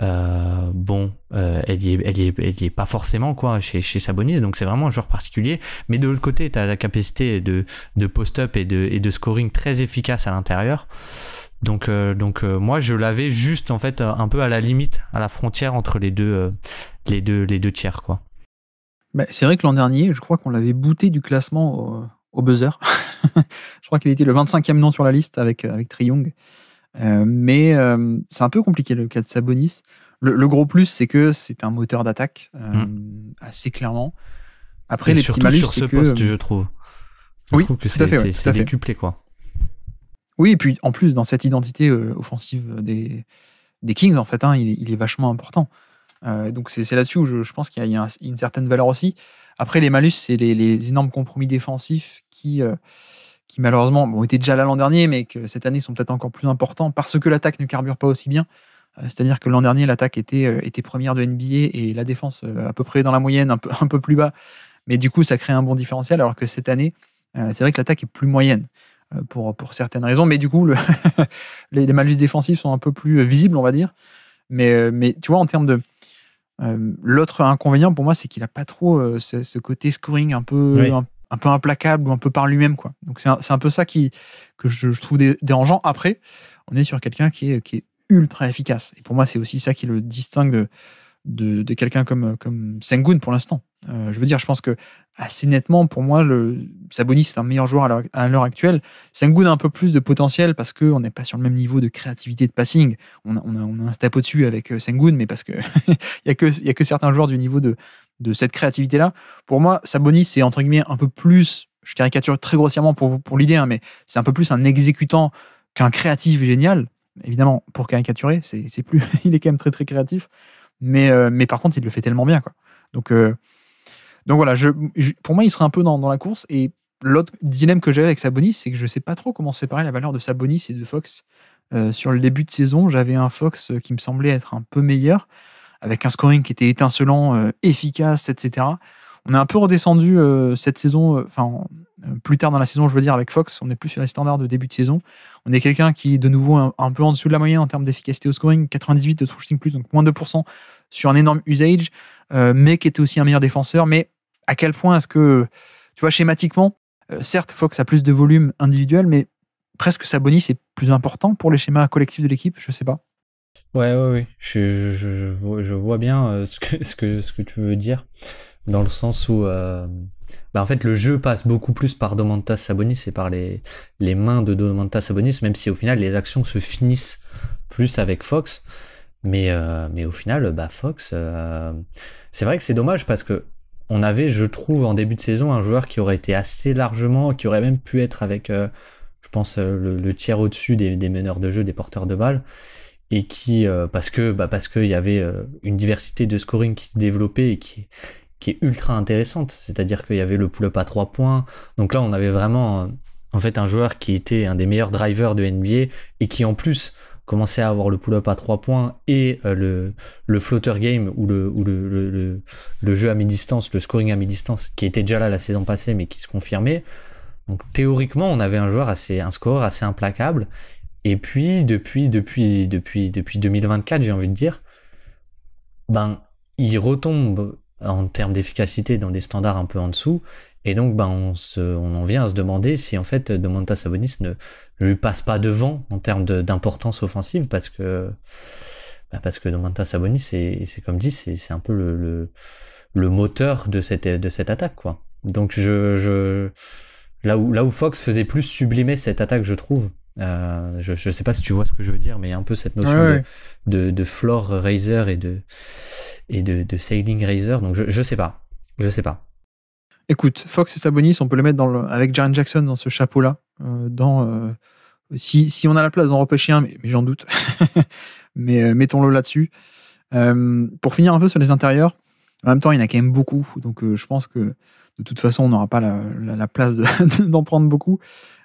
euh, bon, euh, elle, y est, pas forcément quoi chez, Sabonis, donc c'est vraiment un joueur particulier. Mais de l'autre côté, tu as la capacité de, post-up et de, scoring très efficace à l'intérieur. Donc, euh, donc moi, je l'avais juste en fait un peu à la limite, à la frontière entre les deux, les deux, les deux tiers quoi.
Bah, c'est vrai que l'an dernier, je crois qu'on l'avait bouté du
classement au, buzzer. je crois qu'il était le 25e nom
sur la liste avec, avec Triung. Euh, mais euh, c'est un peu compliqué le cas de Sabonis. Le, gros plus, c'est que c'est un moteur d'attaque, euh, hmm. assez clairement. Après, les petits malus, sur ce que, poste, je trouve.
Je trouve que c'est décuplé, quoi.
Oui, et puis en plus, dans cette identité offensive des, des, Kings, en fait, hein, il, est vachement important. donc c'est là-dessus où je, pense qu'il y, a, une certaine valeur aussi. Après, les malus, c'est les, énormes compromis défensifs qui, qui malheureusement ont été déjà là l'an dernier, mais que cette année sont peut-être encore plus importants parce que l'attaque ne carbure pas aussi bien. Euh, c'est-à-dire que l'an dernier, l'attaque était, euh, était première de NBA et la défense euh, à peu près dans la moyenne, un peu, un peu plus bas. Mais du coup, ça crée un bon différentiel, alors que cette année, c'est vrai que l'attaque est plus moyenne pour, pour certaines raisons. Mais du coup, le les, malus défensifs sont un peu plus visibles, on va dire. Mais, mais tu vois, en termes de, L'autre inconvénient pour moi, c'est qu'il n'a pas trop ce, côté scoring un peu, un peu implacable ou un peu par lui-même. quoi. Donc c'est un, peu ça qui, que je, trouve dérangeant. Après, on est sur quelqu'un qui est, qui est ultra efficace. Et pour moi, c'est aussi ça qui le distingue de, quelqu'un comme, comme Sengun pour l'instant. Euh, je veux dire, je pense que assez nettement, pour moi, le, Sabonis c'est un meilleur joueur à l'heure actuelle. Sengun a un peu plus de potentiel parce qu'on n'est pas sur le même niveau de créativité de passing. On a, on un step au-dessus avec euh, Sengun, mais parce qu'il n'y a, y a que certains joueurs du niveau de, de cette créativité-là. Pour moi, Sabonis, c'est entre guillemets un peu plus, je caricature très grossièrement pour, pour l'idée, hein, mais c'est un peu plus un exécutant qu'un créatif génial. Évidemment, pour caricaturer, c'est plus, il est quand même très très créatif, mais, euh, mais par contre, il le fait tellement bien. Quoi. Donc, euh, donc voilà, je, pour moi, il serait un peu dans, la course. Et l'autre dilemme que j'avais avec Sabonis, c'est que je ne sais pas trop comment séparer la valeur de Sabonis et de Fox. Euh, sur le début de saison, j'avais un Fox qui me semblait être un peu meilleur avec un scoring qui était étincelant, euh, efficace, etc. On est un peu redescendu euh, cette saison, euh, enfin plus tard dans la saison, je veux dire, avec Fox, on est plus sur les standards de début de saison. On est quelqu'un qui est de nouveau un, peu en dessous de la moyenne en termes d'efficacité au scoring, 98 de true plus, donc moins 2% sur un énorme usage, mais qui était aussi un meilleur défenseur. Mais à quel point est-ce que, tu vois, schématiquement, certes, Fox a plus de volume individuel, mais presque sa bonus est plus important pour les schémas collectifs de l'équipe, je ne sais pas.
Ouais, ouais, oui Je, vois, bien euh, ce, que, ce, que, tu veux dire, dans le sens où, euh, bah, en fait, le jeu passe beaucoup plus par Domantas Sabonis et par les, mains de Domantas Sabonis, même si au final, les actions se finissent plus avec Fox. Mais, euh, au final, bah, Fox, c'est vrai que c'est dommage parce que on avait, je trouve, en début de saison, un joueur qui aurait été assez largement, qui aurait même pu être avec, je pense, le, tiers au-dessus des, des meneurs de jeu, des porteurs de balles et qui euh, parce que bah parce qu'il y avait euh, une diversité de scoring qui se développait et qui qui est ultra intéressante c'est-à-dire qu'il y avait le pull-up à trois points donc là on avait vraiment euh, en fait un joueur qui était un des meilleurs drivers de NBA et qui en plus commençait à avoir le pull-up à trois points et le, le floater game ou, le, ou le, le, jeu à mi-distance, le scoring à mi-distance qui était déjà là la saison passée mais qui se confirmait. Donc théoriquement on avait un joueur assez, un score assez implacable et puis, depuis, depuis, depuis, depuis 2024, j'ai envie de dire, ben, il retombe en termes d'efficacité dans des standards un peu en dessous. Et donc, ben, on, se, on en vient à se demander si, en fait, Domantas Sabonis ne, lui passe pas devant en termes d'importance offensive parce que, ben, parce que Domantas Sabonis, c'est comme dit, c'est un peu le, le, le, moteur de cette, de cette attaque, quoi. Donc, je, je, là, où, là où Fox faisait plus sublimer cette attaque, je trouve, euh, je ne sais pas si tu vois ce que je veux dire, mais un peu cette notion de, floor raiser et de, et de, sailing raiser. Donc je ne sais pas. Je sais pas.
Écoute, Fox et Sabonis, on peut les mettre dans le, avec Jaren Jackson dans ce chapeau-là. Euh, euh, si, on a la place d'en repêcher un, mais, mais j'en doute. mais mettons-le là-dessus. pour finir un peu sur les intérieurs, en même temps, il y en a quand même beaucoup. Donc je pense que de toute façon, on n'aura pas la, la place d'en prendre beaucoup.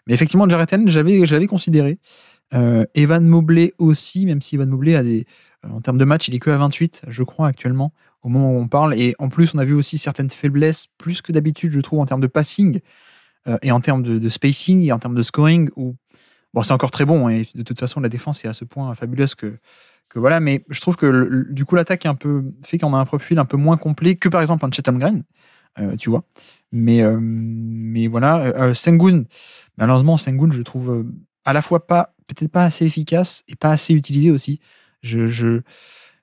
Mais effectivement, Jarrett j'avais, j'avais considéré. Euh, Evan Mobley aussi, même si Evan Mobley a des. Euh, en termes de match, il est que à 28, je crois, actuellement, au moment où on parle. Et en plus, on a vu aussi certaines faiblesses, plus que d'habitude, je trouve, en termes de passing, euh, et en termes de, spacing, et en termes de scoring, où. Bon, c'est encore très bon, hein, et de toute façon, la défense est à ce point fabuleuse que. Que voilà, mais je trouve que du coup l'attaque un peu fait qu'on a un profil un peu moins complet que par exemple un Chatham Green, euh, tu vois. Mais, euh, mais voilà, euh, Sengun, malheureusement, Sengun, je trouve à la fois pas peut-être pas assez efficace et pas assez utilisé aussi. Je, je,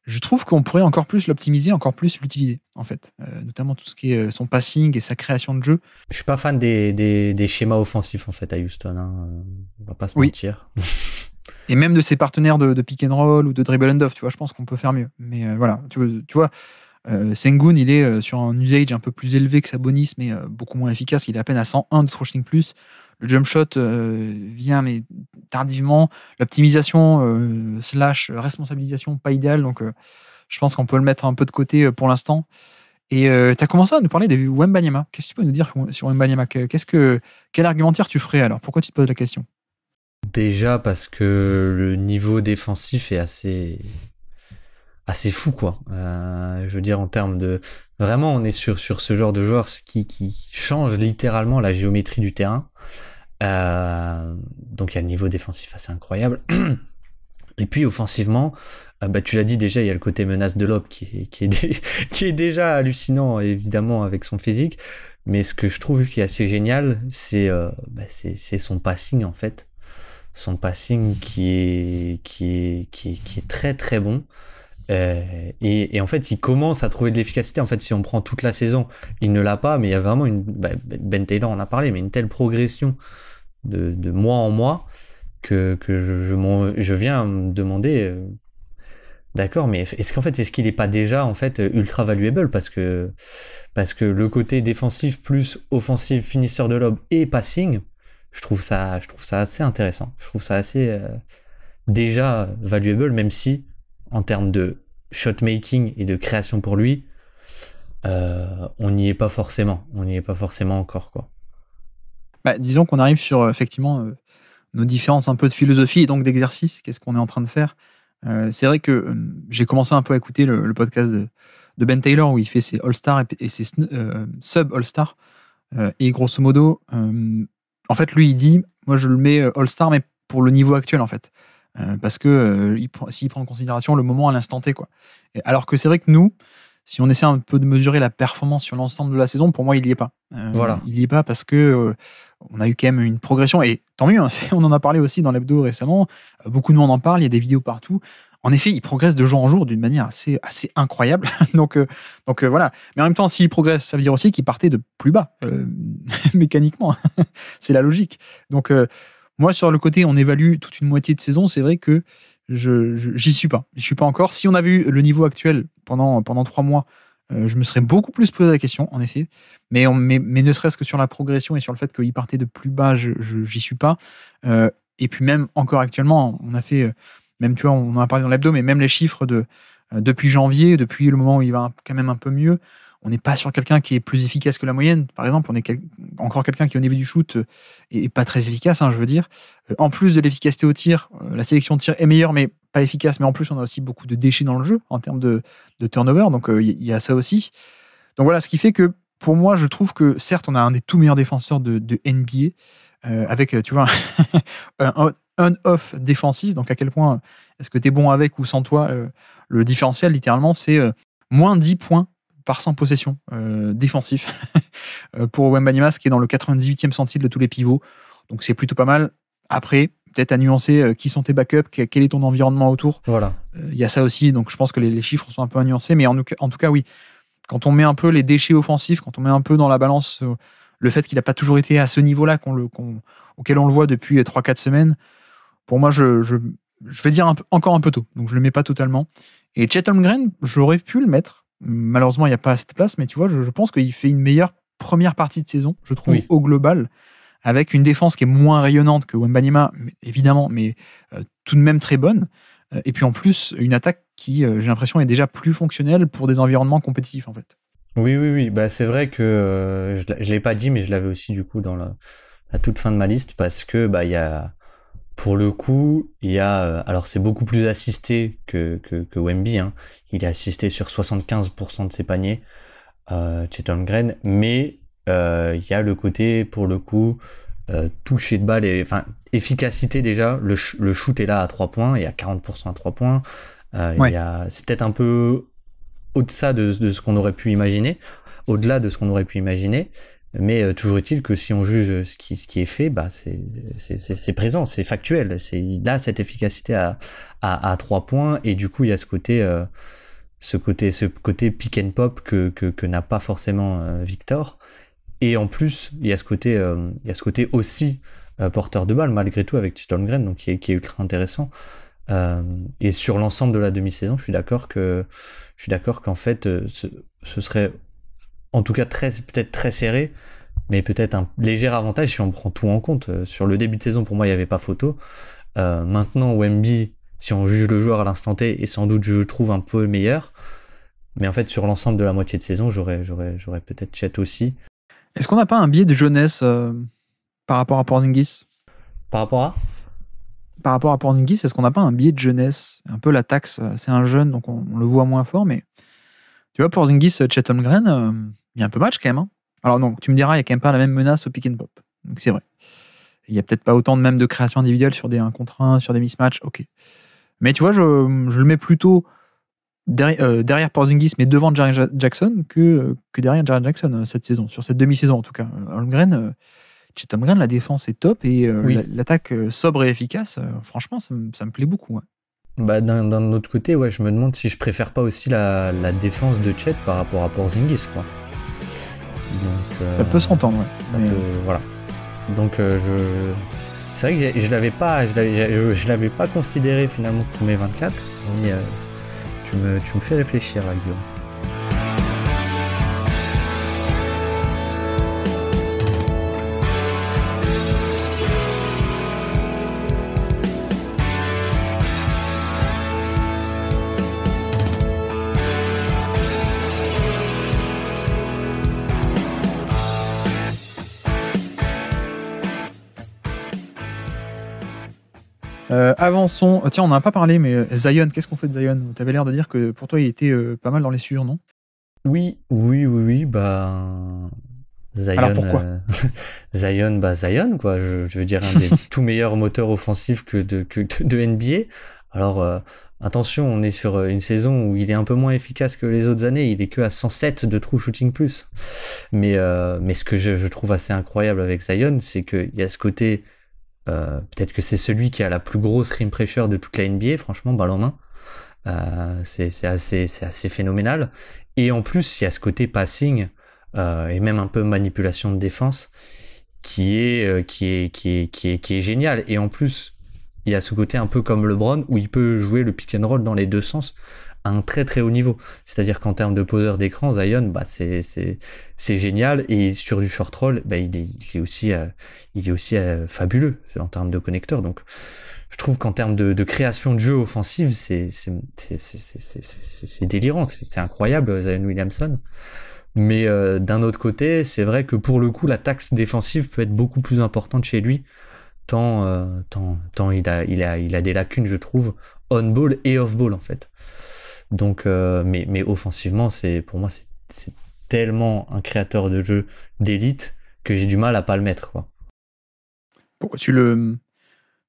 je trouve qu'on pourrait encore plus l'optimiser, encore plus l'utiliser, en fait. notamment tout ce
qui est son passing et sa création de jeu. Je suis pas fan des, des, schémas offensifs, en fait, à Houston. Hein. On va pas se
mentir. et même de ses partenaires de, de, pick and roll ou de dribble and off, tu vois, je pense qu'on peut faire mieux. Mais voilà, tu, tu vois, euh, Sengun, il est euh, sur un usage un peu plus élevé que Sabonis, mais euh, beaucoup moins efficace. Il est à peine à 101 de Trusting Plus. Le jump shot vient, mais tardivement. L'optimisation slash responsabilisation, pas idéale. Donc, je pense qu'on peut le mettre un peu de côté pour l'instant. Et tu as commencé à nous parler de Wembanyama. Qu'est-ce que tu peux nous dire sur Wembanyama Qu'est-ce que quel argumentaire tu ferais alors Pourquoi tu te poses la question
Déjà parce que le niveau défensif est assez assez fou quoi. Euh, je veux dire en termes de vraiment on est sur sur ce genre de joueur qui qui change littéralement la géométrie du terrain. Euh, donc il y a le niveau défensif assez incroyable. Et puis offensivement, euh, bah, tu l'as dit déjà, il y a le côté menace de l'ope qui est, qui, est qui est déjà hallucinant évidemment avec son physique. Mais ce que je trouve qui est assez génial, bah, c'est c'est son passing en fait. Son passing qui est, qui est, qui est, qui est très très bon. Euh, et, en fait, il commence à trouver de l'efficacité. En fait, si on prend toute la saison, il ne l'a pas, mais il y a vraiment une. Bah, ben Taylor en a parlé, mais une telle progression de, mois en mois que, je, je, viens me demander. Euh, d'accord, mais est-ce qu'en fait, est-ce qu'il n'est pas déjà en fait ultra valuable parce que parce que le côté défensif plus offensif, finisseur de lobe et passing, je trouve ça, je trouve ça assez intéressant. Je trouve ça assez euh, déjà valuable, même si en termes de shot making et de création pour lui, euh, on n'y est pas forcément. On n'y est pas forcément encore. Quoi. Bah, disons qu'on arrive sur effectivement euh, nos différences
un peu de philosophie et donc d'exercice. Qu'est-ce qu'on est en train de faire euh, C'est vrai que j'ai commencé un peu à écouter le, podcast de, de, Ben Taylor où il fait ses All-Star et, ses sub All-Star. et grosso modo, en fait, lui, il dit moi, je le mets All-Star, mais pour le niveau actuel, en fait. Euh, parce que euh, s'il prend en considération le moment à l'instant T. Quoi. alors que c'est vrai que nous, si on essaie un peu de mesurer la performance sur l'ensemble de la saison, pour moi, il n'y est pas. Euh, voilà. Il n'y est pas parce que on a eu quand même une progression. Et tant mieux, hein, on en a parlé aussi dans l'hebdo récemment. Beaucoup de monde en parle, il y a des vidéos partout. En effet, il progresse de jour en jour d'une manière assez, assez incroyable. donc, donc voilà. Mais en même temps, s'il progresse, ça veut dire aussi qu'il partait de plus bas, mécaniquement. c'est la logique. Donc, moi, sur le côté, on évalue toute une moitié de saison. C'est vrai que je j'y suis pas. Je suis pas encore. Si on avait vu le niveau actuel pendant pendant trois mois, euh, je me serais beaucoup plus posé la question, en effet. Mais mais, ne serait-ce que sur la progression et sur le fait qu'il partait de plus bas, j'y suis pas. Euh, et puis même encore actuellement, on a fait euh, même tu vois, on en a parlé dans l'hebdo, mais même les chiffres de depuis janvier, depuis le moment où il va quand même un peu mieux, on n'est pas sur quelqu'un qui est plus efficace que la moyenne. Par exemple, on est encore quelqu'un qui, au niveau du shoot, euh, est pas très efficace, hein, je veux dire. Euh, en plus de l'efficacité au tir, euh, la sélection de tir est meilleure, mais pas efficace. Mais en plus, on a aussi beaucoup de déchets dans le jeu en termes de, turnover. Donc, il y a ça aussi. Donc voilà, ce qui fait que pour moi, je trouve que certes, on a un des tout meilleurs défenseurs de, NBA, avec, tu vois, un, off défensif. Donc à quel point est-ce que tu es bon avec ou sans toi Le différentiel, littéralement, c'est moins 10 points par sans possession euh, défensif euh, pour Wembanyama, qui est dans le 98e centile de tous les pivots. Donc c'est plutôt pas mal. Après, peut-être à nuancer euh, qui sont tes backups, quel est ton environnement autour. Voilà. Euh, il y a ça aussi, donc je pense que les, chiffres sont un peu à nuancer, mais en, tout cas, oui. Quand on met un peu les déchets offensifs, quand on met un peu dans la balance le fait qu'il n'a pas toujours été à ce niveau-là qu'on le, auquel on le voit depuis 3-4 semaines, pour moi, je, je, vais dire encore un peu tôt. Donc je ne le mets pas totalement. Et Chet Holmgren, j'aurais pu le mettre Malheureusement, il n'y a pas cette place, mais tu vois, je, pense qu'il fait une meilleure première partie de saison, je trouve, au global, avec une défense qui est moins rayonnante que Wembanyama, évidemment, mais euh, tout de même très bonne. Euh, et puis en plus, une attaque qui, euh, j'ai l'impression, est déjà plus fonctionnelle pour des environnements compétitifs, en fait.
Oui, oui, oui. Bah, c'est vrai que je ne l'ai pas dit, mais je l'avais aussi, du coup, dans la, toute fin de ma liste, parce que bah, y a, pour le coup, il y a. Euh, alors, c'est beaucoup plus assisté que, que, Wemby. Hein. Il est assisté sur 75% de ses paniers, euh, Green. Mais euh, il y a le côté, pour le coup, euh, toucher de balle et. Enfin, efficacité déjà. Le, shoot est là à 3 points. Il y a 40% à 3 points. Euh, c'est peut-être un peu au-delà de, ce qu'on aurait pu imaginer. Au-delà de ce qu'on aurait pu imaginer. Mais euh, toujours est-il que si on juge ce qui, ce qui est fait, bah c'est présent, c'est factuel. Il a cette efficacité à, à, points et du coup il y a ce côté, euh, ce côté, ce côté pick and pop que, que, n'a pas forcément euh, Victor. Et en plus, il y a ce côté, il y a ce côté aussi porteur de balle malgré tout avec Tito donc qui est, qui ultra intéressant. et sur l'ensemble de la demi-saison, je suis d'accord que je suis d'accord qu'en fait ce, ce serait en tout cas très peut-être très serré, mais peut-être un léger avantage si on prend tout en compte. Euh, sur le début de saison, pour moi, il n'y avait pas photo. Euh, maintenant, Wemby, si on juge le joueur à l'instant T, et sans doute, je le trouve, un peu meilleur. Mais en fait, sur l'ensemble de la moitié de saison, j'aurais, j'aurais, j'aurais peut-être Chet aussi. Est-ce qu'on n'a
pas un biais de jeunesse euh, par rapport à Porzingis Par rapport à Par rapport à Porzingis, est-ce qu'on n'a pas un biais de jeunesse Un peu la taxe, c'est un jeune, donc on, le voit moins fort, mais tu vois, Porzingis, Chet Holmgren, il y a un peu match quand même. Hein. Alors non, tu me diras, il n'y a quand même pas la même menace au pick and pop. Donc c'est vrai. Il n'y a peut-être pas autant de même de création individuelle sur des 1 contre 1, sur des mismatchs, ok. Mais tu vois, je, le mets plutôt euh, derrière, Porzingis, mais devant Jared Jackson que, que derrière Jared Jackson euh, cette saison, sur cette demi-saison en tout cas. Euh, Holmgren, Chet Holmgren, la défense est top et l'attaque sobre et efficace, franchement, ça, me plaît beaucoup.
Bah, D'un autre côté, ouais, je me demande si je préfère pas aussi la, la défense de Chet par rapport à Porzingis. Quoi. Euh, ça peut s'entendre, euh, voilà. Donc euh, je, c'est vrai que je l'avais pas, je l'avais, pas considéré finalement pour mes 24. Mais, tu me, tu me fais réfléchir là, Guillaume.
Euh, avançons. Euh, tiens, on n'en a pas parlé, mais euh, Zion, qu'est-ce qu'on fait de Zion Tu avais l'air de dire que pour toi, il était pas mal dans les sures non
Oui, oui, oui, oui. Bah. Zion, Alors pourquoi Zion, bah Zion, quoi. Je, veux dire, un des tout meilleurs moteurs offensifs que de, que de, NBA. Alors, attention, on est sur une saison où il est un peu moins efficace que les autres années. Il est que à 107 de true shooting plus. Mais, mais ce que je, je trouve assez incroyable avec Zion, c'est qu'il y a ce côté euh, peut-être que c'est celui qui a la plus grosse rim pressure de toute la NBA, franchement, balle en main. Euh, c'est, c'est, assez, c'est assez phénoménal. Et en plus, il y a ce côté passing euh, et même un peu manipulation de défense qui est, qui, est, qui, est, qui, est, qui est génial. Et en plus, il y a ce côté un peu comme LeBron où il peut jouer le pick and roll dans les deux sens un très très haut niveau. C'est-à-dire qu'en termes de poseur d'écran, Zion, bah, c'est, c'est, c'est génial. Et sur du short roll, bah, il, est, aussi, il est aussi euh, euh, fabuleux en termes de connecteur. Donc, je trouve qu'en termes de, création de jeu offensive, c'est, c'est, c'est délirant. C'est incroyable, Zion Williamson. Mais euh, d'un autre côté, c'est vrai que pour le coup, la taxe défensive peut être beaucoup plus importante chez lui. Tant, tant, tant, il, a, il, a, il a des lacunes, je trouve, on-ball et off-ball, en fait. Donc, euh, mais, mais offensivement, c'est pour moi, c'est tellement un créateur de jeu d'élite que j'ai du mal à pas le mettre. Quoi.
Pourquoi tu le,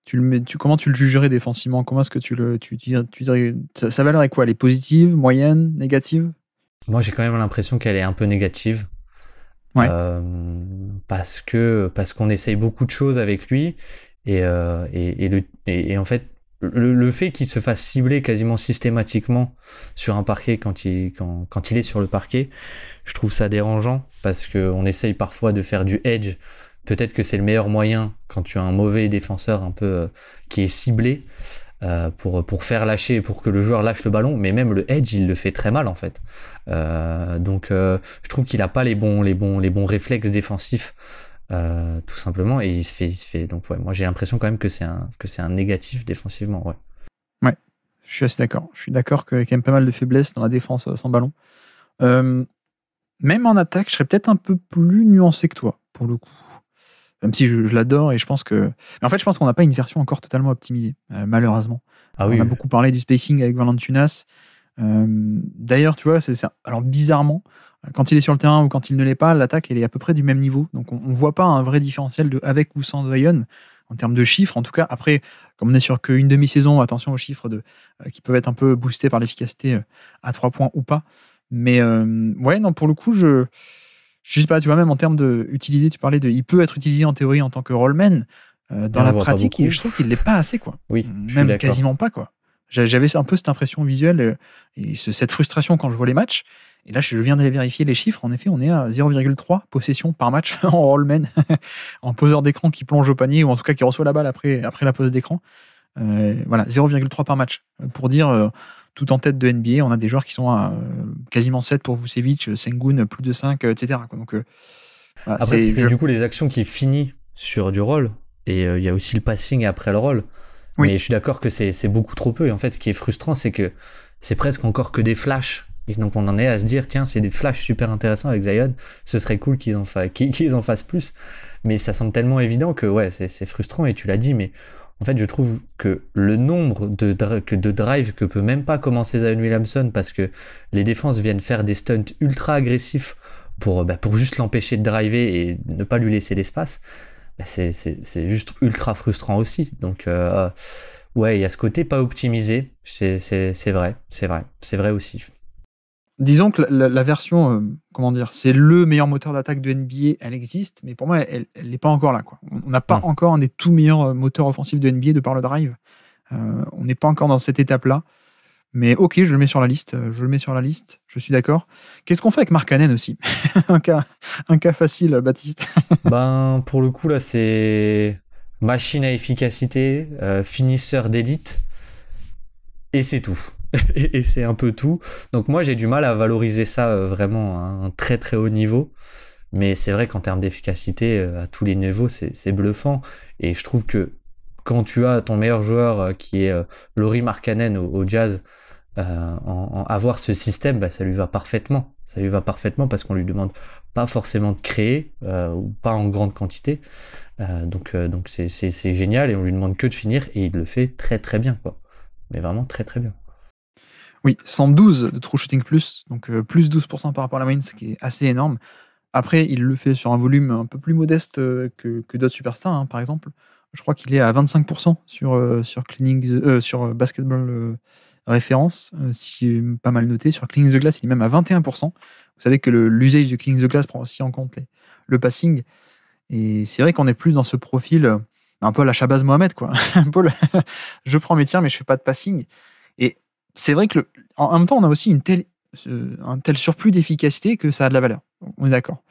tu le mets, comment tu le jugerais défensivement Comment est-ce que tu le, tu, dirais, sa, valeur est quoi Elle est positive, moyenne,
négative Moi, j'ai quand même l'impression qu'elle est un peu négative. Ouais. Euh, parce que parce qu'on essaye beaucoup de choses avec lui et, euh, et, et en fait le, fait qu'il se fasse cibler quasiment systématiquement sur un parquet quand il, quand, quand il est sur le parquet, je trouve ça dérangeant parce qu'on essaye parfois de faire du edge. Peut-être que c'est le meilleur moyen quand tu as un mauvais défenseur un peu euh, qui est ciblé euh, pour, pour faire lâcher, pour que le joueur lâche le ballon, mais même le edge, il le fait très mal en fait. Euh, donc je trouve qu'il n'a pas les bons, les, bons, les bons réflexes défensifs euh, tout simplement. Et il se fait, se fait. Donc ouais, moi j'ai l'impression quand même que c'est un que c'est un négatif défensivement. Ouais.
Ouais, je suis assez d'accord. Je suis d'accord qu'il y a quand même pas mal de faiblesses dans la défense euh, sans ballon. Euh, même en attaque, je serais peut-être un peu plus nuancé que toi pour le coup. Même si je, l'adore et je pense que. Mais en fait, je pense qu'on n'a pas une version encore totalement optimisée, malheureusement. Ah, on a beaucoup parlé du spacing avec Valentunas. D'ailleurs, tu vois, c'est alors bizarrement, quand il est sur le terrain ou quand il ne l'est pas, l'attaque, elle est à peu près du même niveau. Donc on ne voit pas un vrai différentiel de avec ou sans Zion en termes de chiffres. En tout cas, après, comme on est sur qu'une demi-saison, attention aux chiffres de, euh, qui peuvent être un peu boostés par l'efficacité euh, à trois points ou pas. Mais euh, ouais, non, pour le coup, je ne sais pas, tu vois, même en termes de utiliser, tu parlais de, il peut être utilisé en théorie en tant que rollman. dans ah, la pratique, je trouve qu'il l'est pas assez, quoi. Oui, même quasiment pas, quoi. J'avais un peu cette impression visuelle et cette frustration quand je vois les matchs. Et là, je viens d'aller vérifier les chiffres. En effet, on est à 0,3 possession par match en rollman, en poseur d'écran qui plonge au panier ou en tout cas qui reçoit la balle après, après la pose d'écran. Euh, voilà, 0,3 par match. Euh, pour dire, euh, tout en tête de NBA, on a des joueurs qui sont à quasiment 7 pour Vucevic, Sengun, plus de 5, etc. Donc, après, c'est du coup
les actions qui finissent sur du roll. Et il y a aussi le passing après le roll. Mais je suis d'accord que c'est beaucoup trop peu. Et en fait, ce qui est frustrant, c'est que c'est presque encore que des flashs et donc on en est à se dire, tiens, c'est des flashs super intéressants avec Zion, ce serait cool qu'ils en, fassent plus. Mais ça semble tellement évident que ouais, c'est frustrant et tu l'as dit, mais en fait je trouve que le nombre de, de drives que peut même pas commencer Zion Williamson parce que les défenses viennent faire des stunts ultra agressifs pour, bah, pour juste l'empêcher de driver et ne pas lui laisser l'espace, bah, c'est juste ultra frustrant aussi. Donc euh, ouais, il y a ce côté pas optimisé, c'est vrai, c'est vrai, c'est vrai aussi
disons que la, version, euh, comment dire, c'est le meilleur moteur d'attaque de NBA, elle existe, mais pour moi, elle n'est pas encore là. Quoi. On n'a pas encore un des tout meilleurs euh, moteurs offensifs de NBA de par le drive. Euh, on n'est pas encore dans cette étape-là. Mais ok, je le mets sur la liste. Je le mets sur la liste. Je suis d'accord. Qu'est-ce qu'on fait avec Mark aussi un, cas, facile, Baptiste.
ben, pour le coup, là, c'est machine à efficacité, finisseur d'élite, et c'est tout. et, c'est un peu tout. Donc moi j'ai du mal à valoriser ça euh, vraiment hein, à un très très haut niveau. Mais c'est vrai qu'en termes d'efficacité, euh, à tous les niveaux, c'est bluffant. Et je trouve que quand tu as ton meilleur joueur euh, qui est Laurie Markkanen au, jazz, en, avoir ce système, bah, ça lui va parfaitement. Ça lui va parfaitement parce qu'on lui demande pas forcément de créer ou pas en grande quantité. donc donc c'est génial et on lui demande que de finir et il le fait très très bien quoi. Mais vraiment très très bien. Oui, 112 de true
shooting plus, donc euh, plus 12% par rapport à la moyenne, ce qui est assez énorme. Après, il le fait sur un volume un peu plus modeste euh, que, d'autres superstars, hein, par exemple. Je crois qu'il est à 25% sur, euh, sur, cleaning, sur basketball référence, si pas mal noté. Sur cleaning the glass, il est même à 21%. Vous savez que l'usage de cleaning the glass prend aussi en compte le passing. Et c'est vrai qu'on est plus dans ce profil un peu à la Shabazz Mohamed, quoi. un je prends mes tirs, mais je fais pas de passing c'est vrai que en, même temps, on a aussi un tel surplus d'efficacité que ça a de la valeur. On est d'accord.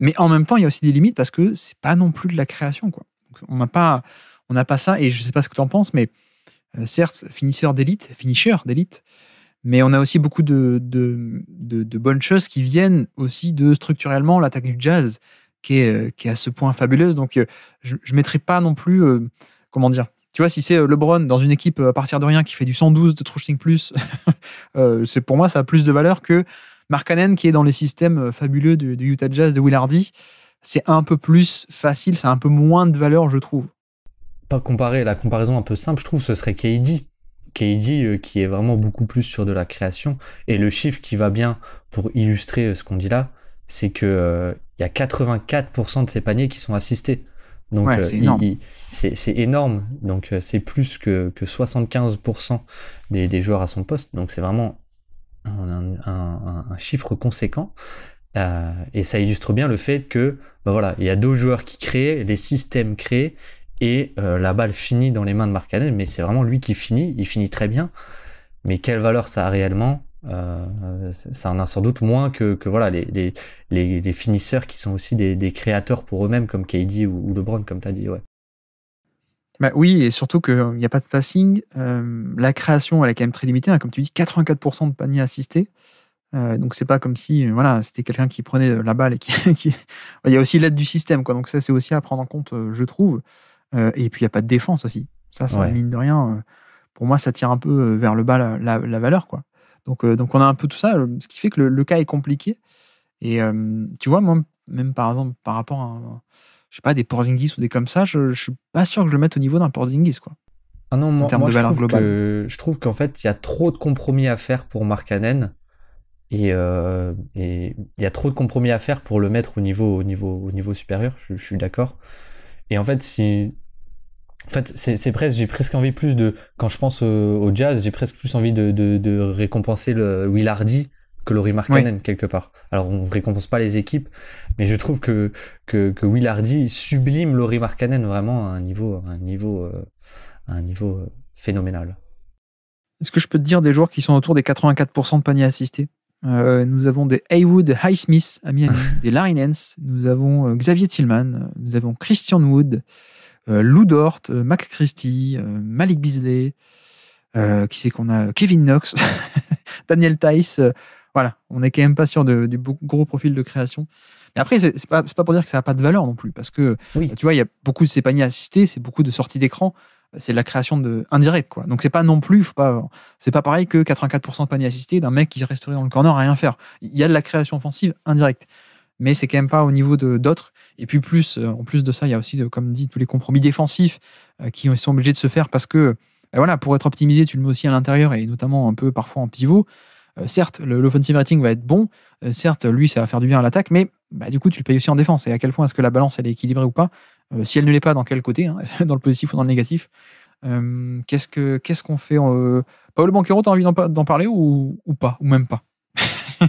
Mais en même temps, il y a aussi des limites parce que c'est pas non plus de la création. Quoi. on n'a pas, ça. Et je ne sais pas ce que tu en penses, mais euh, certes, finisseur d'élite, finisher d'élite, mais on a aussi beaucoup de, bonnes choses qui viennent aussi de structurellement l'attaque du jazz, qui est, euh, à ce point fabuleuse. Donc, euh, je, ne mettrai pas non plus, comment dire, tu vois, si c'est euh, LeBron dans une équipe euh, à partir de rien qui fait du 112 de Trouchting Plus, euh, c'est pour moi, ça a plus de valeur que Mark qui est dans les systèmes fabuleux du, Utah Jazz de Will Hardy.
C'est un peu plus facile, c'est un peu moins de valeur, je trouve. Pas comparer, la comparaison un peu simple, je trouve, ce serait KD. KD qui est vraiment beaucoup plus sur de la création. Et le chiffre qui va bien pour illustrer ce qu'on dit là, c'est que il y a 84% de ces paniers qui sont assistés. Donc euh, c'est énorme. Donc euh, c'est plus que, que 75% des, joueurs à son poste. Donc c'est vraiment un, chiffre conséquent. Euh, et ça illustre bien le fait que bah voilà, il y a deux joueurs qui créent, des systèmes créés, et la balle finit dans les mains de Marcanel, mais c'est vraiment lui qui finit, il finit très bien. Mais quelle valeur ça a réellement euh, ça en a sans doute moins que, que voilà les, les, les, finisseurs qui sont aussi des, créateurs pour eux-mêmes comme KD ou, LeBron comme tu as dit ouais. Bah oui, et surtout qu'il
n'y euh, a pas de passing. Euh, la création, elle est quand même très limitée. Hein. Comme tu dis, 84% de paniers assistés. donc, c'est pas comme si voilà, c'était quelqu'un qui prenait la balle et qui. Il y a aussi l'aide du système. Quoi. Donc, ça, c'est aussi à prendre en compte, je trouve. et puis, il n'y a pas de défense aussi. Ça, ça mine de rien. Pour moi, ça tire un peu vers le bas la, la, la valeur. Quoi. Donc, euh, donc on a un peu tout ça, ce qui fait que le, cas est compliqué. Et euh, tu vois, moi, même par exemple, par rapport à, je sais pas, des Porzingis ou des comme ça, je, ne suis pas sûr que je le mette au niveau d'un Porzingis, quoi.
Ah non, moi, je, trouve je, trouve qu'en fait, il y a trop de compromis à faire pour Markkanen euh, et il y a trop de compromis à faire pour le mettre au niveau, au niveau, au niveau supérieur, je suis d'accord. Et en fait, si en fait, c'est presque, j'ai presque envie plus de, quand je pense au, jazz, j'ai presque plus envie de, récompenser le Will Hardy que Laurie Markkanen quelque part. Alors on récompense pas les équipes, mais je trouve que que, Will Hardy sublime Laurie Markkanen vraiment à un niveau, un niveau, euh, un niveau euh, phénoménal. Est-ce que je peux te dire des joueurs qui sont autour des 84% de paniers
assistés euh, Nous avons des Heywood Highsmith à des Larry nous avons Xavier Tillman, nous avons Christian Wood. Euh, Lou Dort, euh, Max Christie, euh, Malik Bisley, qui c'est qu'on a Kevin Knox, Daniel Tice. voilà, on n'est quand même pas sûr du gros profil de création. Mais après, c'est pas, pas pour dire que ça n'a pas de valeur non plus, parce que tu vois, il y a beaucoup de ces paniers assistés, c'est beaucoup de sorties d'écran c'est de la création de indirecte quoi. Donc c'est pas non plus, pas, c'est pas pareil que 84% de panier assisté d'un mec qui resterait dans le corner à rien faire. Il y a de la création offensive indirecte mais c'est quand même pas au niveau d'autres. Et puis plus, euh, en plus de ça, il y a aussi, euh, comme dit, tous les compromis défensifs euh, qui sont obligés de se faire parce que, voilà, pour être optimisé, tu le mets aussi à l'intérieur et notamment un peu parfois en pivot. certes, l'offensive rating va être bon, certes, lui, ça va faire du bien à l'attaque, mais bah, du coup, tu le payes aussi en défense. Et à quel point est-ce que la balance, elle est équilibrée ou pas Si elle ne l'est pas, dans quel côté hein, Dans le positif ou dans le négatif Qu'est-ce qu'on fait Paolo Banquero, as envie d'en parler ou, ou pas Ou même pas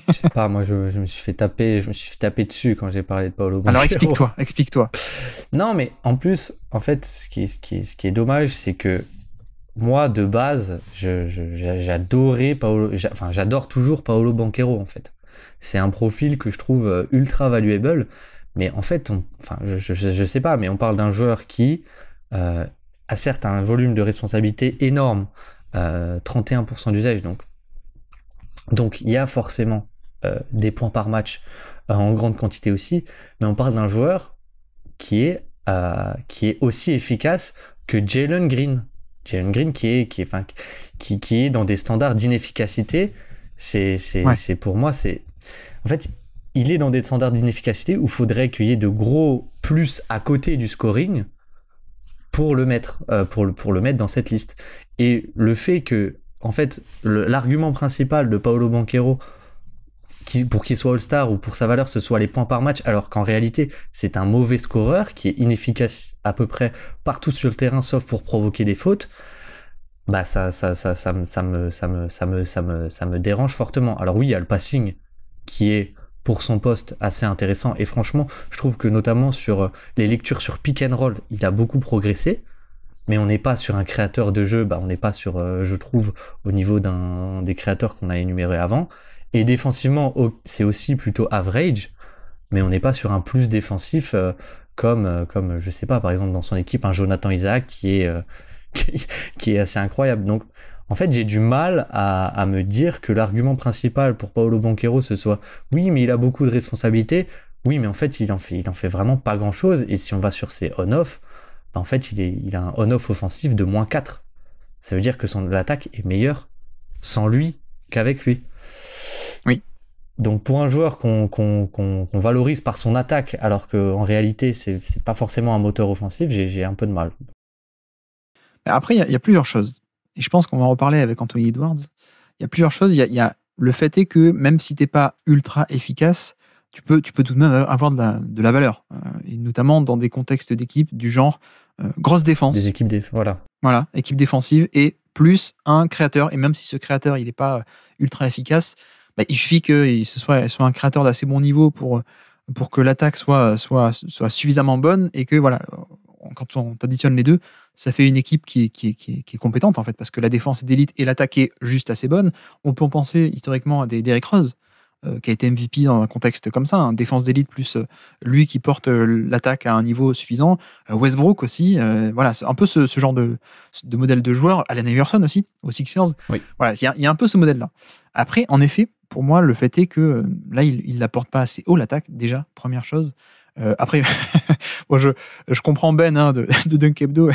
je sais pas, moi, je, me suis fait taper, je me suis fait dessus quand j'ai parlé de Paolo Banquero. Alors explique-toi, explique-toi. non, mais en plus, en fait, ce qui, ce qui, est dommage, c'est que moi, de base, j'adorais Paolo, enfin, j'adore toujours Paolo Banquero, en fait. C'est un profil que je trouve euh, ultra valuable, mais en fait, enfin, je, ne sais pas, mais on parle d'un joueur qui euh, a certes un volume de responsabilité énorme, 31% euh, d'usage, donc donc il y a forcément euh, des points par match euh, en grande quantité aussi, mais on parle d'un joueur qui est, euh, qui est aussi efficace que Jalen Green. Jalen Green qui est, qui est, qui, est dans des standards d'inefficacité, c'est pour moi, c'est... En fait, il est dans des standards d'inefficacité où il faudrait qu'il y ait de gros plus à côté du scoring pour le mettre, pour, le, pour le mettre dans cette liste. Et le fait que en fait, l'argument principal de Paolo Banquero pour qu'il soit All-Star ou pour sa valeur, ce soit les points par match, alors qu'en réalité, c'est un mauvais scoreur qui est inefficace à peu près partout sur le terrain, sauf pour provoquer des fautes. Bah, ça, ça, ça, ça, me, ça, me, ça, me, ça, me, ça, me, ça me dérange fortement. Alors, oui, il y a le passing qui est pour son poste assez intéressant. Et franchement, je trouve que notamment sur euh, les lectures sur pick and roll, il a beaucoup progressé mais on n'est pas sur un créateur de jeu, bah on n'est pas sur, euh, je trouve, au niveau d'un des créateurs qu'on a énuméré avant. Et défensivement, c'est aussi plutôt average, mais on n'est pas sur un plus défensif euh, comme, euh, comme, je sais pas, par exemple dans son équipe, un Jonathan Isaac qui est, qui, est assez incroyable. Donc, en fait, j'ai du mal à, à, me dire que l'argument principal pour Paolo Banquero ce soit oui, mais il a beaucoup de responsabilités. Oui, mais en fait, il en fait, il en fait vraiment pas grand chose. Et si on va sur ses on-off, bah, en fait, il, a un on-off offensif de moins 4. Ça veut dire que son attaque est meilleure sans lui qu'avec lui. Oui. Donc pour un joueur qu'on valorise par son attaque, alors qu'en réalité, c'est pas forcément un moteur offensif, j'ai un peu de mal. Après, il
y, a plusieurs choses. Et je pense qu'on va en reparler avec Anthony Edwards. Il y a plusieurs choses. Il y a, le fait est que même si tu n'es pas ultra efficace, tu peux, tu peux tout de même avoir de la, valeur, euh, et notamment dans des contextes d'équipe du genre euh, grosse défense. Des équipes voilà. Voilà, équipe défensive et plus un créateur. Et même si ce créateur, il n'est pas euh, ultra efficace, bah, il suffit que ce soit, soit un créateur d'assez bon niveau pour, pour que l'attaque soit, soit, soit suffisamment bonne et que, voilà, quand on additionne les deux, ça fait une équipe qui est, qui qui compétente, en fait, parce que la défense est d'élite et l'attaque est juste assez bonne. On peut en penser historiquement à des Derrick Rose, euh, qui a été MVP dans un contexte comme ça, un hein. défense d'élite plus euh, lui qui porte euh, l'attaque à un niveau suffisant, Westbrook aussi, voilà, un peu ce, genre de, modèle de joueur, Allen Iverson aussi, aux Sixers, voilà, il y, y, a un peu ce modèle-là. Après, en effet, pour moi, le fait est que là, il ne la porte pas assez haut l'attaque, déjà, première chose. Euh, après, moi je, je comprends Ben hein, de, de Dunk Hebdo.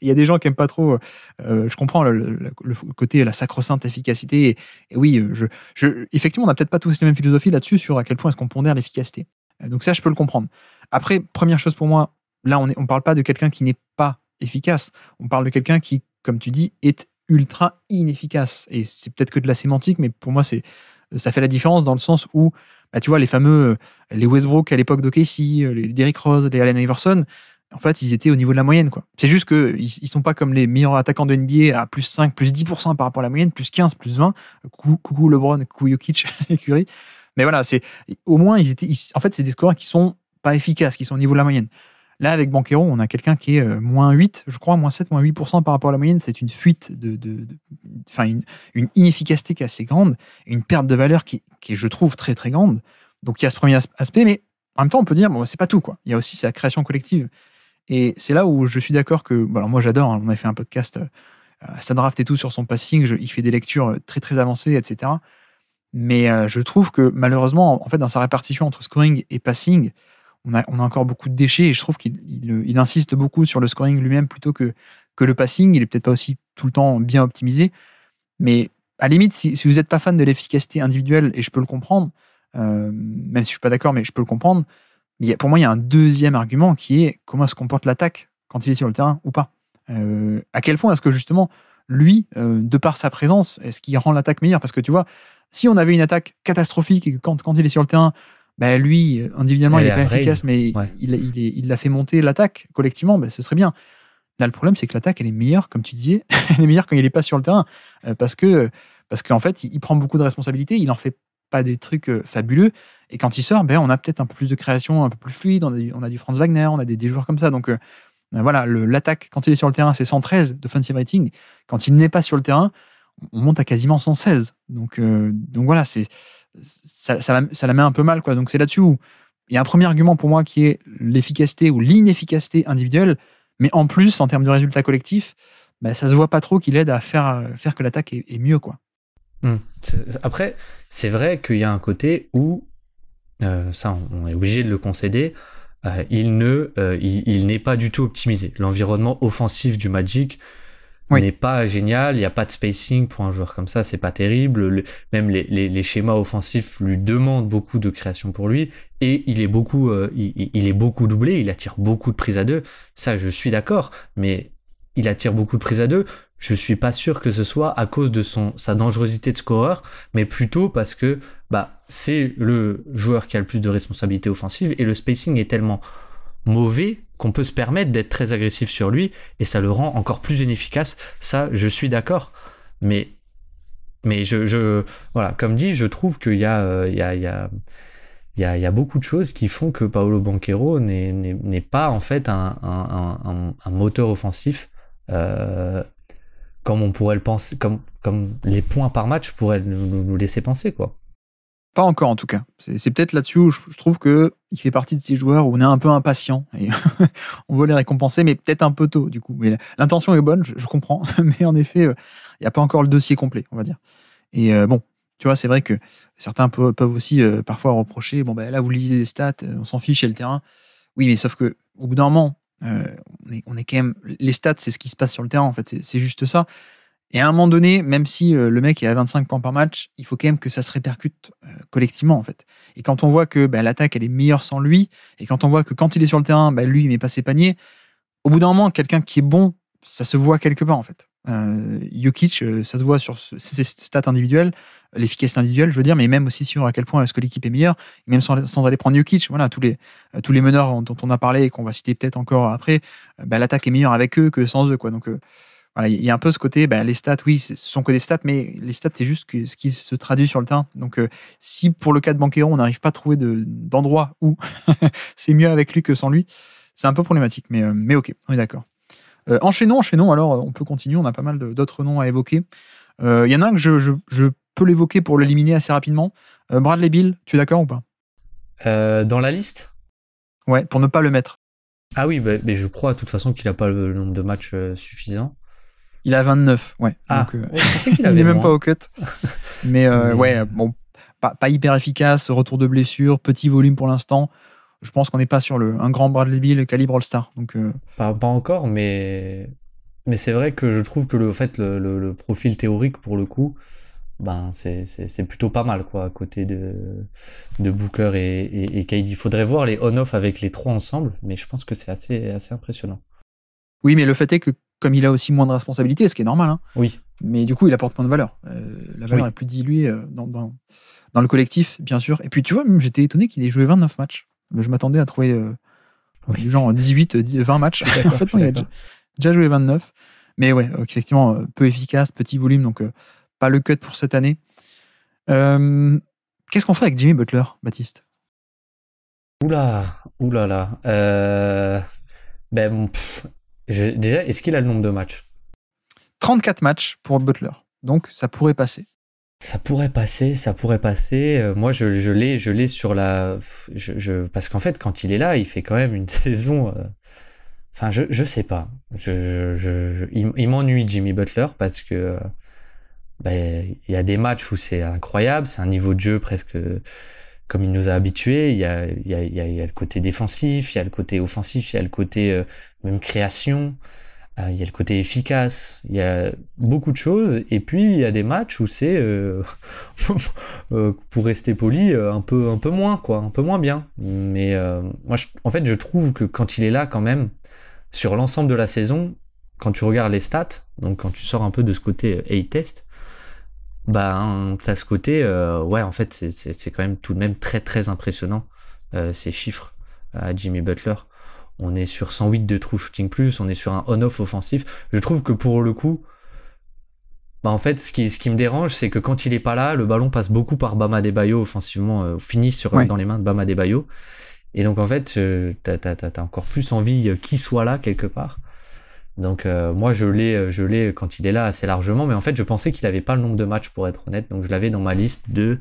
Il y a des gens qui aiment pas trop. Euh, je comprends le, côté la sacro-sainte efficacité. Et, oui, je, je, effectivement, on n'a peut-être pas tous les mêmes philosophies là-dessus sur à quel point est-ce qu'on pondère l'efficacité. Euh, donc ça, je peux le comprendre. Après, première chose pour moi, là, on ne on parle pas de quelqu'un qui n'est pas efficace. On parle de quelqu'un qui, comme tu dis, est ultra inefficace. Et c'est peut-être que de la sémantique, mais pour moi, c'est ça fait la différence dans le sens où ah, tu vois, les fameux, euh, les Westbrook à l'époque de Casey, euh, les Derrick Rose, les Allen Iverson, en fait, ils étaient au niveau de la moyenne. quoi. C'est juste qu'ils ne sont pas comme les meilleurs attaquants de NBA à plus 5, plus 10% par rapport à la moyenne, plus 15, plus 20. Coucou, LeBron, coucou Jokic Mais voilà, c'est au moins, ils étaient, en fait, c'est des scores qui sont pas efficaces, qui sont au niveau de la moyenne. Là, avec banqueron on a quelqu'un qui est euh, moins 8, je crois, moins 7, moins 8% par rapport à la moyenne. C'est une fuite, de, de, une, inefficacité qui est assez grande une perte de valeur qui, qui, je trouve, très, très grande. Donc, il y a ce premier aspect, mais en même temps, on peut dire, bon, c'est pas tout, quoi. Il y a aussi sa création collective. Et c'est là où je suis d'accord que, moi, j'adore, hein, on a fait un podcast, euh, ça et tout sur son passing, il fait des lectures euh, très, très avancées, etc. Mais euh, je trouve que, malheureusement, en fait, dans sa répartition entre scoring et passing, on a, encore beaucoup de déchets et je trouve qu'il euh, insiste beaucoup sur le scoring lui-même plutôt que, que le passing. Il est peut-être pas aussi tout le temps bien optimisé. Mais à limite, si, vous n'êtes pas fan de l'efficacité individuelle, et je peux le comprendre, euh, même si je suis pas d'accord, mais je peux le comprendre, pour moi, il y a un deuxième argument qui est comment se comporte l'attaque quand il est sur le terrain ou pas. Euh, à quel point est-ce que justement, lui, de par sa présence, est-ce qu'il rend l'attaque meilleure Parce que tu vois, si on avait une attaque catastrophique et quand, quand il est sur le terrain, bah, lui, euh, individuellement, il n'est pas efficace, mais il, l'a fait monter l'attaque collectivement, bah, ce serait bien. Là, le problème, c'est que l'attaque, elle est meilleure, comme tu disais, elle est meilleure quand il n'est pas sur le terrain, euh, parce que parce qu'en fait, il, prend beaucoup de responsabilités, il n'en fait pas des trucs euh, fabuleux, et quand il sort, ben, on a peut-être un peu plus de création, un peu plus fluide, on a du, Franz Wagner, on a des, joueurs comme ça, donc ben, voilà, l'attaque, quand il est sur le terrain, c'est 113 de defensive Writing. quand il n'est pas sur le terrain, on monte à quasiment 116, donc, donc voilà, c'est ça, ça, la, met un peu mal. Quoi. Donc c'est là-dessus où il y a un premier argument pour moi qui est l'efficacité ou l'inefficacité individuelle, mais en plus, en termes de résultats collectifs, ben, ça se voit pas trop qu'il aide à faire, euh, faire que l'attaque est, mieux. quoi.
Hmm. Après, c'est vrai qu'il y a un côté où, euh, ça on est obligé de le concéder, euh, il ne, il n'est pas du tout optimisé. L'environnement offensif du Magic, il n'est pas génial. Il n'y a pas de spacing pour un joueur comme ça, c'est pas terrible. même les, schémas offensifs lui demandent beaucoup de création pour lui et il est beaucoup, euh, il, est beaucoup doublé. Il attire beaucoup de prises à deux. Ça, je suis d'accord, mais il attire beaucoup de prises à deux. Je suis pas sûr que ce soit à cause de son sa dangerosité de scoreur, mais plutôt parce que bah c'est le joueur qui a le plus de responsabilités offensives et le spacing est tellement mauvais qu'on peut se permettre d'être très agressif sur lui et ça le rend encore plus inefficace. Ça, je suis d'accord. Mais, mais je, voilà, comme dit, je trouve qu'il euh, y a, il y a, il y a il y, a, beaucoup de choses qui font que Paolo Banquero n'est pas en fait un, un, moteur offensif euh, comme on pourrait le penser, comme, comme les points par match pourraient nous laisser penser quoi.
Pas encore en tout cas. C'est peut-être là-dessus où je, trouve que il fait partie de ces joueurs où on est un peu impatient et on veut les récompenser, mais peut-être un peu tôt du coup. Mais l'intention est bonne, je, comprends, mais en effet, euh, il n'y a pas encore le dossier complet, on va dire. Et euh, bon, tu vois, c'est vrai que certains peuvent, aussi euh, parfois reprocher, bon ben là vous lisez les stats, on s'en fiche, et le terrain. Oui, mais sauf que au bout d'un moment, on est, on, est, quand même, les stats, c'est ce qui se passe sur le terrain en fait, c'est juste ça. Et à un moment donné, même si euh, le mec est à 25 points par match, il faut quand même que ça se répercute euh, collectivement, en fait. Et quand on voit que bah, l'attaque, elle est meilleure sans lui, et quand on voit que quand il est sur le terrain, bah, lui, il met pas ses paniers, au bout d'un moment, quelqu'un qui est bon, ça se voit quelque part, en fait. Euh, euh ça se voit sur ses stats individuelles, l'efficacité individuelle, je veux dire, mais même aussi sur à quel point est-ce que l'équipe est meilleure, même sans, aller prendre Jokic, voilà, tous les, tous les meneurs dont on a parlé et qu'on va citer peut-être encore après, bah, l'attaque est meilleure avec eux que sans eux, quoi. Donc, il y a un peu ce côté, bah, les stats, oui, ce sont que des stats, mais les stats, c'est juste ce qui se traduit sur le teint Donc, euh, si pour le cas de Banquero, on n'arrive pas à trouver d'endroit où c'est mieux avec lui que sans lui, c'est un peu problématique. Mais, euh, mais ok, on est d'accord. Euh, enchaînons, enchaînons. Alors, on peut continuer. On a pas mal d'autres noms à évoquer. Il y en a un que je, peux l'évoquer pour l'éliminer assez rapidement. Bradley Bill, tu es d'accord ou pas Dans la liste Ouais, pour ne pas le
mettre. Ah oui, bah, mais je crois de toute façon qu'il n'a pas le nombre de matchs suffisant. Il a 29, ouais. Ah. Euh, il n'est même pas au cut. Mais, euh, ouais, bon,
pas, hyper efficace, retour de blessure, petit volume pour l'instant je pense qu'on n'est pas sur le, un grand bras Bradley Bill calibre All-Star.
Donc, euh, pas, encore, mais, mais c'est vrai que je trouve que le, fait, le, le, profil théorique, pour le coup, ben, c'est plutôt pas mal, quoi, à côté de, de Booker et, et, Il faudrait voir les on-off avec les trois ensemble, mais je pense que c'est assez, assez impressionnant.
Oui, mais le fait est que comme il a aussi moins de responsabilités, ce qui est normal. Hein. Oui. Mais du coup, il apporte moins de valeur. Euh, la valeur est plus diluée euh, dans, dans, le collectif, bien sûr. Et puis, tu vois, j'étais étonné qu'il ait joué 29 matchs. Je m'attendais à trouver euh, genre 18, 20 matchs. en fait, il a déjà, joué 29. Mais ouais, effectivement, peu efficace, petit volume, donc pas le cut pour cette année. Qu'est-ce qu'on fait avec Jimmy Butler, Baptiste
Oula, oulala. Là là. ben, bon déjà, est-ce qu'il a le nombre de matchs 34 matchs pour Butler. Donc, ça pourrait passer. Ça pourrait passer, ça pourrait passer. Euh, moi, je, l'ai, sur la. Je, Parce qu'en fait, quand il est là, il fait quand même une saison. Euh, enfin, je, ne sais pas. il, m'ennuie Jimmy Butler parce que euh, ben, il y a des matchs où c'est incroyable, c'est un niveau de jeu presque comme il nous a habitués, il y a, le côté défensif, il y a le côté offensif, il y a le côté euh, même création, euh, il y a le côté efficace, il y a beaucoup de choses. Et puis il y a des matchs où c'est, euh, pour rester poli, un peu, un peu moins quoi, un peu moins bien. Mais moi, en fait, je trouve que quand il est là, quand même, sur l'ensemble de la saison, quand tu regardes les stats, donc quand tu sors un peu de ce côté A-test, ben t'as ce côté, euh, ouais, en fait, c'est quand même tout de même très très impressionnant euh, ces chiffres euh, à Jimmy Butler. On est sur 108 de true shooting plus, on est sur un on-off offensif. Je trouve que pour le coup, bah en fait, ce qui, me dérange, c'est que quand il est pas là, le ballon passe beaucoup par Bama Debayo offensivement, finit sur, dans les mains de Bama Debayo. Et donc en fait, t'as encore plus envie qu'il soit là quelque part. Donc euh, moi je l'ai euh, je l'ai quand il est là assez largement, mais en fait je pensais qu'il n'avait pas le nombre de matchs pour être honnête, donc je l'avais dans ma liste de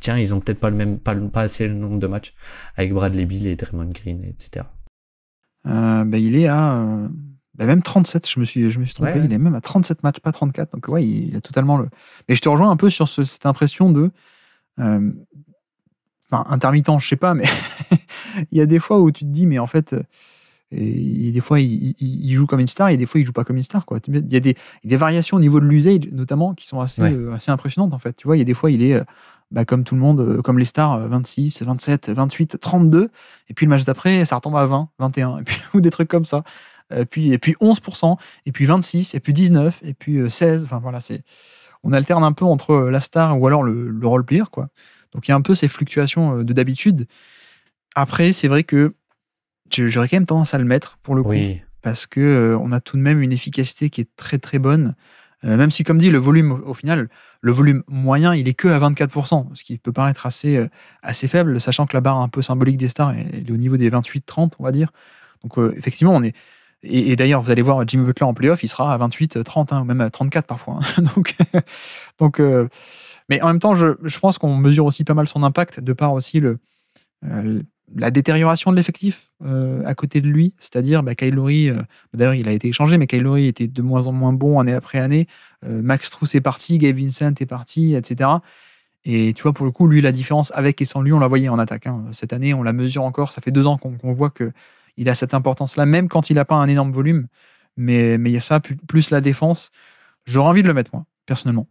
tiens ils ont peut-être pas le même pas, assez le nombre de matchs avec Bradley Bill et Draymond Green etc.
Euh, ben, il est à ben, même 37, je me suis je me suis trompé, il est même à 37 matchs pas 34, donc ouais il, a totalement le. Mais je te rejoins un peu sur cette impression de enfin intermittent je sais pas, mais il y a des fois où tu te dis mais en fait et des fois, il, joue comme une star et des fois, il joue pas comme une star. Quoi. Il y a des, variations au niveau de l'usage, notamment, qui sont assez, euh, assez impressionnantes, en fait. Tu vois, il y a des fois, il est euh, bah, comme tout le monde, euh, comme les stars, 26, 27, 28, 32. Et puis le match d'après, ça retombe à 20, 21, et puis, ou des trucs comme ça. Et puis, et puis 11%, et puis 26, et puis 19, et puis 16. Enfin, voilà, c'est. On alterne un peu entre la star ou alors le, le role player, quoi. Donc il y a un peu ces fluctuations de d'habitude. Après, c'est vrai que j'aurais quand même tendance à le mettre pour le coup. Parce que euh, on a tout de même une efficacité qui est très très bonne. Euh, même si, comme dit, le volume, au, final, le volume moyen, il est que à 24%, ce qui peut paraître assez, euh, assez faible, sachant que la barre un peu symbolique des stars, elle, est au niveau des 28-30, on va dire. Donc, effectivement, on est. Et, d'ailleurs, vous allez voir Jimmy Butler en playoff, il sera à 28-30, hein, ou même à 34 parfois. Hein. donc, donc mais en même temps, je, je pense qu'on mesure aussi pas mal son impact, de par aussi le, la détérioration de l'effectif euh, à côté de lui, c'est-à-dire bah, Kylori, euh, d'ailleurs il a été échangé, mais Kylori était de moins en moins bon année après année, euh, Max Truss est parti, Gabe Vincent est parti, etc. Et tu vois, pour le coup, lui, la différence avec et sans lui, on la voyait en attaque. Hein. Cette année, on la mesure encore, ça fait deux ans qu'on voit qu'il a cette importance-là, même quand il n'a pas un énorme volume, mais il y a ça, plus la défense.
J'aurais envie de le mettre, moi, personnellement.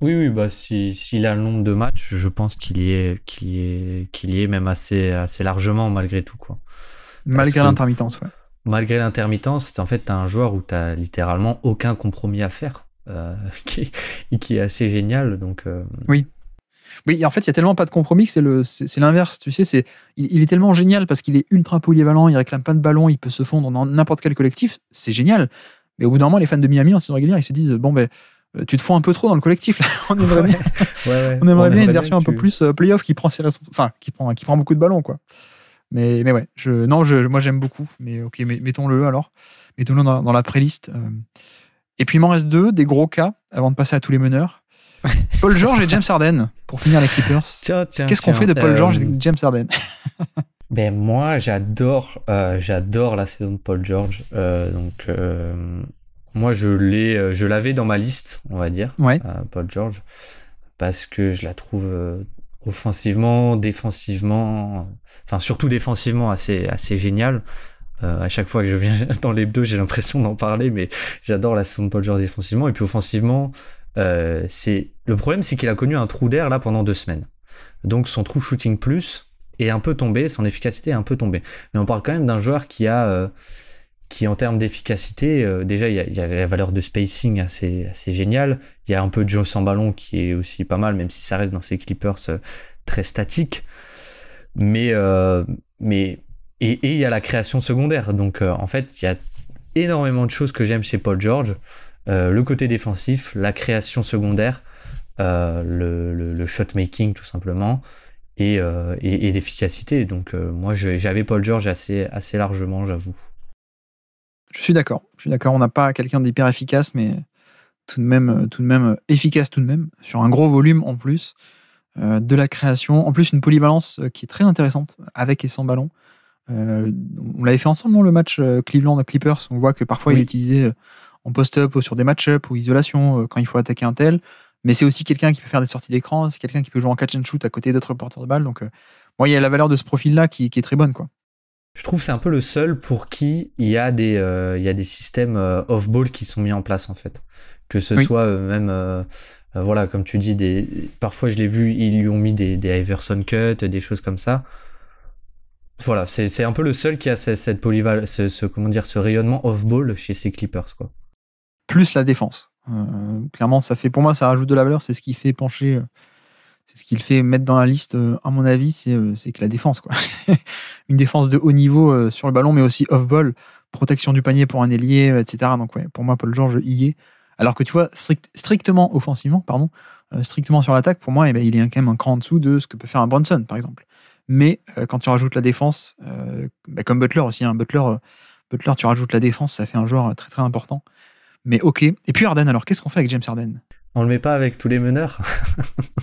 Oui, oui, bah s'il si, a le nombre de matchs, je pense qu'il y est, qu'il est, qu'il y est même assez, assez largement malgré tout quoi. Malgré l'intermittence, ouais. Malgré l'intermittence, en fait as un joueur où tu t'as littéralement aucun compromis à faire, euh, qui, qui, est assez génial donc. Euh, oui. Oui, en fait, il y a
tellement pas de compromis que c'est le, c'est, l'inverse. Tu sais, c'est, il, est tellement génial parce qu'il est ultra polyvalent, il réclame pas de ballon, il peut se fondre dans n'importe quel collectif. C'est génial. Mais au bout d'un moment, les fans de Miami en saison régulière, ils se disent bon ben euh, tu te fous un peu trop dans le collectif. Là. On
aimerait bien, une version un peu plus
euh, playoff qui prend ses enfin qui prend qui prend beaucoup de ballons quoi. Mais mais ouais, je non moi j'aime beaucoup. Mais ok, mettons-le alors, mettons-le dans, la la préliste. Euh. Et puis il m'en reste deux, des gros cas avant de passer à tous les meneurs. Paul George et James Harden pour finir les Clippers. Qu'est-ce qu'on fait de Paul George et James Harden
Ben moi j'adore j'adore la saison de Paul George donc moi, je l'ai, euh, je l'avais dans ma liste, on va dire, ouais. Paul George, parce que je la trouve euh, offensivement, défensivement, enfin surtout défensivement assez assez génial. Euh, à chaque fois que je viens dans les deux, j'ai l'impression d'en parler, mais j'adore la saison de Paul George défensivement et puis offensivement. Euh, c'est le problème, c'est qu'il a connu un trou d'air là pendant deux semaines. Donc son trou shooting plus est un peu tombé, son efficacité est un peu tombée. Mais on parle quand même d'un joueur qui a euh, qui en termes d'efficacité, euh, déjà il y, a la valeur de spacing assez, assez géniale, il y a un peu de jeu sans ballon qui est aussi pas mal, même si ça reste dans ces Clippers euh, très statiques, mais, euh, et il y a la création secondaire, donc en fait il y a énormément de choses que j'aime chez Paul George, le côté défensif, la création secondaire, le, shot making tout simplement, et, et, et l'efficacité, donc moi j'avais Paul George assez, assez largement j'avoue. Je
suis d'accord. Je suis d'accord. On n'a pas quelqu'un d'hyper efficace, mais tout de même, euh, euh, efficace tout de même sur un gros volume en plus euh, de la création. En plus, une polyvalence qui est très intéressante avec et sans ballon. on l'avait fait ensemble, le match Cleveland Clippers. On voit que parfois il est utilisé en post-up ou sur des match-up ou isolation quand il faut attaquer un tel. Mais c'est aussi quelqu'un qui peut faire des sorties d'écran, c'est quelqu'un qui peut jouer en catch and shoot à côté d'autres porteurs de balles. Donc, moi, il y a la valeur de ce profil-là qui, qui, est très bonne, quoi. Je trouve c'est un peu le seul
pour qui il y a des, euh, il y a des systèmes euh, off-ball qui sont mis en place en fait. Que ce soit euh, même, voilà, comme tu dis, des... parfois je l'ai vu, ils lui ont mis des, Iverson Cut, des choses comme ça. Voilà, c'est un peu le seul qui a cette, cette ce, comment dire, ce rayonnement off-ball chez ces Clippers. Quoi. Plus la défense.
clairement, ça fait, pour moi, ça rajoute de la valeur. C'est ce qui fait pencher c'est ce qu'il fait mettre dans la liste, euh, à mon avis, euh, c'est que la défense. Quoi. une défense de haut niveau euh, sur le ballon, mais aussi off-ball, protection du panier pour un ailier, etc. Donc, ouais, pour moi, Paul George, il y est. Alors que tu vois, strictement offensivement, pardon, strictement sur l'attaque, pour moi, eh ben, il est quand même un cran en dessous de ce que peut faire un Bronson, par exemple. Mais quand tu rajoutes la défense, bah, comme Butler aussi, hein, Butler, Butler, tu rajoutes la défense, ça fait un joueur très très important. Mais ok. Et puis Arden, alors qu'est-ce qu'on fait avec James Arden
On le met pas avec tous les meneurs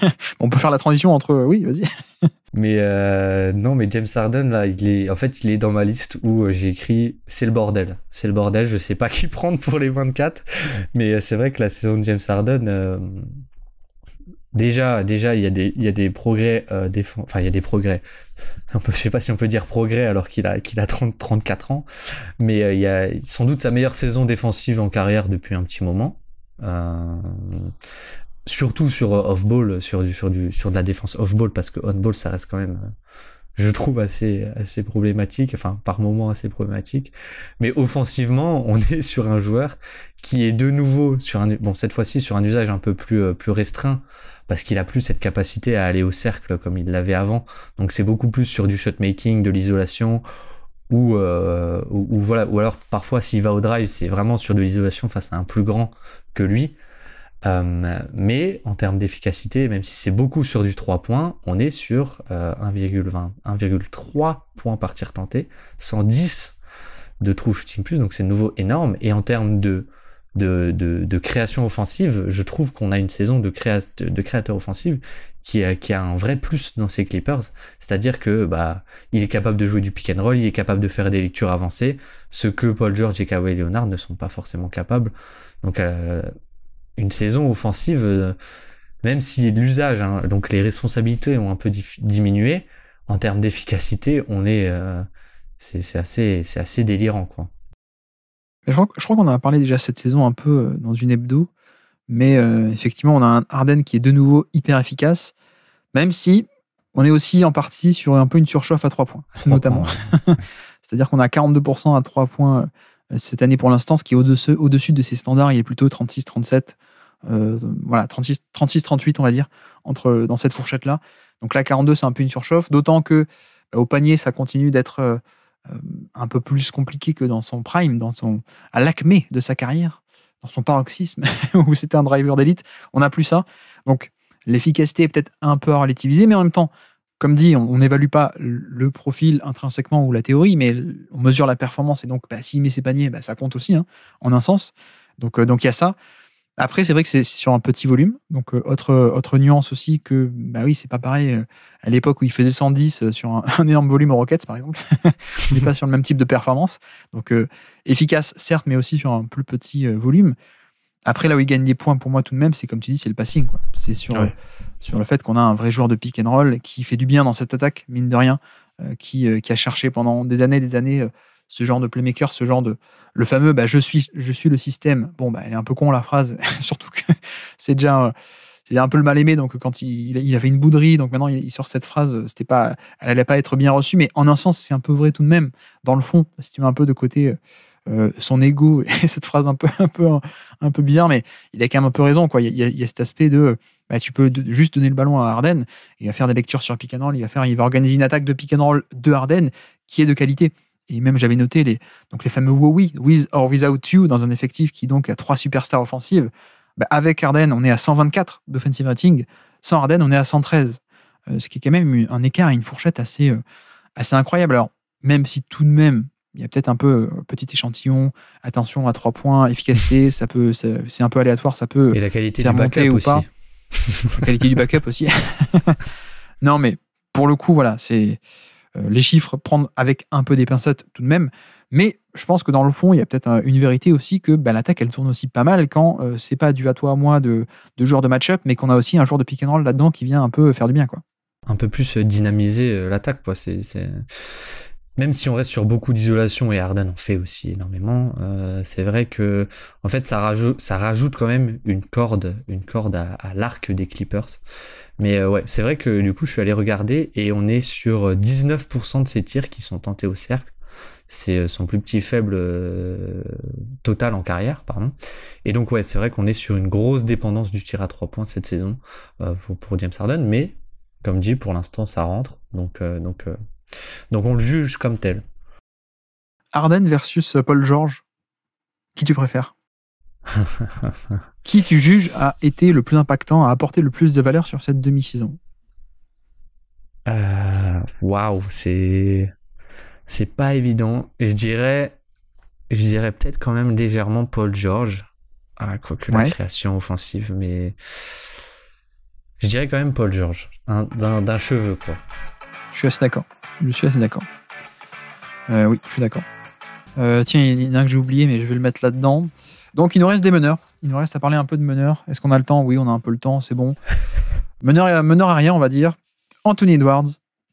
on peut faire la transition entre euh, oui, vas-y. mais euh, non, mais James Harden là, il est en fait, il est dans ma liste où euh, j'ai écrit c'est le bordel, c'est le bordel, je sais pas qui prendre pour les 24, mais c'est vrai que la saison de James Harden Déjà, déjà, il y a des, il y a des progrès, euh, enfin, il y a des progrès. On peut, je sais pas si on peut dire progrès alors qu'il a, qu'il a 34 ans, mais il y a sans doute sa meilleure saison défensive en carrière depuis un petit moment. Euh, surtout sur euh, off-ball, sur, sur, du, sur de la défense off-ball, parce que on-ball, ça reste quand même, euh, je trouve, assez, assez problématique, enfin, par moments assez problématique. Mais offensivement, on est sur un joueur qui est de nouveau sur un, bon, cette fois-ci sur un usage un peu plus, euh, plus restreint, parce qu'il a plus cette capacité à aller au cercle comme il l'avait avant. Donc c'est beaucoup plus sur du shot-making, de l'isolation, ou, ou, voilà ou alors parfois s'il va au drive c'est vraiment sur de l'isolation face à un plus grand que lui euh, mais en termes d'efficacité, même si c'est beaucoup sur du 3 points, on est sur 1,3 euh, points par tir tenté, 110 de true shooting plus, donc c'est nouveau énorme. Et en termes de, de, de, de création offensive, je trouve qu'on a une saison de, de créateur offensive qui a, qui a, un vrai plus dans ses Clippers, c'est-à-dire que bah il est capable de jouer du pick and roll, il est capable de faire des lectures avancées, ce que Paul George et Kawhi Leonard ne sont pas forcément capables. Donc euh, une saison offensive, euh, même si l'usage, hein. donc les responsabilités ont un peu diminué, en termes d'efficacité, on est, euh, c'est assez, c'est assez délirant, quoi.
Je crois, crois qu'on en a parlé déjà cette saison un peu euh, dans une hebdo, mais effectivement, on a un Arden qui est de nouveau hyper efficace, même si on est aussi en partie sur un peu une surchauffe à 3 points, notamment. C'est-à-dire qu'on a 42% à 3 points cette année pour l'instant, ce qui est au-dessus, au de ses standards, il est plutôt 36-37 euh, voilà, 36, 38, on va dire, entre, dans cette fourchette-là. Donc là, 42, c'est un peu une surchauffe, d'autant que bah, au panier, ça continue d'être euh, euh, un peu plus compliqué que dans son prime, dans son, à l'acmé de sa carrière, dans son paroxysme, où c'était un driver d'élite. On n'a plus ça. Donc l'efficacité est peut-être un peu relativisée, mais en même temps, comme dit, on n'évalue pas le profil intrinsèquement ou la théorie, mais on mesure la performance. Et donc, bah, s'il met ses paniers, bah, ça compte aussi, hein, en un sens. Donc, donc il y a ça. Après, c'est vrai que c'est sur un petit volume. Donc, euh, autre, autre nuance aussi que, bah oui, c'est pas pareil. Euh, à l'époque où il faisait 110 euh, sur un, énorme volume au Rockets, par exemple, on n'est pas sur le même type de performance. Donc, efficace, certes, mais aussi sur un plus petit volume. Après, là où il gagne des points pour moi tout de même, c'est comme tu dis, c'est le passing. C'est sur, sur le fait qu'on a un vrai joueur de pick and roll qui fait du bien dans cette attaque, mine de rien, qui, qui a cherché pendant des années, des années ce genre de playmaker, ce genre de le fameux bah, je suis je suis le système. Bon bah elle est un peu con la phrase, surtout que c'est déjà c'est euh, un peu le mal aimé donc quand il, il avait une bouderie donc maintenant il, sort cette phrase, c'était pas elle allait pas être bien reçue mais en un sens c'est un peu vrai tout de même dans le fond si tu mets un peu de côté euh, euh, son ego et cette phrase un peu un peu un peu bizarre mais il a quand même un peu raison quoi. Il y a, cet aspect de bah, tu peux juste donner le ballon à Harden, il va faire des lectures sur pick and il va faire il va organiser une attaque de pick and de Harden qui est de qualité. Et même, j'avais noté les, donc les fameux Wowie, with or without you, dans un effectif qui donc a trois superstars offensives. Bah, avec Arden, on est à 124 d'offensive rating. Sans Arden, on est à 113. Euh, ce qui est quand même un écart et une fourchette assez, euh, assez incroyable. Alors, même si tout de même, il y a peut-être un peu euh, petit échantillon, attention à trois points, efficacité, ça peut, c'est un peu aléatoire, ça peut et la qualité faire du monter ou aussi. la qualité du backup aussi. non, mais pour le coup, voilà, c'est euh, les chiffres, prendre avec un peu des pincettes tout de même. Mais je pense que dans le fond, il y a peut-être une vérité aussi que bah, l'attaque, elle tourne aussi pas mal quand euh, c'est pas dû à toi, à moi, de, de joueur de match-up, mais qu'on a aussi un joueur de pick and roll là-dedans qui vient un peu faire du bien.
quoi. Un peu plus euh, dynamiser l'attaque, quoi. C'est, même si on reste sur beaucoup d'isolation et Arden en fait aussi énormément, euh, c'est vrai que en fait ça rajoute, ça rajoute quand même une corde, une corde à, l'arc des Clippers. Mais euh, ouais, c'est vrai que du coup je suis allé regarder et on est sur 19% euh, de ces tirs qui sont tentés au cercle. C'est son plus petit faible total en carrière, pardon. Et donc ouais, c'est vrai qu'on est sur une grosse dépendance du tir à trois points cette saison pour, pour, James Harden, mais comme dit, pour l'instant ça rentre, donc donc donc on le juge comme tel.
Arden versus Paul George, qui tu préfères Qui tu juges a été le plus impactant, a apporté le plus de valeur sur cette demi-saison
euh, Waouh, wow, c'est c'est pas évident. je dirais, je dirais peut-être quand même légèrement Paul George, ah, quoi que la création offensive, mais je dirais quand même Paul George, d'un cheveu quoi. Je suis assez d'accord. Je suis assez d'accord.
Euh, oui, je suis d'accord. Euh, tiens, il y en a un que j'ai oublié, mais je vais le mettre là-dedans. Donc, il nous reste des meneurs. Il nous reste à parler un peu de meneurs. Est-ce qu'on a le temps Oui, on a un peu le temps, c'est bon. meneur, euh, meneur à rien, on va dire. Anthony Edwards,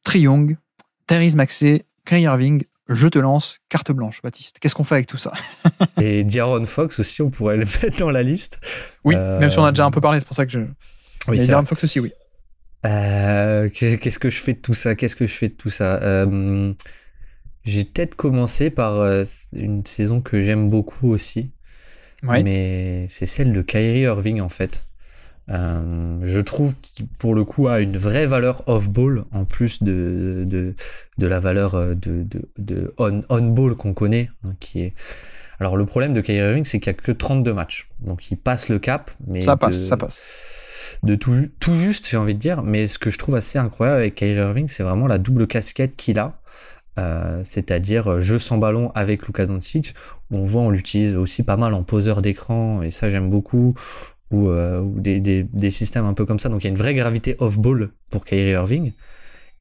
Triung, Therese Maxey, Kyrie Irving, je te lance, carte blanche, Baptiste. Qu'est-ce qu'on fait avec tout ça
Et Diaron Fox aussi, on pourrait le mettre dans la liste. Oui, même si on a
déjà un peu parlé, c'est pour ça que je. Oui, Diaron Fox aussi,
oui. Euh, Qu'est-ce que je fais de tout ça Qu'est-ce que je fais de tout ça euh, J'ai peut-être commencé par euh, une saison que j'aime beaucoup aussi. Mais c'est celle de Kyrie Irving en fait. Euh, je trouve qu'il, pour le coup, a une vraie valeur off-ball, en plus de, de, de la valeur de, de, de on, on-ball qu'on connaît. Hein, qui est... Alors, le problème de Kyrie Irving, c'est qu'il n'y a que 32 matchs. Donc, il passe le cap. Mais ça passe, ça passe de tout, tout juste, j'ai envie de dire. Mais ce que je trouve assez incroyable avec Kyrie Irving, c'est vraiment la double casquette qu'il a. Euh, c'est-à-dire euh, jeu sans ballon avec Luka Doncic. On voit, on l'utilise aussi pas mal en poseur d'écran, et ça j'aime beaucoup, ou, euh, des, des, des, systèmes un peu comme ça. Donc il y a une vraie gravité off-ball pour Kyrie Irving.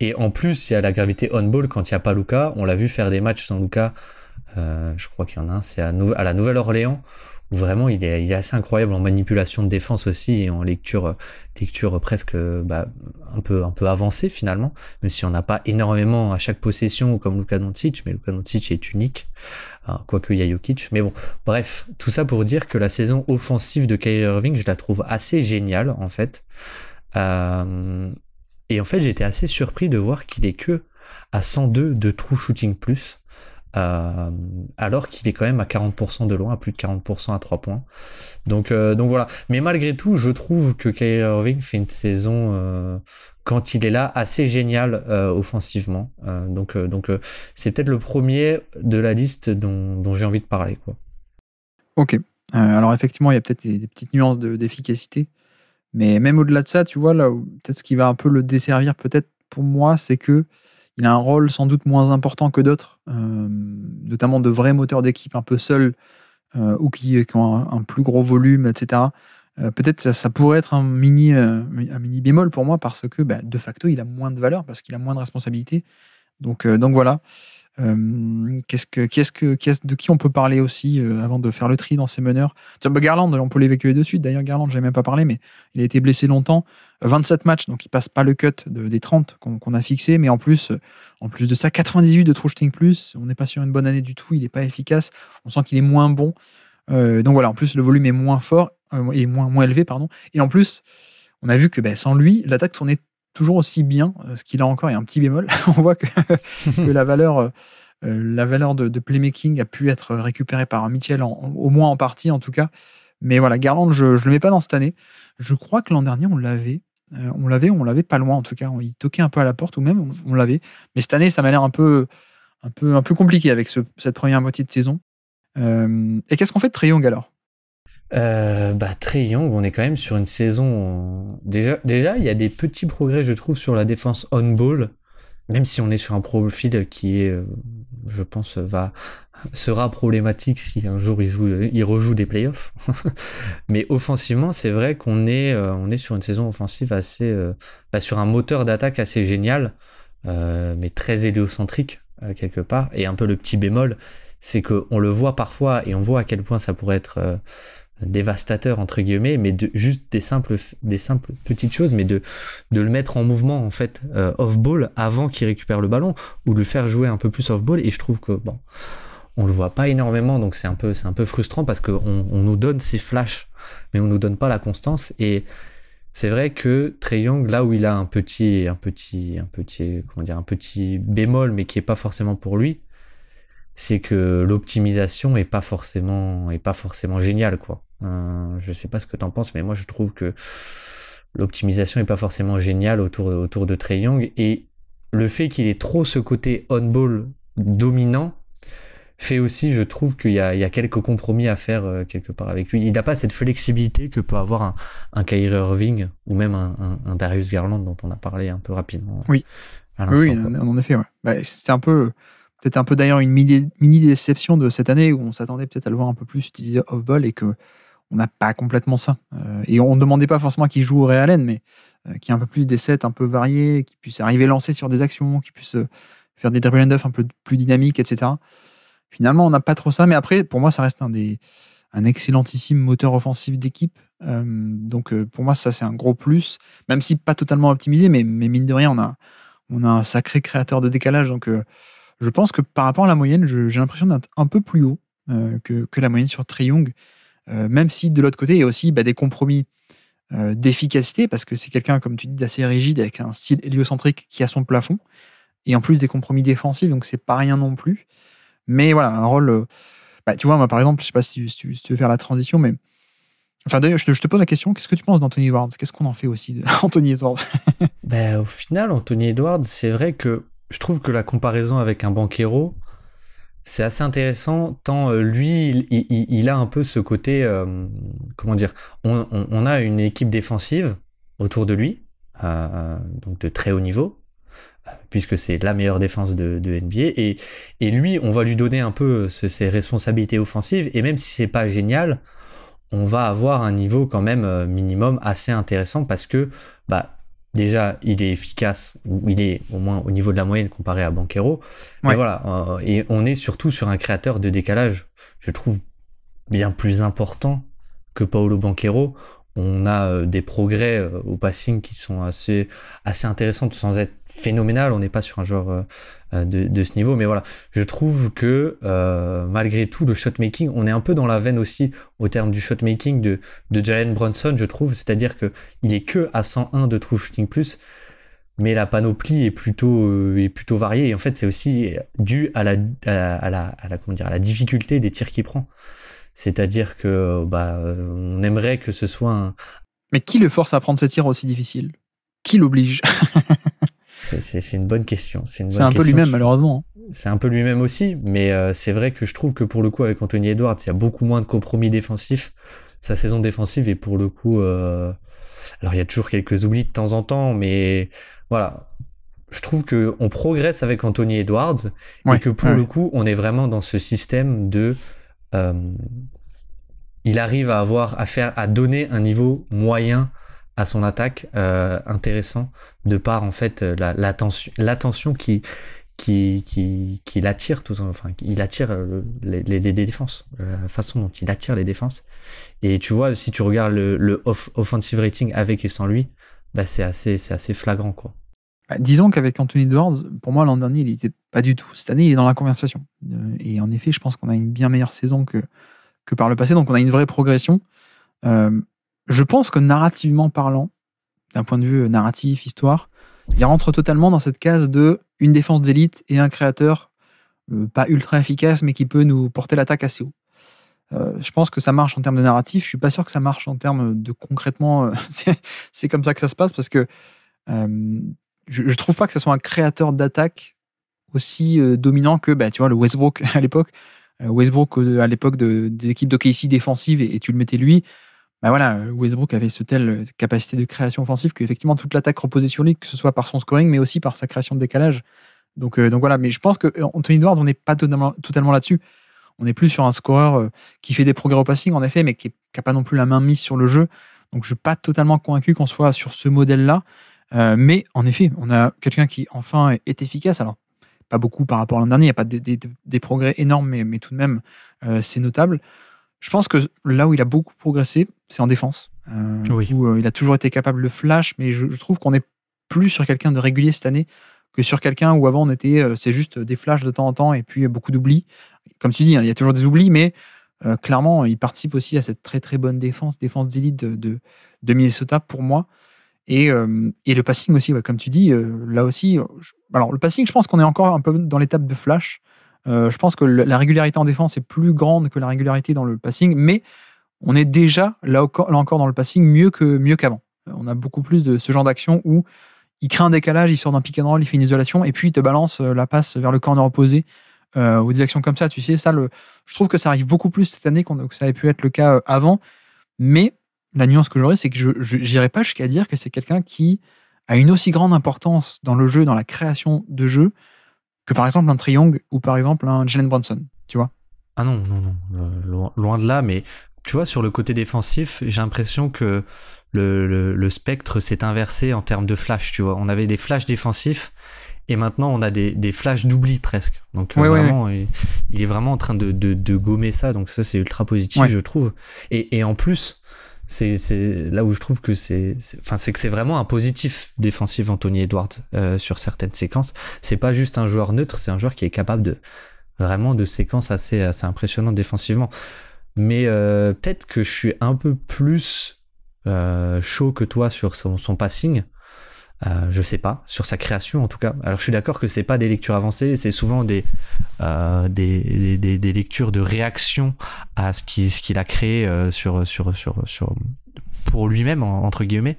Et en plus, il y a la gravité on-ball quand il n'y a pas Luka. On l'a vu faire des matchs sans Luka. je crois qu'il y en a un, c'est à la Nouvelle-Orléans, vraiment il est, il est, assez incroyable en manipulation de défense aussi et en lecture euh, lecture presque euh, bah, un peu un peu avancée finalement même si on n'a pas énormément à chaque possession comme Luka Doncic mais Luka Doncic est unique hein, quoique il y a Jokic mais bon bref tout ça pour dire que la saison offensive de Kyrie Irving je la trouve assez géniale en fait euh, et en fait j'étais assez surpris de voir qu'il est que à 102 de true shooting plus euh, alors qu'il est quand même à 40% de loin, à plus de 40% à 3 points. Donc, euh, donc voilà. Mais malgré tout, je trouve que Kyrie Irving fait une saison, euh, quand il est là, assez géniale offensivement. donc donc c'est peut-être le premier de la liste dont, j'ai envie de parler. Quoi.
Ok. alors effectivement, il y a peut-être des, petites nuances d'efficacité. mais même au-delà de ça, tu vois, là, peut-être ce qui va un peu le desservir, peut-être pour moi, c'est que il a un rôle sans doute moins important que d'autres, euh, notamment de vrais moteurs d'équipe un peu seuls euh, ou qui, ont un, plus gros volume, etc. Euh, peut-être ça, ça, pourrait être un mini, un mini bémol pour moi parce que bah, de facto il a moins de valeur parce qu'il a moins de responsabilité. Donc, donc voilà. Euh, qu'est-ce que, qu'est-ce que, quest de qui on peut parler aussi euh, avant de faire le tri dans ces meneurs Tiens, bah, Garland, on peut l'évacuer de suite. D'ailleurs, Garland, j'ai même pas parlé, mais il a été blessé longtemps. 27 euh, matchs, donc il passe pas le cut des 30 qu'on, a fixé, mais en plus, en plus de ça, 98 de Shooting plus. On n'est pas sur une bonne année du tout. Il n'est pas efficace. On sent qu'il est moins bon. donc voilà, en plus, le volume est moins fort et moins, élevé, pardon. Et en plus, on a vu que bah, sans lui, l'attaque tournait toujours aussi bien, euh, ce qu'il a encore, il y a un petit bémol. On voit que, la valeur, euh, euh, de, playmaking a pu être récupérée par Mitchell, au moins en partie en tout cas. Mais voilà, Garland, je ne le mets pas dans cette année. Je crois que l'an dernier, on l'avait. on l'avait, on l'avait pas loin en tout cas. Il toquait un peu à la porte ou même on, l'avait. Mais cette année, ça m'a l'air un peu, un peu, un peu compliqué avec
cette première moitié de saison. et qu'est-ce qu'on fait de Young alors euh, bah, très Young, on est quand même sur une saison. Déjà, déjà, il y a des petits progrès, je trouve, sur la défense on-ball, même si on est sur un profil qui est, euh, je pense, va sera problématique si un jour il joue, il rejoue des playoffs. Mais offensivement, c'est vrai qu'on est, euh, on est sur une saison offensive assez, euh, bah, sur un moteur d'attaque assez génial, mais très héliocentrique quelque part. Et un peu le petit bémol, c'est que on le voit parfois et on voit à quel point ça pourrait être dévastateur entre guillemets mais de juste des simples des simples petites choses mais de de le mettre en mouvement en fait euh, off ball avant qu'il récupère le ballon ou de le faire jouer un peu plus off ball et je trouve que bon on le voit pas énormément donc c'est un peu c'est un peu frustrant parce que on, on, nous donne ces flashs mais on nous donne pas la constance et c'est vrai que Trey Young, là où il a un petit un petit un petit comment dire un petit bémol mais qui est pas forcément pour lui c'est que l'optimisation est pas forcément est pas forcément géniale quoi je euh, je sais pas ce que t'en penses, mais moi je trouve que l'optimisation n'est pas forcément géniale autour, autour de Trey Young et le fait qu'il ait trop ce côté on-ball dominant fait aussi, je trouve qu'il y, a quelques compromis à faire euh, quelque part avec lui. Il n'a pas cette flexibilité que peut avoir un, un Kyrie Irving ou même un, Darius Garland dont on a parlé un peu rapidement. Euh, oui, à oui, oui en effet. Ouais. Bah, C'était un peu, peut-être un peu d'ailleurs une mini,
mini, déception de cette année où on s'attendait peut-être à le voir un peu plus utiliser off-ball et que on n'a pas complètement ça. Euh, et on ne demandait pas forcément qu'il joue au Real mais euh, qu'il y ait un peu plus des sets un peu variés, qui puisse arriver lancer sur des actions, qui puisse euh, faire des dribbles and off un peu plus dynamiques, etc. Finalement, on n'a pas trop ça, mais après, pour moi, ça reste un des un excellentissime moteur offensif d'équipe. donc pour moi, ça c'est un gros plus, même si pas totalement optimisé, mais, mais, mine de rien, on a, on a un sacré créateur de décalage. Donc je pense que par rapport à la moyenne, j'ai l'impression d'être un peu plus haut que, que, la moyenne sur Trey Young. Euh, même si de l'autre côté, il y a aussi bah, des compromis euh, d'efficacité, parce que c'est quelqu'un, comme tu dis, d'assez rigide, avec un style héliocentrique qui a son plafond, et en plus des compromis défensifs, donc c'est pas rien non plus. Mais voilà, un rôle. Euh, bah, tu vois, moi, par exemple, je sais pas si, tu, veux faire la transition, mais. Enfin, d'ailleurs, je te, pose la question, qu'est-ce que tu penses d'Anthony Edwards Qu'est-ce qu'on en fait aussi d'Anthony Edwards
ben, Au final, Anthony Edwards, c'est vrai que je trouve que la comparaison avec un banquero, c'est assez intéressant tant euh, lui, il, a un peu ce côté, euh, comment dire, on, a une équipe défensive autour de lui, euh, donc de très haut niveau, puisque c'est la meilleure défense de, NBA, et, lui, on va lui donner un peu ses responsabilités offensives, et même si c'est pas génial, on va avoir un niveau quand même minimum assez intéressant parce que bah, déjà il est efficace ou il est au moins au niveau de la moyenne comparé à Banquero. Mais voilà, euh, et on est surtout sur un créateur de décalage, je trouve bien plus important que Paolo Banquero. On a euh, des progrès euh, au passing qui sont assez assez intéressants sans être phénoménal, on n'est pas sur un joueur euh, de, ce niveau, mais voilà, je trouve que euh, malgré tout, le shot making, on est un peu dans la veine aussi au terme du shot making de, de Jalen Brunson, je trouve, c'est-à-dire que il est que à 101 de true shooting plus, mais la panoplie est plutôt euh, est plutôt variée et en fait c'est aussi dû à la à la, à la, comment dire à la difficulté des tirs qu'il prend. C'est-à-dire que bah on aimerait que ce soit mais qui le force à prendre ce tirs aussi difficiles Qui l'oblige C'est une bonne question. C'est un peu lui-même, malheureusement. Hein. C'est un peu lui-même aussi, mais euh, c'est vrai que je trouve que pour le coup, avec Anthony Edwards, il y a beaucoup moins de compromis défensifs. Sa saison défensive est pour le coup. Euh, alors, il y a toujours quelques oublis de temps en temps, mais voilà. Je trouve que on progresse avec Anthony Edwards et que pour le coup, on est vraiment dans ce système de. Euh, il arrive à avoir à faire à donner un niveau moyen à son attaque euh, intéressant de par en fait euh, l'attention la, l'attention qui qui, qui, qui l'attire tout enfin il attire euh, les, défenses la façon dont il attire les défenses et tu vois si tu regardes le, offensive rating avec et sans lui bah, c'est assez c'est assez flagrant quoi
bah, disons qu'avec Anthony Edwards pour moi l'an dernier il était pas du tout cette année il est dans la conversation et en effet je pense qu'on a une bien meilleure saison que que par le passé donc on a une vraie progression euh, je pense que narrativement parlant, d'un point de vue narratif, histoire, il rentre totalement dans cette case de une défense d'élite et un créateur euh, pas ultra efficace, mais qui peut nous porter l'attaque assez haut. Euh, je pense que ça marche en termes de narratif. Je suis pas sûr que ça marche en termes de concrètement. Euh, c'est comme ça que ça se passe parce que je, je, trouve pas que ce soit un créateur d'attaque aussi dominant que, bah, tu vois, le Westbrook à l'époque. Westbrook à l'époque de, des équipes d'OKC défensives et, tu le mettais lui bah voilà, Westbrook avait cette telle euh, capacité de création offensive qu'effectivement toute l'attaque reposait sur lui, que ce soit par son scoring, mais aussi par sa création de décalage. Donc, euh, donc voilà, mais je pense que euh, Anthony Edwards, on n'est pas totalement, là-dessus. On n'est plus sur un scoreur qui fait des progrès au passing, en effet, mais qui n'a pas non plus la main mise sur le jeu. Donc je suis pas totalement convaincu qu'on soit sur ce modèle-là. mais en effet, on a quelqu'un qui enfin est efficace. Alors, pas beaucoup par rapport à l'an dernier, il n'y a pas des, des, progrès énormes, mais, tout de même, c'est notable. Je pense que là où il a beaucoup progressé, c'est en défense. Euh, où euh, il a toujours été capable de flash, mais je, trouve qu'on est plus sur quelqu'un de régulier cette année que sur quelqu'un où avant on était, euh, c'est juste des flashs de temps en temps et puis beaucoup d'oublis. Comme tu dis, hein, il y a toujours des oublis, mais clairement, il participe aussi à cette très très bonne défense, défense d'élite de, de, Minnesota pour moi. Et, et le passing aussi, comme tu dis, là aussi, alors le passing, je pense qu'on est encore un peu dans l'étape de flash. Euh, je pense que la régularité en défense est plus grande que la régularité dans le passing, mais on est déjà là, encore dans le passing mieux que mieux qu'avant. Euh, on a beaucoup plus de ce genre d'action où il crée un décalage, il sort d'un pick and roll, il fait une isolation, et puis il te balance euh, la passe vers le corner opposé ou des actions comme ça. Tu sais, ça, je trouve que ça arrive beaucoup plus cette année qu'on, que ça avait pu être le cas avant. Mais la nuance que j'aurais, c'est que je n'irai pas jusqu'à dire que c'est quelqu'un qui a une aussi grande importance dans le jeu, dans la création de jeu,
par exemple un Triangle
ou par exemple un Jalen Brunson,
tu vois. Ah non, non, non, euh, loin, de là, mais tu vois, sur le côté défensif, j'ai l'impression que le, le, spectre s'est inversé en termes de flash, tu vois. On avait des flashs défensifs et maintenant on a des, des flashs d'oubli presque. Donc vraiment, Il, est vraiment en train de, de, de gommer ça, donc ça c'est ultra positif, je trouve. Et, et en plus, c'est là où je trouve que c'est enfin c'est que c'est vraiment un positif défensif Anthony Edwards euh, sur certaines séquences c'est pas juste un joueur neutre c'est un joueur qui est capable de vraiment de séquences assez assez impressionnantes défensivement mais euh, peut-être que je suis un peu plus euh, chaud que toi sur son, son passing euh, je sais pas, sur sa création en tout cas. Alors je suis d'accord que c'est pas des lectures avancées, c'est souvent des, euh, des, des, des, lectures de réaction à ce qui ce qu'il a créé euh, sur, sur, sur, sur, pour lui-même, entre guillemets,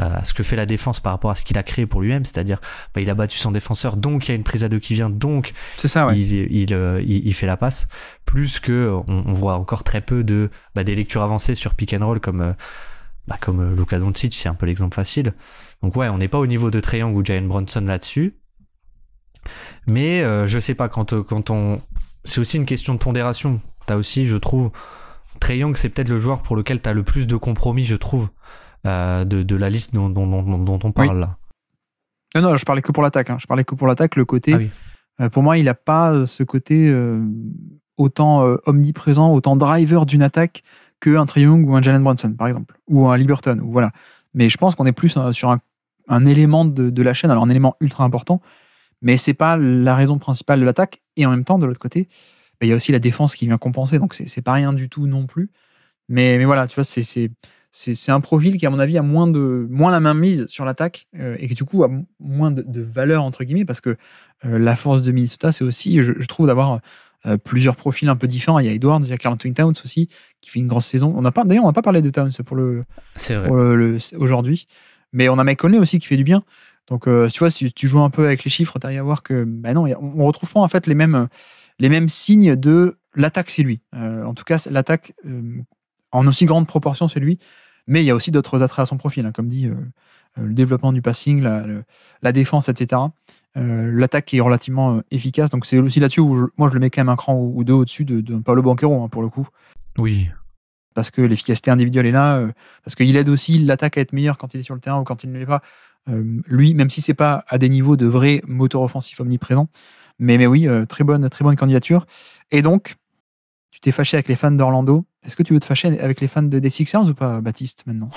euh, à ce que fait la défense par rapport à ce qu'il a créé pour lui-même, c'est-à-dire bah, il a battu son défenseur, donc il y a une prise à deux qui vient, donc il, euh, il, il, fait la passe, plus que on, on voit encore très peu de bah, des lectures avancées sur pick and roll comme, bah, comme Luka Doncic, c'est un peu l'exemple facile. Donc ouais, on n'est pas au niveau de Triangle ou Jalen Bronson là-dessus. Mais je euh, je sais pas, quand, euh, quand on. C'est aussi une question de pondération. T'as aussi, je trouve, Triangle, c'est peut-être le joueur pour lequel t'as le plus de compromis, je trouve, euh, de, de, la liste dont, on parle là. Non, non,
je parlais que pour l'attaque. Hein. Je parlais que pour l'attaque, le côté. Ah pour moi, il n'a pas ce côté autant omniprésent, autant driver d'une attaque qu'un Triangle ou un Jalen Brunson, par exemple, ou un Liberton, ou voilà. Mais je pense qu'on est plus sur un un élément de, de, la chaîne, alors un élément ultra important, mais c'est pas la raison principale de l'attaque. Et en même temps, de l'autre côté, bah, il y a aussi la défense qui vient compenser, donc c'est pas rien du tout non plus. Mais, mais voilà, tu vois, c'est c'est un profil qui, à mon avis, a moins, de, moins la main mise sur l'attaque euh, et qui, du coup, a moins de, de valeur, entre guillemets, parce que euh, la force de Minnesota, c'est aussi, je, trouve, d'avoir euh, plusieurs profils un peu différents. Il y a Edwards, il y a Carl Towns aussi, qui fait une grosse saison. On pas, d'ailleurs, on n'a pas parlé de Towns pour le, le aujourd'hui. Mais on a Mike aussi qui fait du bien. Donc, euh, tu vois, si tu joues un peu avec les chiffres, tu arrives à voir que, ben non, on retrouve pas en fait les mêmes, euh, les mêmes signes de l'attaque, c'est lui. Euh, en tout cas, l'attaque, en aussi grande proportion, c'est lui. Mais il y a aussi d'autres attraits à son profil, hein, comme dit le développement du passing, la, défense, etc. l'attaque est relativement efficace. Donc, c'est aussi là-dessus où moi, je le mets quand même un cran ou, deux au-dessus de, de, Paolo Banquero, hein, pour le coup. Oui, parce que l'efficacité individuelle est là, euh, parce qu'il aide aussi l'attaque à être meilleure quand il est sur le terrain ou quand il ne l'est pas. Euh, lui, même si c'est pas à des niveaux de vrai moteur offensif omniprésent, mais, mais oui, euh, très bonne, très bonne candidature. Et donc, tu t'es fâché avec les fans d'Orlando. Est-ce que tu veux te fâcher avec les fans de, des Sixers ou pas, Baptiste, maintenant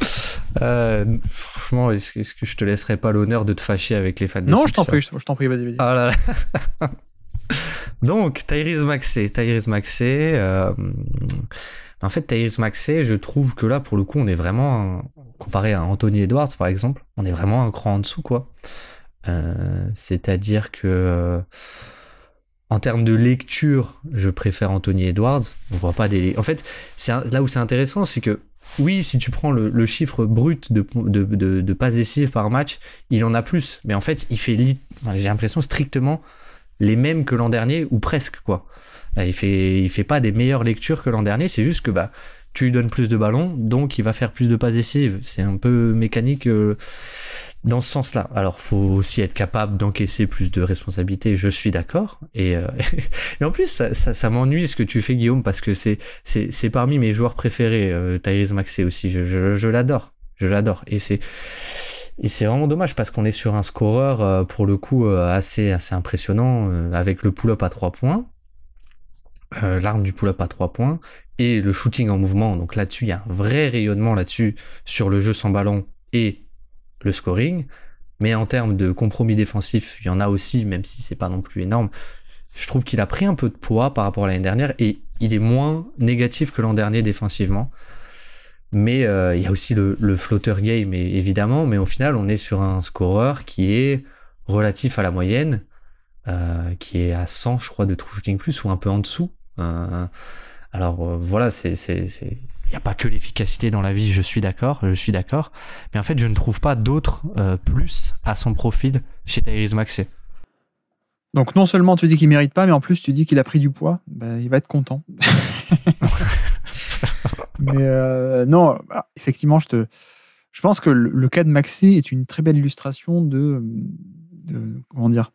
franchement, est-ce que, je te laisserai pas l'honneur de te fâcher avec les fans Non, des je t'en prie, je t'en prie,
vas-y, vas-y. Ah là
là. Donc, Tyrese Maxey, Tyrese Maxey. Euh, en fait, Tyrese Maxey, je trouve que là, pour le coup, on est vraiment, comparé à Anthony Edwards, par exemple, on est vraiment un cran en dessous, quoi. Euh, c'est-à-dire que, euh, en termes de lecture, je préfère Anthony Edwards. On voit pas des. En fait, là où c'est intéressant, c'est que oui, si tu prends le, chiffre brut de, de, de, de passes décisives par match, il en a plus. Mais en fait, il fait, j'ai l'impression, strictement les mêmes que l'an dernier ou presque quoi. Euh, il fait il fait pas des meilleures lectures que l'an dernier, c'est juste que bah tu lui donnes plus de ballons, donc il va faire plus de passes décisives. C'est un peu mécanique euh, dans ce sens-là. Alors, faut aussi être capable d'encaisser plus de responsabilités. Je suis d'accord. Et, euh, et en plus, ça, ça, m'ennuie ce que tu fais, Guillaume, parce que c'est c'est, c'est parmi mes joueurs préférés. Euh, Tyrese aussi, je, je l'adore, je l'adore. Et c'est et c'est vraiment dommage parce qu'on est sur un scoreur euh, pour le coup euh, assez, assez impressionnant euh, avec le pull-up à 3 points, l'arme du pull-up à 3 points et le shooting en mouvement. Donc là-dessus, il y a un vrai rayonnement là-dessus sur le jeu sans ballon et le scoring. Mais en termes de compromis défensif, il y en a aussi, même si c'est pas non plus énorme. Je trouve qu'il a pris un peu de poids par rapport à l'année dernière et il est moins négatif que l'an dernier défensivement. Mais euh, il y a aussi le, le floater game, évidemment, mais au final, on est sur un scoreur qui est relatif à la moyenne, euh, qui est à 100, je crois, de True Shooting Plus, ou un peu en dessous. Euh, alors voilà, Il n'y a pas que l'efficacité dans la vie, je suis d'accord, je suis d'accord. Mais en fait, je ne trouve pas d'autres plus à son profil chez Tyrese Maxé. Donc non seulement tu dis
qu'il mérite pas, mais en plus tu dis qu'il a pris du poids, bah, il va être content. Mais euh, non, ah, effectivement, je, te, je pense que le, cas de Maxi est une très belle illustration de, comment dire,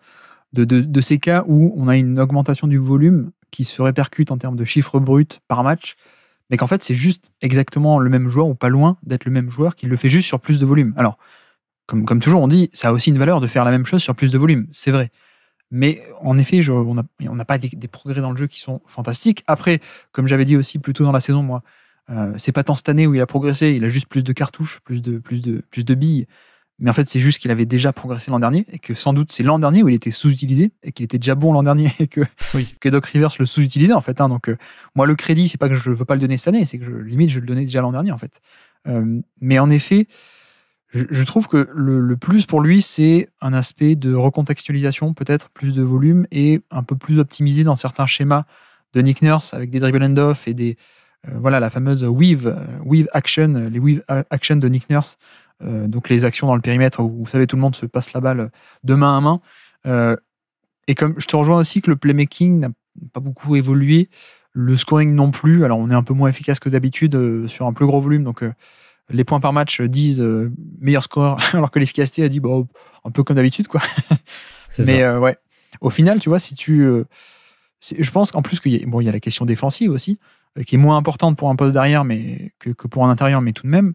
de, de, ces cas où on a une augmentation du volume qui se répercute en termes de chiffres bruts par match, mais qu'en fait, c'est juste exactement le même joueur ou pas loin d'être le même joueur qui le fait juste sur plus de volume. Alors, comme, comme toujours, on dit, ça a aussi une valeur de faire la même chose sur plus de volume, c'est vrai. Mais en effet, on n'a pas des, des, progrès dans le jeu qui sont fantastiques. Après, comme j'avais dit aussi plus tôt dans la saison, moi, euh, c'est pas tant cette année où il a progressé, il a juste plus de cartouches, plus de, plus de, plus de billes. Mais en fait, c'est juste qu'il avait déjà progressé l'an dernier et que sans doute c'est l'an dernier où il était sous-utilisé et qu'il était déjà bon l'an dernier et que, oui. que Doc Rivers le sous-utilisait en fait. Hein. Donc, euh, moi, le crédit, c'est pas que je veux pas le donner cette année, c'est que je, limite, je le donnais déjà l'an dernier en fait. Euh, mais en effet, je, trouve que le, plus pour lui, c'est un aspect de recontextualisation, peut-être plus de volume et un peu plus optimisé dans certains schémas de Nick Nurse avec des dribble and off et des, euh, voilà la fameuse Weave, euh, Weave Action, euh, les Weave Action de Nick Nurse, donc les actions dans le périmètre où vous savez tout le monde se passe la balle de main à main. et comme je te rejoins aussi que le playmaking n'a pas beaucoup évolué, le scoring non plus. Alors on est un peu moins efficace que d'habitude sur un plus gros volume, donc les points par match disent meilleur score, alors que l'efficacité a dit bon, bah, oh, un peu comme d'habitude quoi. Mais ouais, au final, tu vois, si tu, je pense qu'en plus qu'il y, bon, il y a la question défensive aussi. Euh, qui est moins importante pour un poste derrière mais que, pour un intérieur, mais tout de même.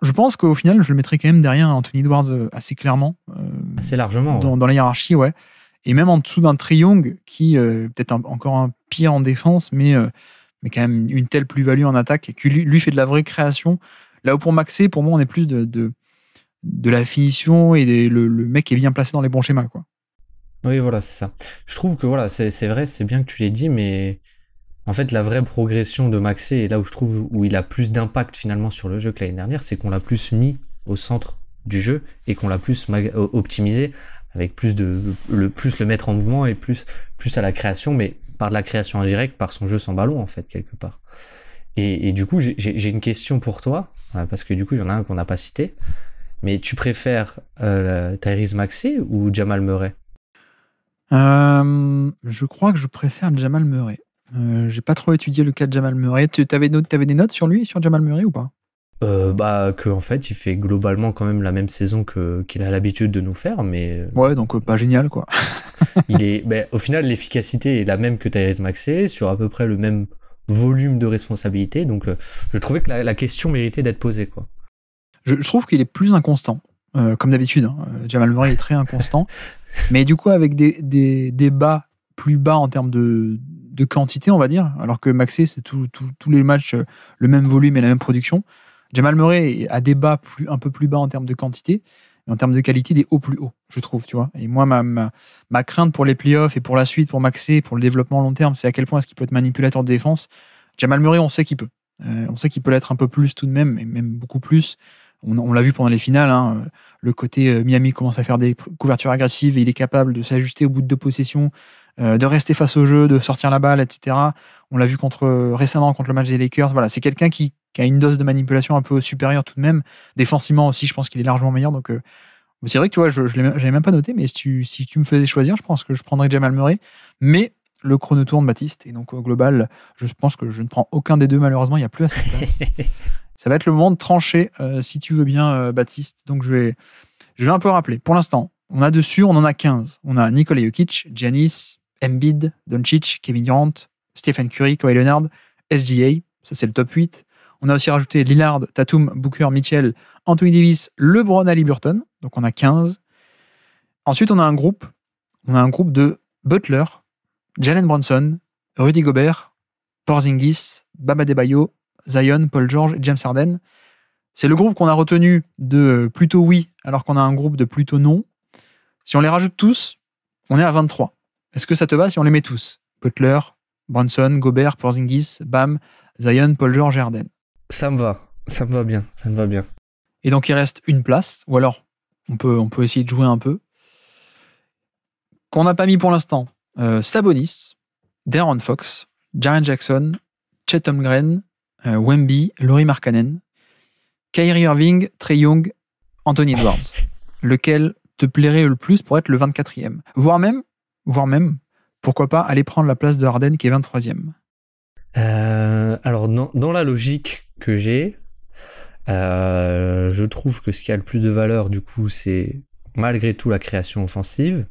Je pense qu'au final, je le mettrais quand même derrière Anthony Edwards euh, assez clairement. Euh, assez largement. Dans, la hiérarchie, ouais. Et même en dessous d'un Triong, qui est peut-être encore un pire en défense, mais, mais quand même une telle plus-value en attaque, et qui lui, fait de la vraie création. Là où pour Maxé, pour moi, on est plus de, de, la finition et le, mec est bien placé dans les bons schémas. Quoi.
Oui, voilà, c'est ça. Je trouve que voilà, c'est vrai, c'est bien que tu l'aies dit, mais en fait, la vraie progression de Maxé, et là où je trouve où il a plus d'impact finalement sur le jeu que l'année dernière, c'est qu'on l'a plus mis au centre du jeu et qu'on l'a plus optimisé avec plus de le plus le mettre en mouvement et plus plus à la création, mais par de la création indirecte, par son jeu sans ballon en fait quelque part. Et, du coup, j'ai une question pour toi euh, parce que du coup, il y en a un qu'on n'a pas cité. Mais tu préfères euh, Tyrese Maxé ou Jamal Murray euh,
Je crois que je préfère Jamal Murray. Euh, j'ai pas trop étudié le cas de Jamal Murray. Tu avais, des notes sur lui, sur Jamal Murray ou pas
euh, bah que en fait il fait globalement quand même la même saison qu'il a l'habitude de nous faire mais euh, ouais donc euh, pas génial quoi il est ben, au final l'efficacité est la même que Thérèse Maxé sur à peu près le même volume de responsabilité donc je trouvais que la, question méritait d'être posée quoi je, trouve qu'il est plus inconstant
comme d'habitude hein. Jamal Murray est très inconstant mais du coup avec des, des, des bas plus bas en termes de de quantité, on va dire, alors que Maxé, c'est tous les matchs euh, le même volume et la même production. Jamal Murray a des bas plus, un peu plus bas en termes de quantité, et en termes de qualité, des hauts plus hauts, je trouve, tu vois. Et moi, ma, ma, crainte pour les playoffs et pour la suite, pour Maxé, pour le développement à long terme, c'est à quel point est-ce qu'il peut être manipulateur de défense. Jamal Murray, on sait qu'il peut. Euh, on sait qu'il peut l'être un peu plus tout de même, et même beaucoup plus. On, l'a vu pendant les finales, hein, euh, le côté Miami commence à faire des couvertures agressives et il est capable de s'ajuster au bout de deux possessions, euh, de rester face au jeu, de sortir la balle, etc. On l'a vu euh, récemment contre le match des Lakers. Voilà, c'est quelqu'un qui, a une dose de manipulation un peu supérieure tout de même. Défensivement aussi, je pense qu'il est largement meilleur. Donc, euh, c'est vrai que tu vois, je ne l'avais même pas noté, mais si tu, me faisais choisir, je pense que je prendrais Jamal Murray. Mais le chrono tourne, Baptiste. Et donc, au global, je pense que je ne prends aucun des deux, malheureusement. Il n'y a plus assez Ça va être le moment de trancher, si tu veux bien, Baptiste. Donc, je vais, je vais un peu rappeler. Pour l'instant, on a dessus, on en a 15. On a Nikola Jokic, Janis. Embiid, Doncic, Kevin Durant, Stephen Curry, Kawhi Leonard, SGA, ça c'est le top 8. On a aussi rajouté Lillard, Tatum, Booker, Mitchell, Anthony Davis, LeBron, Ali Burton, donc on a 15. Ensuite, on a un groupe, on a un groupe de Butler, Jalen Bronson, Rudy Gobert, Porzingis, Baba Debayo, Zion, Paul George et James Harden. C'est le groupe qu'on a retenu de plutôt oui, alors qu'on a un groupe de plutôt non. Si on les rajoute tous, on est à 23. Est-ce que ça te va si on les met tous Butler, Branson, Gobert, Porzingis, Bam, Zion, Paul George et Ça me va, ça me va bien, ça me va bien. Et donc il reste une place, ou alors on peut, on essayer de jouer un peu. Qu'on n'a pas mis pour l'instant, euh, Sabonis, Darren Fox, Jaren Jackson, Chet Holmgren, euh, Wemby, Laurie Markkanen, Kyrie Irving, Trey Young, Anthony Edwards. Lequel te plairait le plus pour être le 24e Voire même voire même, pourquoi pas, aller prendre la place de Harden qui est 23 ème
euh, Alors, dans, la logique que j'ai, euh, je trouve que ce qui a le plus de valeur, du coup, c'est malgré tout la création offensive.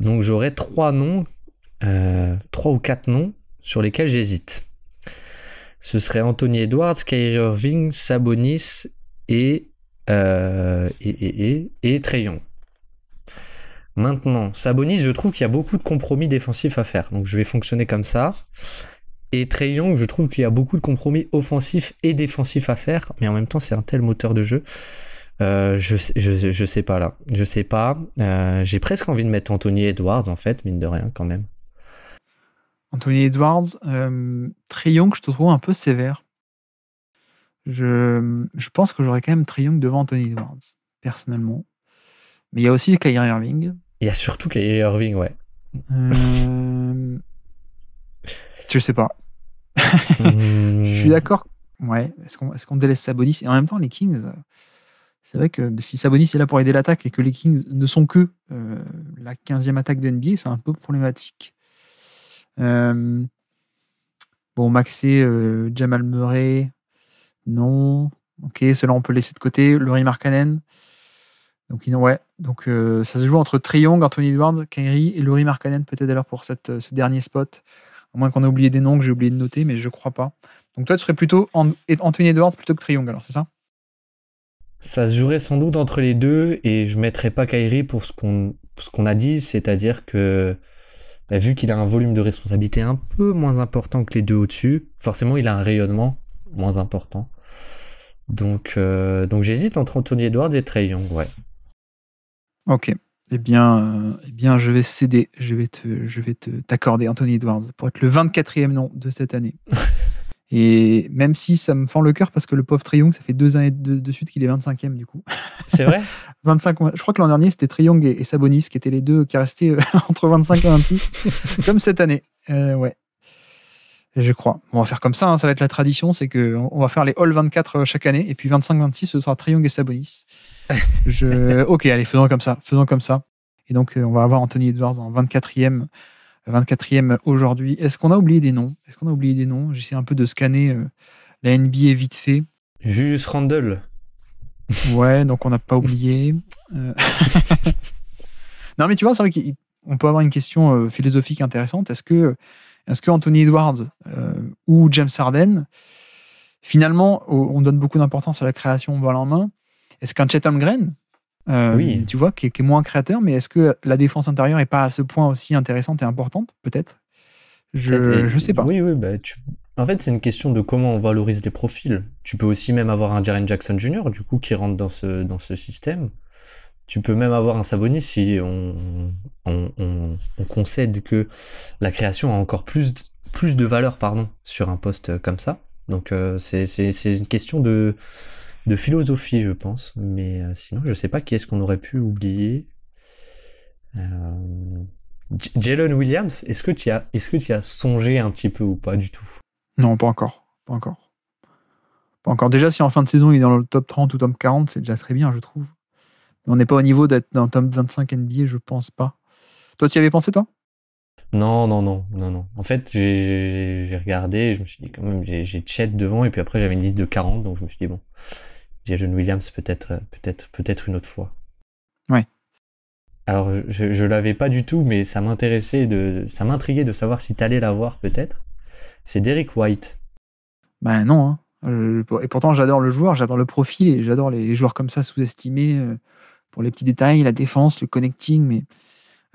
Donc, j'aurais trois noms, euh, trois ou quatre noms sur lesquels j'hésite. Ce serait Anthony Edwards, Kyrie Irving, Sabonis et, et, et, et, et Maintenant, Sabonis, je trouve qu'il y a beaucoup de compromis défensifs à faire. Donc je vais fonctionner comme ça. Et Trey Young, je trouve qu'il y a beaucoup de compromis offensifs et défensifs à faire, mais en même temps, c'est un tel moteur de jeu. Euh, je, je, je, sais pas là. Je sais pas. Euh, j'ai presque envie de mettre Anthony Edwards, en fait, mine de rien, quand même.
Anthony Edwards, euh, Young, je te trouve un peu sévère. Je, je pense que j'aurais quand même Trey Young devant Anthony Edwards, personnellement. Mais il y a aussi Kyrie Irving, il y a surtout les Irving, ouais. Euh... je sais pas. Hmm. je suis d'accord. Ouais, est-ce qu'on est délaisse Sabonis Et en même temps, les Kings, c'est vrai que si Sabonis est là pour aider l'attaque et que les Kings ne sont que euh, la 15e attaque de NBA, c'est un peu problématique. Euh, bon, Maxé, euh, Jamal Murray, non. Ok, cela on peut laisser de côté. Laurie Marcanen. Donc, euh, ça se joue entre Triong, Anthony Edwards, Kyrie et Laurie Markkanen, peut-être alors pour euh, ce dernier spot. À moins qu'on ait oublié des noms que j'ai oublié de noter, mais je crois pas. Donc, toi, tu serais plutôt Anthony Edwards plutôt que Triong, alors, c'est ça
Ça se jouerait sans doute entre les deux, et je mettrais pas Kyrie pour ce qu'on a dit, c'est-à-dire que. Bah, vu qu'il a un volume de responsabilité un peu moins important que les deux au-dessus, forcément il a un rayonnement moins important. Donc, euh, donc j'hésite entre Anthony Edwards et Trey ouais.
Ok. Eh bien, euh, eh bien, je vais céder. Je vais te, je vais te t'accorder Anthony Edwards pour être le 24e nom de cette année. Et même si ça me fend le cœur parce que le pauvre Triong, ça fait deux années de, de suite qu'il est 25e du coup. C'est vrai 25, Je crois que l'an dernier, c'était Triong et, et, Sabonis qui étaient les deux qui restaient euh, entre 25 et 26, comme cette année. Euh, ouais je crois. On va faire comme ça, hein. ça va être la tradition, c'est que on va faire les All 24 euh, chaque année, et puis 25-26, ce sera Triong et Sabonis. Ok, allez, faisons comme ça, faisons comme ça. Et donc, euh, on va avoir Anthony Edwards en 24e, 24e euh, aujourd'hui. Est-ce qu'on a oublié des noms Est-ce qu'on a oublié des noms J'essaie un peu de scanner la NBA vite fait. Julius Randle. Ouais, donc on n'a pas oublié. non, mais tu vois, c'est vrai qu'on peut avoir une question philosophique intéressante. Est-ce que est-ce que Anthony Edwards euh, ou James Harden, finalement, on donne beaucoup d'importance à la création balle en main. Est-ce qu'un Chet Holmgren, euh, tu vois, qui est, moins créateur, mais est-ce que la défense intérieure n'est pas à ce point aussi intéressante et importante,
peut-être Je ne sais pas. Oui, oui, bah, en fait, c'est une question de comment on valorise les profils. Tu peux aussi même avoir un Jaren Jackson Jr., du coup, qui rentre dans ce, dans ce système. Tu peux même avoir un Sabonis si on, concède que la création a encore plus, plus de valeur pardon, sur un poste comme ça. Donc euh, c'est une question de, de, philosophie, je pense. Mais euh, sinon, je ne sais pas qui est-ce qu'on aurait pu oublier. Euh, Jalen Williams, est-ce que tu as, est-ce que tu as songé un petit peu ou pas du tout Non, pas encore, pas encore,
pas encore. Déjà, si en fin de saison il est dans le top 30 ou top 40, c'est déjà très bien, je trouve. On n'est pas au niveau d'être dans le top 25 NBA, je pense pas. Toi, tu y avais pensé, toi
non, non, non, non, non. En fait, j'ai regardé, je me suis dit quand même, j'ai Chet devant, et puis après j'avais une liste de 40, donc je me suis dit, bon, John Williams peut-être peut-être, peut-être une autre fois. Ouais. Alors, je, je l'avais pas du tout, mais ça m'intéressait, de, ça m'intriguait de savoir si t'allais l'avoir peut-être. C'est Derek White.
Ben non, hein. Euh, et pourtant, j'adore le joueur, j'adore le profil, et j'adore les joueurs comme ça sous-estimés. Euh pour les petits détails, la défense, le connecting, mais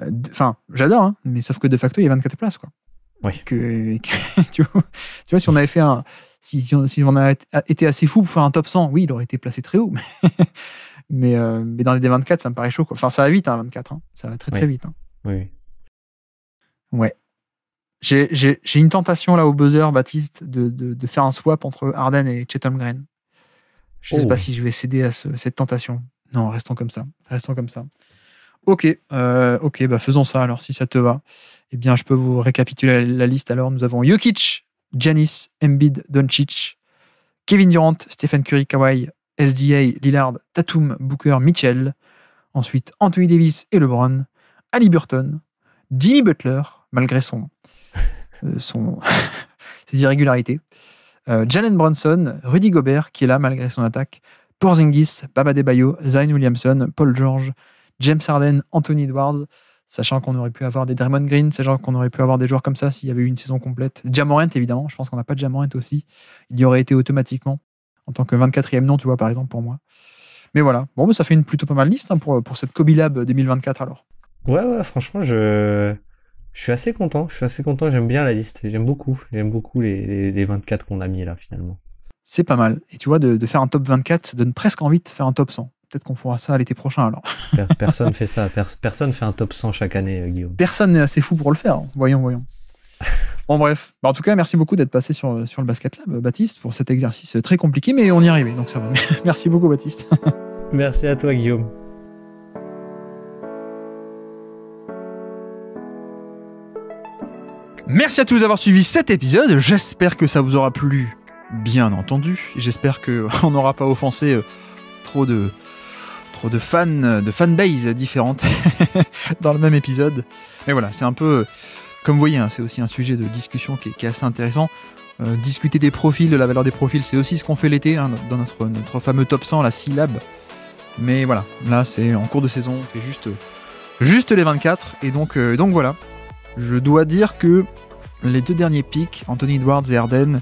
euh, enfin, j'adore, hein, mais sauf que de facto, il y a 24 places, quoi. Oui. tu, vois, si on avait fait un. Si, on, si, été assez fou pour faire un top 100, oui, il aurait été placé très haut. Mais, euh, mais, dans les D24, ça me paraît chaud. Quoi. Enfin, ça va vite, hein, 24. Hein. Ça va très, très vite. Hein. Oui. Ouais. J'ai une tentation là au buzzer, Baptiste, de, de, faire un swap entre Arden et Chatham Je ne sais pas oh. si je vais céder à cette tentation. Non, restons comme ça. Restons comme ça. Ok, euh, ok, bah faisons ça alors si ça te va. Eh bien, je peux vous récapituler la liste. Alors, nous avons Jokic, Janis, Embiid, Doncic, Kevin Durant, Stephen Curry, Kawhi, SGA, Lillard, Tatum, Booker, Mitchell. Ensuite, Anthony Davis et LeBron, Ali Burton, Jimmy Butler, malgré son, euh, son ses irrégularités, euh, Jalen Brunson, Rudy Gobert, qui est là malgré son attaque, Porzingis, Baba Debayo, Zion Williamson, Paul George, James Harden, Anthony Edwards, sachant qu'on aurait pu avoir des Draymond Green, sachant qu'on aurait pu avoir des joueurs comme ça s'il y avait eu une saison complète. Jamorant, évidemment, je pense qu'on n'a pas de Jamorant aussi. Il y aurait été automatiquement en tant que 24e nom, tu vois, par exemple, pour moi. Mais voilà, bon, ça fait une plutôt pas mal liste hein, pour, pour cette Kobe Lab 2024 alors.
Ouais, ouais, franchement, je, suis assez content. Je suis assez content. J'aime bien la liste. J'aime beaucoup. J'aime beaucoup les, les 24 qu'on a mis là finalement
c'est pas mal. Et tu vois, de, faire un top 24, ça donne presque envie de faire un top 100. Peut-être qu'on fera ça l'été prochain alors.
personne fait ça. personne fait un top 100 chaque année, euh, Guillaume.
Personne n'est assez fou pour le faire. Voyons, voyons. Bon, bref. Bah, en tout cas, merci beaucoup d'être passé sur, euh, sur le Basket Lab, euh, Baptiste, pour cet exercice très compliqué, mais on y arrivait, donc ça va. merci beaucoup, Baptiste.
merci à toi, Guillaume.
Merci à tous d'avoir suivi cet épisode. J'espère que ça vous aura plu bien entendu. J'espère qu'on n'aura pas offensé euh, trop de, trop de fans, de fanbase différentes dans le même épisode. Mais voilà, c'est un peu, comme vous voyez, hein, c'est aussi un sujet de discussion qui est, assez intéressant. Euh, discuter des profils, de la valeur des profils, c'est aussi ce qu'on fait l'été hein, dans notre, notre fameux top 100, la syllabe. Mais voilà, là c'est en cours de saison, on fait juste, juste les 24. Et donc, euh, donc voilà, je dois dire que les deux derniers pics, Anthony Edwards et Arden,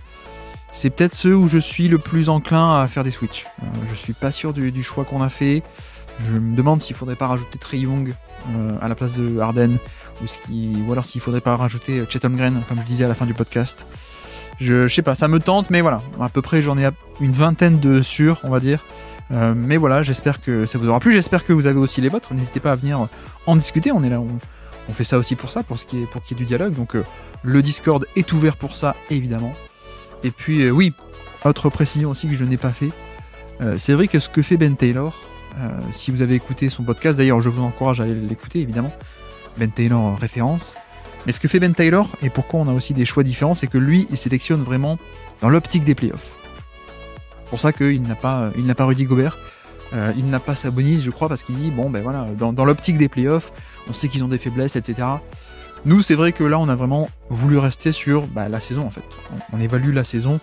c'est peut-être ceux où je suis le plus enclin à faire des switches. Euh, je suis pas sûr du, choix qu'on a fait. Je me demande s'il faudrait pas rajouter Trey euh, à la place de Arden, ou, alors s'il faudrait pas rajouter euh, Chatham Green, comme je disais à la fin du podcast. Je, ne sais pas, ça me tente, mais voilà, à peu près j'en ai une vingtaine de sûrs, on va dire. mais voilà, j'espère que ça vous aura plu. J'espère que vous avez aussi les vôtres. N'hésitez pas à venir en discuter. On est là, on, fait ça aussi pour ça, pour qu'il y ait du dialogue. Donc le Discord est ouvert pour ça, évidemment. Et puis, euh, oui, autre précision aussi que je n'ai pas fait. Euh, c'est vrai que ce que fait Ben Taylor, euh, si vous avez écouté son podcast, d'ailleurs, je vous encourage à aller l'écouter, évidemment. Ben Taylor en référence. Mais ce que fait Ben Taylor, et pourquoi on a aussi des choix différents, c'est que lui, il sélectionne vraiment dans l'optique des playoffs. C'est pour ça qu'il n'a pas, il n'a pas Rudy Gobert. il n'a pas Sabonis, je crois, parce qu'il dit bon, ben voilà, dans l'optique des playoffs, on sait qu'ils ont des faiblesses, etc. Nous, c'est vrai que là, on a vraiment voulu rester sur bah, la saison en fait. On, évalue la saison,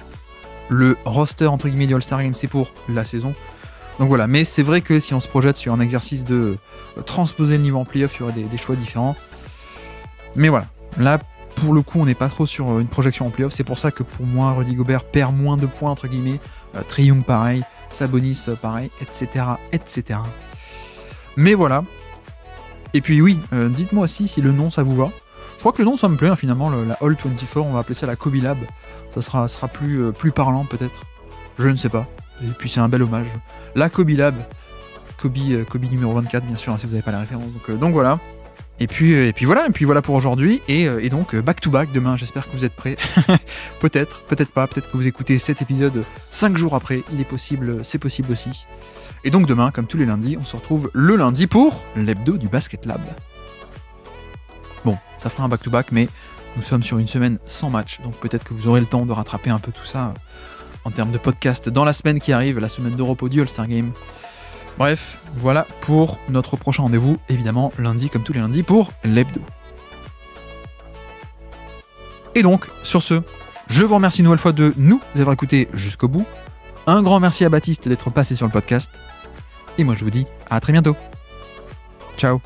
le roster entre guillemets du All-Star Game, c'est pour la saison. Donc voilà, mais c'est vrai que si on se projette sur un exercice de euh, transposer le niveau en playoff, il y aurait des, choix différents. Mais voilà, là pour le coup, on n'est pas trop sur euh, une projection en playoff. C'est pour ça que pour moi, Rudy Gobert perd moins de points, entre guillemets. Euh, Triumph, pareil. Sabonis, pareil, etc. etc. Mais voilà. Et puis oui, dites-moi aussi si le nom ça vous va. Je crois que le nom, ça me plaît hein, finalement, la Hall 24, on va appeler ça la Kobe Lab. Ça sera, sera plus, euh, plus parlant peut-être. Je ne sais pas. Et puis c'est un bel hommage. La Kobe Lab. Kobe, euh, numéro 24, bien sûr, hein, si vous n'avez pas la référence. Donc, euh, voilà. Et puis, et puis voilà, et puis voilà pour aujourd'hui. Et, et, donc back to back demain, j'espère que vous êtes prêts. peut-être, peut-être pas, peut-être que vous écoutez cet épisode 5 jours après, il est possible, c'est possible aussi. Et donc demain, comme tous les lundis, on se retrouve le lundi pour l'hebdo du Basket Lab ça fera un back-to-back, mais nous sommes sur une semaine sans match, donc peut-être que vous aurez le temps de rattraper un peu tout ça euh, en termes de podcast dans la semaine qui arrive, la semaine d'Europe Audio All-Star Game. Bref, voilà pour notre prochain rendez-vous, évidemment lundi comme tous les lundis pour l'hebdo. Et donc, sur ce, je vous remercie une nouvelle fois de nous avoir écoutés jusqu'au bout. Un grand merci à Baptiste d'être passé sur le podcast. Et moi je vous dis à très bientôt. Ciao